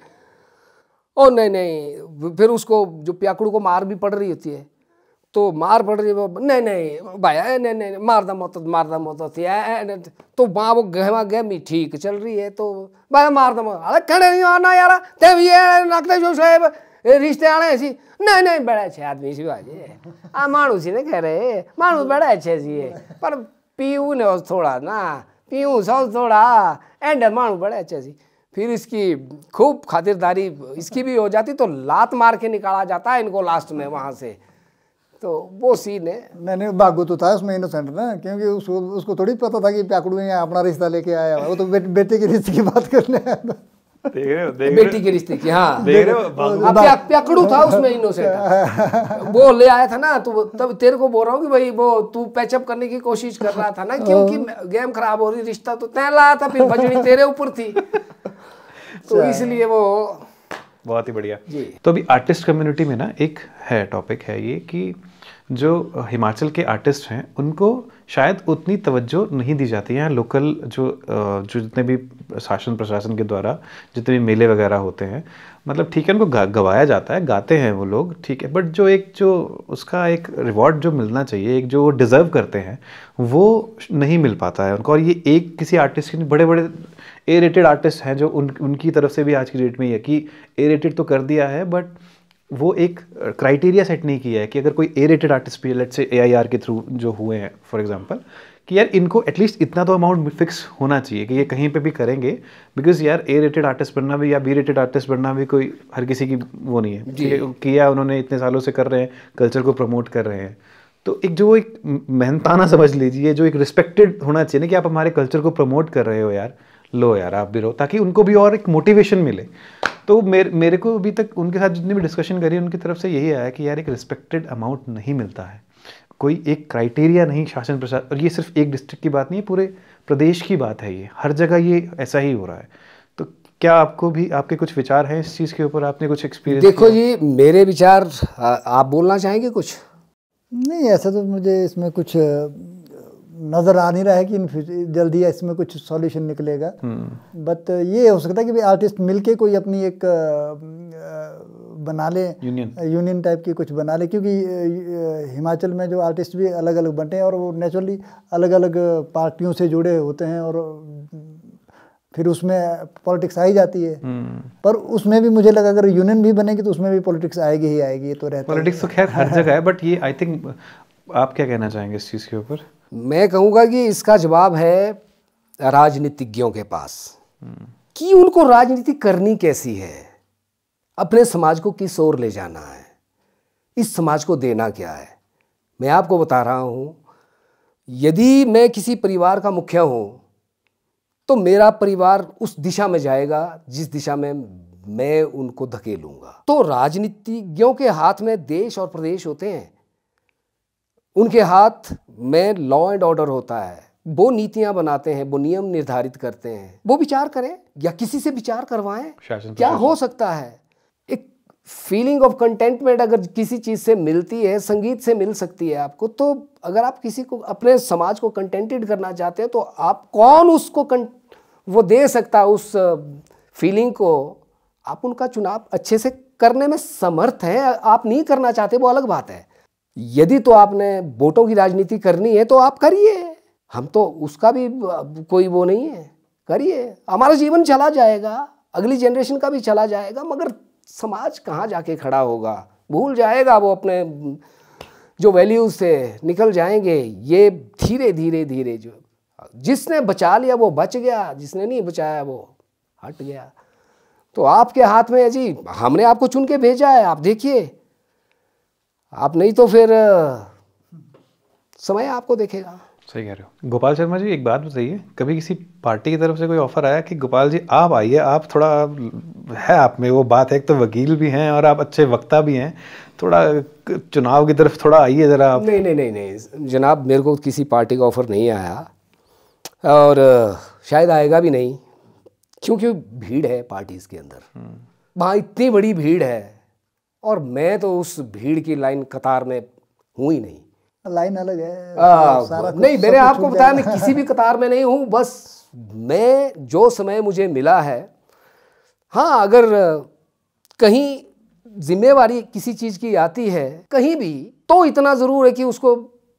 A: और नहीं नहीं फिर उसको जो प्याकड़ू को मार भी पड़ रही होती है तो मार पड़ रही है नहीं नहीं भाई नहीं नहीं मारदा मौत मारदा मौत होती है तो वहाँ वो गहमा गहमी ठीक चल रही है तो भाई मारदा मौत अरे खड़े नहीं आना यार ते भी है नाकते जो साहेब रिश्ते आए सी नहीं नहीं बड़ा નહીં आदमी सी આદમી आ मानू सी છે कह रहे मानू बड़ा છે सी पर पीऊ ने और थोड़ा ना पीऊ सौ थोड़ा एंड मानू बड़ा अच्छे सी फिर इसकी खूब खातिरदारी इसकी भी हो जाती तो लात मार के निकाला जाता है इनको लास्ट में वहाँ से तो वो सीन है
B: नहीं नहीं बागू तो था उसमें इनोसेंट ना क्योंकि उसको उसको थोड़ी पता था कि प्याकड़ू यहाँ अपना रिश्ता लेके आया वो तो बे, बेटे के रिश्ते की बात करने आया था
A: बेटी के रिश्ते की हाँ पकड़ू था उसमें इनोसेंट वो ले आया था ना तो तब तेरे को बोल रहा हूँ कि भाई वो तू पैचअप करने की कोशिश कर रहा था ना क्योंकि गेम हाँ। खराब हो रही रिश्ता तो तय लाया था फिर भजनी तेरे ऊपर थी तो अच्छा। इसलिए वो
C: बहुत ही बढ़िया जी तो अभी आर्टिस्ट कम्युनिटी में ना एक है टॉपिक है ये कि जो हिमाचल के आर्टिस्ट हैं उनको शायद उतनी तवज्जो नहीं दी जाती है लोकल जो जो जितने भी शासन प्रशासन के द्वारा जितने भी मेले वगैरह होते हैं मतलब ठीक है उनको गवाया जाता है गाते हैं वो लोग ठीक है बट जो एक जो उसका एक रिवॉर्ड जो मिलना चाहिए एक जो वो डिज़र्व करते हैं वो नहीं मिल पाता है उनको और ये एक किसी आर्टिस्ट के बड़े बड़े ए रेटेड आर्टिस्ट हैं जो उन उनकी तरफ से भी आज की डेट में ये कि ए रेटेड तो कर दिया है बट वो एक क्राइटेरिया सेट नहीं किया है कि अगर कोई ए रेटेड आर्टिस्ट भी लेट से ए आई आर के थ्रू जो हुए हैं फॉर एग्जाम्पल कि यार इनको एटलीस्ट इतना तो अमाउंट फिक्स होना चाहिए कि ये कहीं पे भी करेंगे बिकॉज यार ए रेटेड आर्टिस्ट बनना भी या बी रेटेड आर्टिस्ट बनना भी कोई हर किसी की वो नहीं है किया उन्होंने इतने सालों से कर रहे हैं कल्चर को प्रमोट कर रहे हैं तो एक जो एक मेहनताना समझ लीजिए जो एक रिस्पेक्टेड होना चाहिए ना कि आप हमारे कल्चर को प्रमोट कर रहे हो यार लो यार आप भी रहो ताकि उनको भी और एक मोटिवेशन मिले तो मेरे मेरे को अभी तक उनके साथ जितनी भी डिस्कशन करी उनकी तरफ से यही आया कि यार एक रिस्पेक्टेड अमाउंट नहीं मिलता है कोई एक क्राइटेरिया नहीं शासन प्रशासन और ये सिर्फ एक डिस्ट्रिक्ट की बात नहीं है पूरे प्रदेश की बात है ये हर जगह ये ऐसा ही हो रहा है तो क्या आपको भी आपके कुछ विचार हैं इस चीज़ के ऊपर आपने कुछ एक्सपीरियंस देखो जी मेरे विचार
A: आप बोलना चाहेंगे कुछ
B: नहीं ऐसा तो मुझे इसमें कुछ नज़र आ नहीं रहा है कि इन फ्यूचर जल्दी इसमें कुछ सॉल्यूशन निकलेगा
A: बट
B: हम्म। uh, ये हो सकता है कि आर्टिस्ट मिलके कोई अपनी एक uh, uh, बना ले यूनियन यूनियन टाइप की कुछ बना ले क्योंकि हिमाचल में जो आर्टिस्ट भी अलग अलग बंटे हैं और वो नेचुरली अलग अलग पार्टियों से जुड़े होते हैं और फिर उसमें पॉलिटिक्स आ ही जाती है हम्म। पर उसमें भी मुझे लगा अगर यूनियन भी बनेगी तो उसमें भी पॉलिटिक्स आएगी ही आएगी तो रहता पॉलिटिक्स
C: तो खैर हर जगह है बट ये आई थिंक आप क्या कहना चाहेंगे इस चीज़ के ऊपर
B: मैं
A: कहूँगा कि इसका जवाब है राजनीतिज्ञों के पास कि उनको राजनीति करनी कैसी है अपने समाज को किस ओर ले जाना है इस समाज को देना क्या है मैं आपको बता रहा हूं यदि मैं किसी परिवार का मुखिया हूं तो मेरा परिवार उस दिशा में जाएगा जिस दिशा में मैं उनको धकेलूंगा तो राजनीतिज्ञों के हाथ में देश और प्रदेश होते हैं उनके हाथ में लॉ एंड ऑर्डर होता है वो नीतियां बनाते हैं वो नियम निर्धारित करते हैं वो विचार करें या किसी से विचार करवाएं
C: क्या हो
A: सकता है एक फीलिंग ऑफ कंटेंटमेंट अगर किसी चीज़ से मिलती है संगीत से मिल सकती है आपको तो अगर आप किसी को अपने समाज को कंटेंटेड करना चाहते हैं तो आप कौन उसको कं... वो दे सकता उस फीलिंग को आप उनका चुनाव अच्छे से करने में समर्थ हैं आप नहीं करना चाहते वो अलग बात है यदि तो आपने वोटों की राजनीति करनी है तो आप करिए हम तो उसका भी कोई वो नहीं है करिए हमारा जीवन चला जाएगा अगली जनरेशन का भी चला जाएगा मगर समाज कहाँ जाके खड़ा होगा भूल जाएगा वो अपने जो वैल्यूज से निकल जाएंगे ये धीरे धीरे धीरे जो जिसने बचा लिया वो बच गया जिसने नहीं बचाया वो हट गया तो आपके हाथ में है जी हमने आपको चुन के भेजा है आप देखिए आप नहीं तो फिर समय आपको देखेगा
D: सही
C: कह रहे हो गोपाल शर्मा जी एक बात बताइए कभी किसी पार्टी की तरफ से कोई ऑफर आया कि गोपाल जी आप आइए आप थोड़ा है आप में वो बात है एक तो वकील भी हैं और आप अच्छे वक्ता भी हैं थोड़ा
A: चुनाव की तरफ थोड़ा आइए ज़रा आप नहीं नहीं नहीं नहीं जनाब मेरे को किसी पार्टी का ऑफ़र नहीं आया और शायद आएगा भी नहीं क्योंकि भीड़ है पार्टीज़ के अंदर हम्म। वहाँ इतनी बड़ी भीड़ है और मैं तो उस भीड़ की लाइन कतार में हूं ही नहीं
B: लाइन अलग है आ, सारा नहीं मैंने आपको बताया मैं किसी
A: भी कतार में नहीं हूं बस मैं जो समय मुझे मिला है हाँ अगर कहीं जिम्मेवारी किसी चीज़ की आती है कहीं भी तो इतना ज़रूर है कि उसको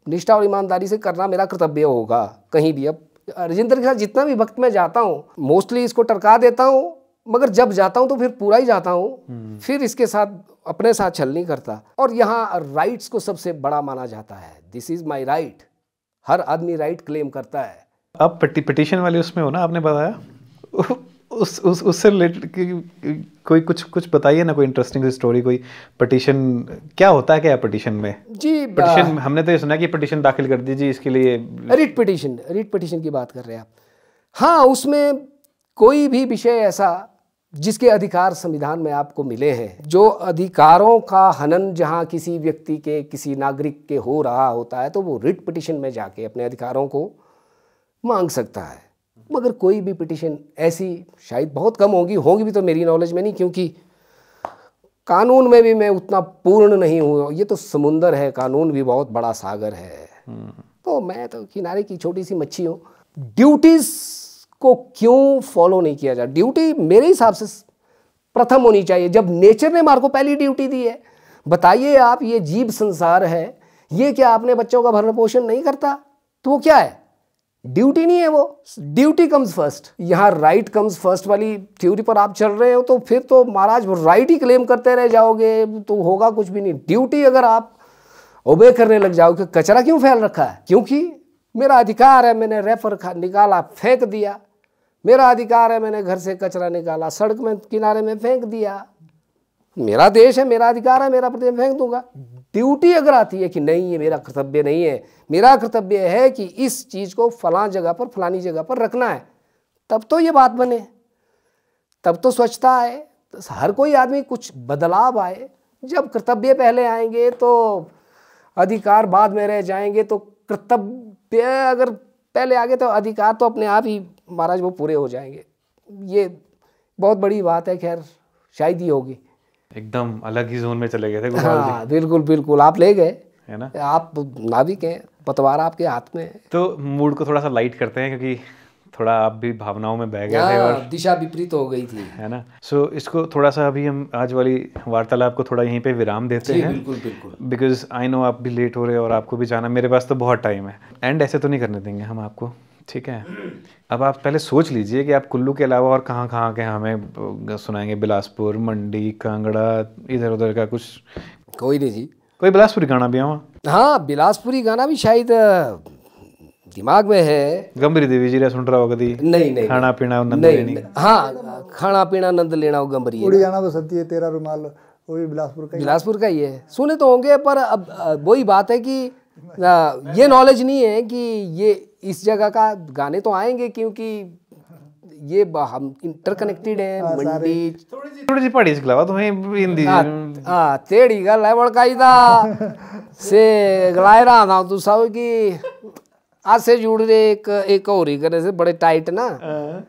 A: निष्ठा और ईमानदारी से करना मेरा कर्तव्य होगा कहीं भी अब राजेंद्र के साथ जितना भी वक्त मैं जाता हूँ मोस्टली इसको टरका देता हूँ मगर जब जाता हूँ तो फिर पूरा ही जाता हूँ हम्म। फिर इसके साथ अपने साथ छल नहीं करता और यहाँ राइट्स को सबसे बड़ा माना जाता है दिस इज माई राइट हर आदमी राइट क्लेम करता है
C: आप पटि, पटिशन वाले उसमें हो ना आपने बताया उस उस उससे रिलेटेड कोई कुछ कुछ बताइए ना कोई इंटरेस्टिंग स्टोरी कोई पटिशन क्या होता है क्या पटिशन में
A: जी पटिशन
C: हमने तो ये सुना कि पटिशन दाखिल कर दीजिए इसके लिए
A: रिट पटिशन रिट पटिशन की बात कर रहे हैं आप हाँ उसमें कोई भी विषय ऐसा जिसके अधिकार संविधान में आपको मिले हैं जो अधिकारों का हनन जहां किसी व्यक्ति के किसी नागरिक के हो रहा होता है तो वो रिट पिटिशन में जाके अपने अधिकारों को मांग सकता है मगर कोई भी पिटिशन ऐसी शायद बहुत कम होगी होंगी भी तो मेरी नॉलेज में नहीं क्योंकि कानून में भी मैं उतना पूर्ण नहीं हूँ ये तो समुंदर है कानून भी बहुत बड़ा सागर है हम्म। तो मैं तो किनारे की छोटी सी मच्छी हूँ ड्यूटीज़ को क्यों फॉलो नहीं किया जाए ड्यूटी मेरे हिसाब से प्रथम होनी चाहिए जब नेचर ने मार को पहली ड्यूटी दी है बताइए आप ये जीव संसार है ये क्या आपने बच्चों का भरण पोषण नहीं करता तो वो क्या है ड्यूटी नहीं है वो ड्यूटी कम्स फर्स्ट यहाँ राइट कम्स फर्स्ट वाली थ्योरी पर आप चल रहे हो तो फिर तो महाराज राइट ही क्लेम करते रह जाओगे तो होगा कुछ भी नहीं ड्यूटी अगर आप ओबे करने लग जाओगे कचरा क्यों फैल रखा है क्योंकि मेरा अधिकार है मैंने रेफर निकाला फेंक दिया मेरा अधिकार है मैंने घर से कचरा निकाला सड़क में किनारे में फेंक दिया मेरा देश है मेरा अधिकार है मेरा प्रदेश फेंक दूंगा ड्यूटी अगर आती है कि नहीं ये मेरा कर्तव्य नहीं है मेरा कर्तव्य है कि इस चीज़ को फला जगह पर फलानी जगह पर रखना है तब तो ये बात बने तब तो स्वच्छता आए तो हर कोई आदमी कुछ बदलाव आए जब कर्तव्य पहले आएंगे तो अधिकार बाद में रह जाएंगे तो कर्तव्य अगर पहले आगे तो अधिकार तो अपने आप ही महाराज वो पूरे हो जाएंगे ये बहुत बड़ी बात है खैर शायद ही होगी
C: एकदम अलग ही जोन में चले गए थे हाँ
A: बिल्कुल बिल्कुल आप ले गए है ना आप नाविक हैं पतवार आपके हाथ में है
C: तो मूड को थोड़ा सा लाइट करते हैं क्योंकि थोड़ा आप भी भावनाओं में बह गए थे हाँ, और
A: दिशा विपरीत हो गई थी है ना
C: सो so, इसको थोड़ा सा अभी हम आज वाली वार्तालाप को थोड़ा यहीं पे विराम देते हैं बिल्कुल बिल्कुल बिकॉज आई नो आप भी लेट हो रहे हो और आपको भी जाना मेरे पास तो बहुत टाइम है एंड ऐसे तो नहीं करने देंगे हम आपको ठीक है अब आप पहले सोच लीजिए कि आप कुल्लू के अलावा और कहाँ कहाँ के हमें सुनाएंगे बिलासपुर मंडी कांगड़ा इधर उधर का कुछ कोई नहीं जी कोई बिलासपुरी गाना भी है
A: हाँ बिलासपुरी गाना भी शायद दिमाग में है
C: गंभीर देवी जी सुन रहा होगा नहीं नहीं खाना पीना नंद नहीं, लेनी
A: हाँ खाना पीना नंद लेना वो गंभीर उड़ी जाना
B: तो सत्य है तेरा रुमाल वो भी बिलासपुर का बिलासपुर का ही है सुने तो होंगे पर अब वही बात है कि ये नॉलेज नहीं है कि ये
A: इस जगह का गाने तो आएंगे क्योंकि ये हम इंटरकनेक्टेड है हाँ, मंडी
C: थोड़ी सी पढ़ी इसके अलावा तुम्हें तो हिंदी हां
A: टेढ़ी हाँ, गल है बड़काई दा से गलायरा ना तू सब की आसे जुड़ रहे एक एक और ही करे से बड़े टाइट ना हाँ।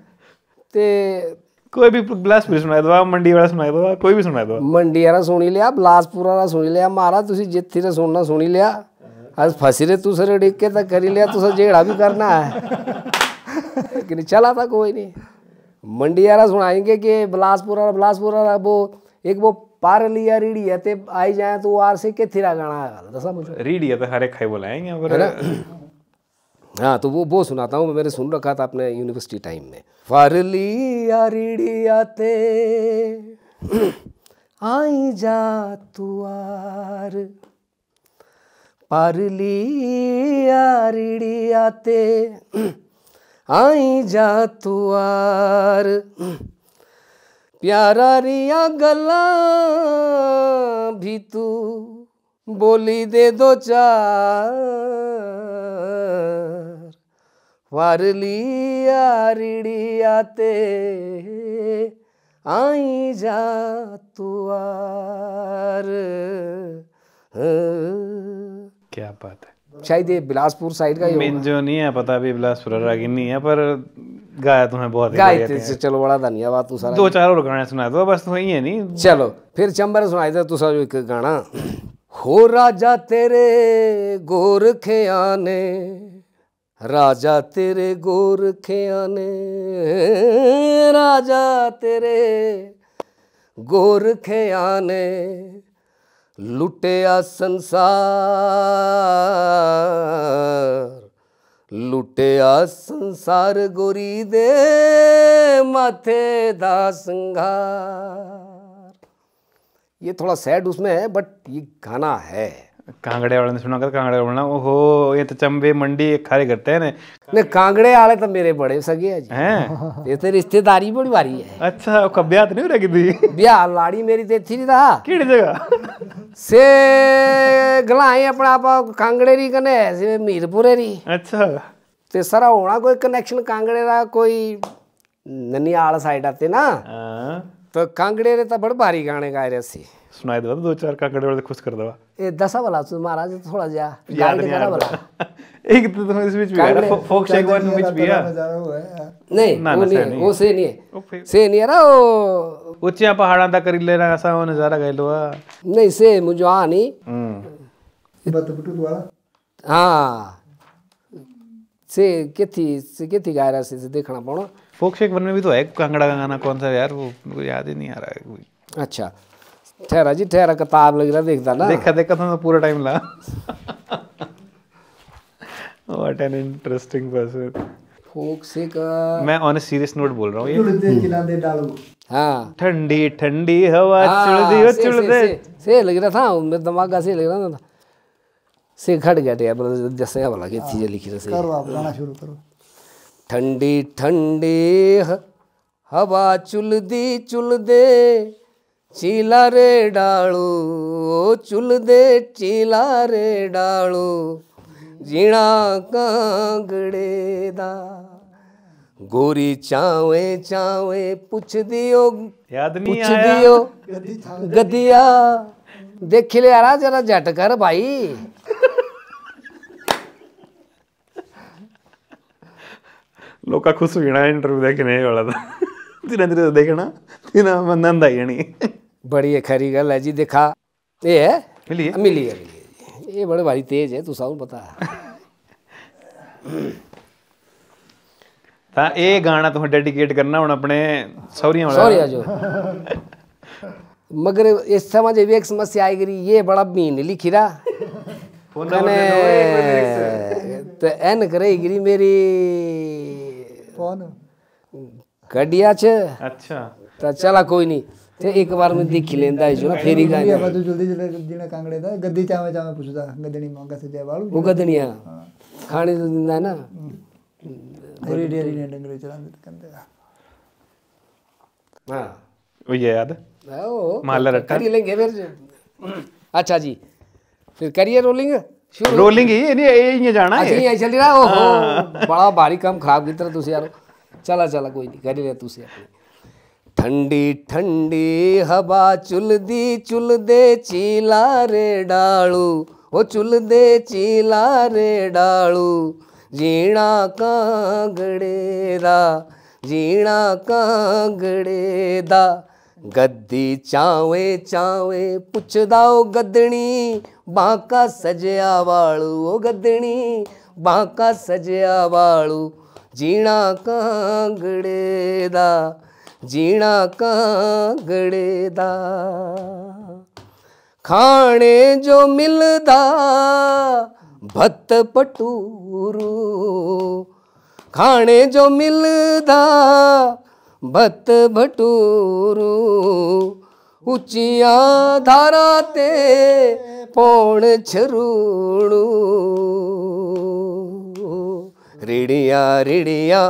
A: ते कोई भी भी सुनाई दो मंडी वाला सुनाई दो कोई भी सुनाई दो मंडी वाला सुनी लिया बिलासपुरा वाला सुनी लिया मारा तुसी जित्थी रे सुनना सुनी लिया हाँ। आज फसी रे तू सरे डिग के तक करी लिया तू जेड़ा भी करना है कि चला था कोई नहीं मंडी वाला सुनाएंगे कि बिलासपुर वाला बिलासपुर वाला वो एक वो पार लिया रीढ़ी है ते आई जाए तो आर से के थिरा गाना है दसा मुझे रीढ़ी है तो हर एक खाई बोलाएंगे पर हाँ तो वो वो सुनाता हूँ मैंने सुन रखा था अपने यूनिवर्सिटी टाइम में फारली आरीड़ी आते आई जा तुआर पारली आरीड़ी आते आई जा तुआर प्यारा रिया गला भी तू बोली दे दो चार वारलिया रिड़ियाते आई जा तुआर क्या बात है शायद ये बिलासपुर साइड का ही जो
C: नहीं है पता अभी बिलासपुर रागी नहीं है पर गाया तुम्हें बहुत गाए थे तो थे
A: चलो बड़ा धन्यवाद तू सारा दो चार और गाने सुना दो बस तो ही है नहीं चलो फिर चंबर सुनाई था तुसा जो एक गाना हो राजा तेरे गोरखे आने राजा तेरे गोरखिया ने राजा तेरे गोरखिया ने लुटिया संसार लुटिया संसार गोरी दे माथे दा संघार ये थोड़ा सैड उसमें है बट ये गाना है
C: कांगड़े ने सुना कर कांगड़े बोलना ओहो ये तो चंबे मंडी एक खारे करते हैं
A: ने कांगड़े वाले तो मेरे बड़े सगे है जी हैं ये तो रिश्तेदारी बड़ी भारी है अच्छा का ब्याह तो नहीं रखी थी ब्याह लाड़ी मेरी ते थी था केड़ी जगह से गलाए अपना आप कांगड़े री कने से मीरपुरे री अच्छा ते सारा होना कोई कनेक्शन कांगड़े रा कोई ननियाल साइड आते ना आ, तो कांगड़े रे तो बड़ भारी गाने गाए रहे सी सुनाई दवा तो दो चार कांगड़े वाले खुश कर दवा ए दसा वाला सु महाराज थोड़ा जा याद नहीं आ रहा
C: एक तो तुम इस बीच भी है फोक शेक वन बीच भी
B: है
A: नहीं
C: ना वो नहीं वो से
A: नहीं है से नहीं रहा
C: वो ऊंचिया पहाड़ा दा करी लेना ऐसा वो नजारा गए लो
A: नहीं से मुझे आ नहीं
C: हम्म।
A: बतबटू वाला हां से केथी से केथी गायरा से देखना पड़ो
C: फोक शेक वन में भी तो है कांगड़ा का गाना कौन सा यार वो याद ही नहीं आ रहा है
A: अच्छा ठहरा जी ठहरा किताब लग रहा देखता ना देखा देखा था मैं पूरा टाइम ला what an interesting
C: person
B: folk से का मैं
C: ऑन सीरियस नोट बोल रहा हूँ
A: हाँ ठंडी ठंडी हवा हाँ, चुड़ से, चुड़ से, से, लग रहा था मेरे दिमाग का से लग रहा था से घट गया थे ब्रदर जैसे वाला की चीजें लिखी रहे गाना शुरू करो ठंडी ठंडी हवा चुल दी चुल दे चीला रे डालू ओ चुल दे चीला रे डालू जीना कांगड़े दा गोरी चावे चावे पुछ दियो याद नहीं पुछ आया। दियो गदिया देख ले यारा जरा झट कर भाई
C: लोग का खुश होना इंटरव्यू देखने वाला था धीरे धीरे देखना
A: धीरे मंदन दाइनी बड़ी खरी गल है जी देखा ये है मिली है मिली है मिली ये बड़े भारी तेज है तू सब पता है
C: ਤਾਂ ਇਹ ਗਾਣਾ ਤੁਹਾਨੂੰ ਡੈਡੀਕੇਟ ਕਰਨਾ ਹੁਣ ਆਪਣੇ सौरिया ਵਾਲਾ ਸੌਰੀਆ ਜੋ
A: मगर इस समझ भी एक समस्या आई गई ये बड़ा मीन लिखी
D: रहा
A: तो एन करे गिरी मेरी કોણ કડિયા છે અચ્છા તો ચાલા કોઈ નહીં તે એક વાર મેં દેખી લેંદા આવી છું ફેરી ગાય બધું
B: જલ્દી જલ્દી જીણે કાંગડે દા ગદ્દી ચામે ચામે પૂછતા ગદણી માં કસે જાય વાળું હું ગદણીયા ખાણી તો દિંદા ના પૂરી ડેરી ને ડંગરે ચલાંદ કંદે
A: હા
C: वो ये याद है
A: माला रट्टा कर लेंगे फिर अच्छा जी फिर करिए रोलिंग ਰੋਲਿੰਗ ਹੀ ਇਹ
C: ਨਹੀਂ ਇਹ ਹੀ ਜਾਣਾ ਹੈ ਅਸੀਂ ਚੱਲੀ ਨਾ ਓਹੋ
A: ਬੜਾ ਭਾਰੀ ਕੰਮ ਖਰਾਬ ਕੀਤਾ ਤੁਸੀਂ ਯਾਰ ਚਲਾ ਚਲਾ ਕੋਈ ਨਹੀਂ ਕਰੀ ਰਿਹਾ ਤੁਸੀਂ ਆਪਣੀ ਠੰਡੀ ਠੰਡੀ ਹਵਾ ਚੁਲਦੀ ਚੁਲਦੇ ਚੀਲਾ ਰੇ ਡਾਲੂ ਉਹ ਚੁਲਦੇ ਚੀਲਾ ਰੇ ਡਾਲੂ ਜੀਣਾ ਕਾਂਗੜੇ ਦਾ ਜੀਣਾ ਕਾਂਗੜੇ ਦਾ ਗੱਦੀ ਚਾਵੇ ਚਾਵੇ ਪੁੱਛਦਾ ਉਹ ਗੱਦਣੀ ਬਾਂਕਾ ਸਜਿਆ ਵਾਲੂ ਉਹ ਗੱਦਣੀ ਬਾਂਕਾ ਸਜਿਆ ਵਾਲੂ ਜੀਣਾ ਕਾਂਗੜੇ ਦਾ ਜੀਣਾ ਕਾਂਗੜੇ ਦਾ ਖਾਣੇ ਜੋ ਮਿਲਦਾ ਭੱਤ ਪਟੂਰੂ ਖਾਣੇ ਜੋ ਮਿਲਦਾ ਬਤ ਭਟੂਰੂ ਉੱਚੀਆਂ ਧਾਰਾ ਤੇ ਪੌਣ ਛਰੂਣੂ ਰੀੜੀਆਂ ਰੀੜੀਆਂ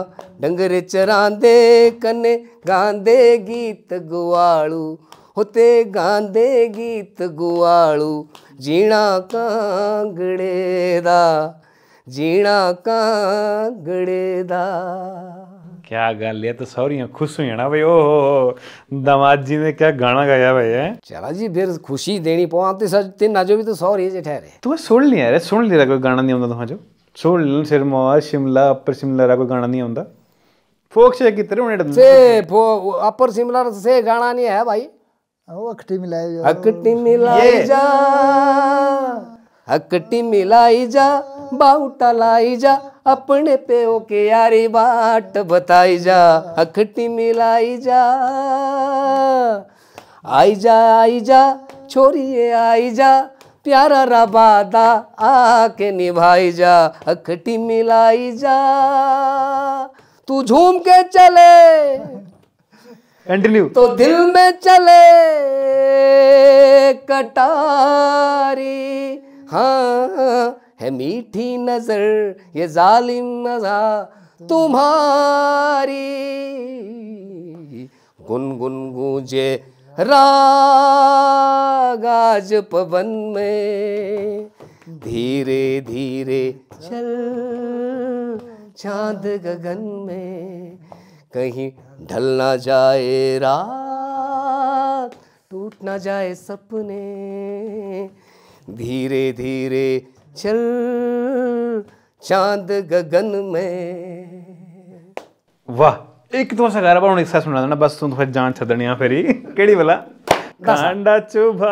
A: ਡੰਗਰ ਚਰਾਂਦੇ ਕੰਨੇ ਗਾਉਂਦੇ ਗੀਤ ਗਵਾਲੂ ਹੁਤੇ ਗਾਉਂਦੇ ਗੀਤ ਗਵਾਲੂ ਜੀਣਾ ਕਾਂਗੜੇ ਦਾ ਜੀਣਾ ਕਾਂਗੜੇ ਦਾ
C: क्या गल है तो सौरिया खुश हुई ना भाई ओहो दामाद जी ने क्या गाना गाया भाई है
A: चला जी फिर खुशी देनी पवा तो सच तीन अजो भी तो सौरी जे ठहरे
C: तू सुन लिया रे सुन लिया कोई गाना नहीं आंदा तुम्हारा सुन लिया सिरमौर शिमला अपर शिमला रा कोई गाना नहीं आंदा फोक से कितने उन्हें से
A: फो अपर शिमला से गाना नहीं है भाई अकटी मिलाए अकटी मिलाए जा हकटी मिलाई जा बाउटा लाई जा अपने पे ओ के यारी बाट बताई जा हकटी मिलाई जा आई जा आई जा छोरिए आई जा प्यारा रा आके निभाई जा हकटी मिलाई जा तू झूम के चले कंटिन्यू तो दिल में चले कटारी हाँ है मीठी नजर ये जालिम नजा तुम्हारी गुनगुन गूंजे रागाज पवन में धीरे धीरे चल चांद गगन में कहीं ढल ना जाए रात टूट ना जाए सपने धीरे धीरे चल चांद गगन में
C: वाह ਇੱਕ ਤੋਂ ਸਗਾਰਾ ਬਣਾਉਣ ਇੱਕ ਸਾਸ ਸੁਣਾ ਦੇਣਾ ਬਸ ਤੂੰ ਫਿਰ ਜਾਣ
A: ਛੱਡਣੀਆਂ ਫੇਰੀ ਕਿਹੜੀ ਵਾਲਾ ਕਾਂਡਾ ਚੁਭਾ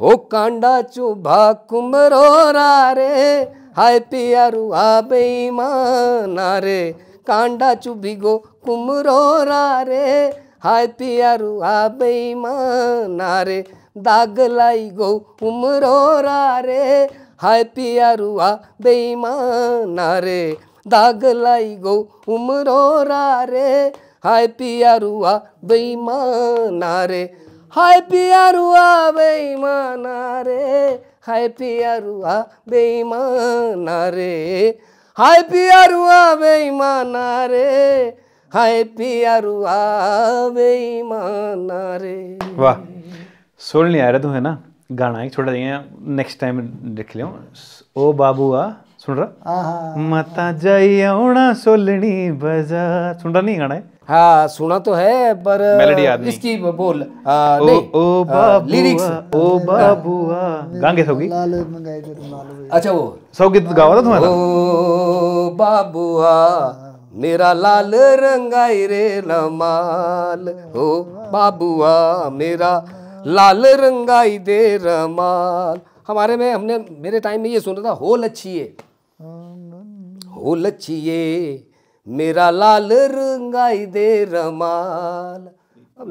A: ਹੋ ਕਾਂਡਾ ਚੁਭਾ ਕੁਮਰੋ ਰਾਰੇ ਹਾਏ ਪਿਆ ਰੂਆ ਬੇਈਮਾਨਾ ਰੇ ਕਾਂਡਾ ਚੁਭੀ ਗੋ ਕੁਮਰੋ ਰਾਰੇ ਹਾਏ ਪਿਆ ਰੂਆ ਬੇਈਮਾਨਾ ਰੇ दाग लाई गो उमरो रे हाय पिया रुआ बेईमाना रे दाग लाई गो उमरो रे हाय पिया रुआ बेईमाना रे हाय पिया रुआ बेईमाना रे हाय पिया रुआ बेईमाना रे हाय पिया बेईमाना रे हाय पिया बेईमाना रे
C: वाह सुन आ रहा तू है ना गाना एक छोटा दिया नेक्स्ट टाइम देख लियो ओ आ सुन
A: रहा
C: जाई जाइयोना सोलनी बजा सुन रहा नहीं गाना है
A: हाँ सुना तो है पर मेलोडी याद नहीं इसकी बोल आ, ओ, ओ बाबू लिरिक्स ओ गांगे अच्छा वो गाओ था ओ मेरा लाल रंगाई रे लमाल ओ बाबूआ मेरा लाल रंगाई दे रमाल हमारे में हमने मेरे टाइम में ये सुना था हो लच्छिए हो लच्छिए मेरा लाल रंगाई दे रमाल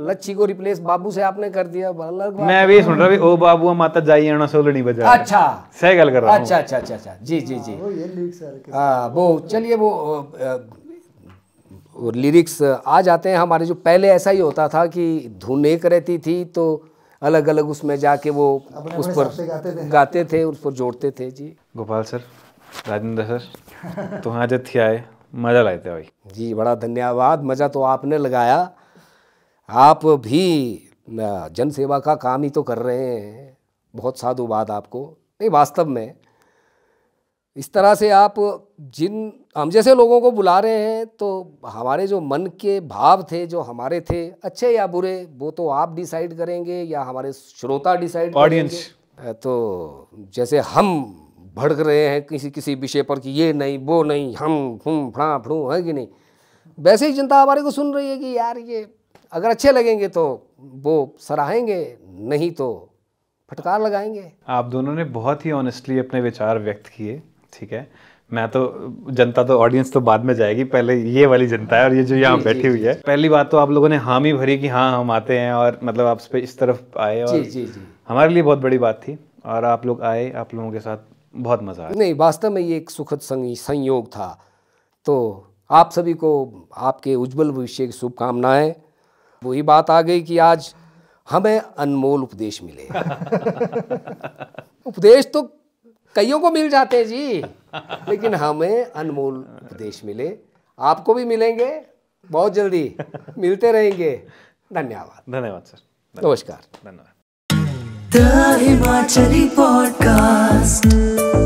A: लच्छी को रिप्लेस बाबू से आपने कर दिया मैं भी सुन रहा भी ओ
C: बाबू माता जाइए ना सोलनी बजा अच्छा
A: सही गल कर रहा हूं अच्छा अच्छा अच्छा अच्छा जी जी जी हाँ वो हाँ, चलिए वो लिरिक्स आ जाते हैं हमारे जो पहले ऐसा ही होता था कि धुन एक रहती थी तो अलग अलग उसमें जाके वो उस पर गाते थे गाते थे उस पर जोड़ते थे जी गोपाल सर राजेंद्र सर तो हाँ जब आए मज़ा लाए थे भाई जी बड़ा धन्यवाद मज़ा तो आपने लगाया आप भी जन सेवा का काम ही तो कर रहे हैं बहुत साधुवाद आपको नहीं वास्तव में इस तरह से आप जिन हम जैसे लोगों को बुला रहे हैं तो हमारे जो मन के भाव थे जो हमारे थे अच्छे या बुरे वो तो आप डिसाइड करेंगे या हमारे श्रोता डिसाइड ऑडियंस तो जैसे हम भड़क रहे हैं किसी किसी विषय पर कि ये नहीं वो नहीं हम फूम फड़ा फड़ू है कि नहीं वैसे ही जनता हमारे को सुन रही है कि यार ये अगर अच्छे लगेंगे तो वो सराहेंगे नहीं तो फटकार लगाएंगे
C: आप दोनों ने बहुत ही ऑनेस्टली अपने विचार व्यक्त किए ठीक है मैं तो जनता तो ऑडियंस तो बाद में जाएगी पहले ये वाली जनता है और ये जो यहाँ बैठी हुई है पहली बात तो आप लोगों ने हामी भरी कि हाँ हम आते हैं और मतलब आप इस तरफ आए और जी, जी, जी। हमारे लिए बहुत बड़ी बात थी और आप लोग आए आप लोगों के साथ बहुत मज़ा आया नहीं
A: वास्तव में ये एक सुखद संयोग था तो आप सभी को आपके उज्जवल भविष्य की शुभकामनाएं वही बात आ गई कि आज हमें अनमोल उपदेश मिले उपदेश तो कईयों को मिल जाते हैं जी लेकिन हमें अनमोल उपदेश मिले आपको भी मिलेंगे बहुत जल्दी मिलते रहेंगे धन्यवाद
C: धन्यवाद सर नमस्कार
A: धन्यवाद
D: हिमाचली पॉडकास्ट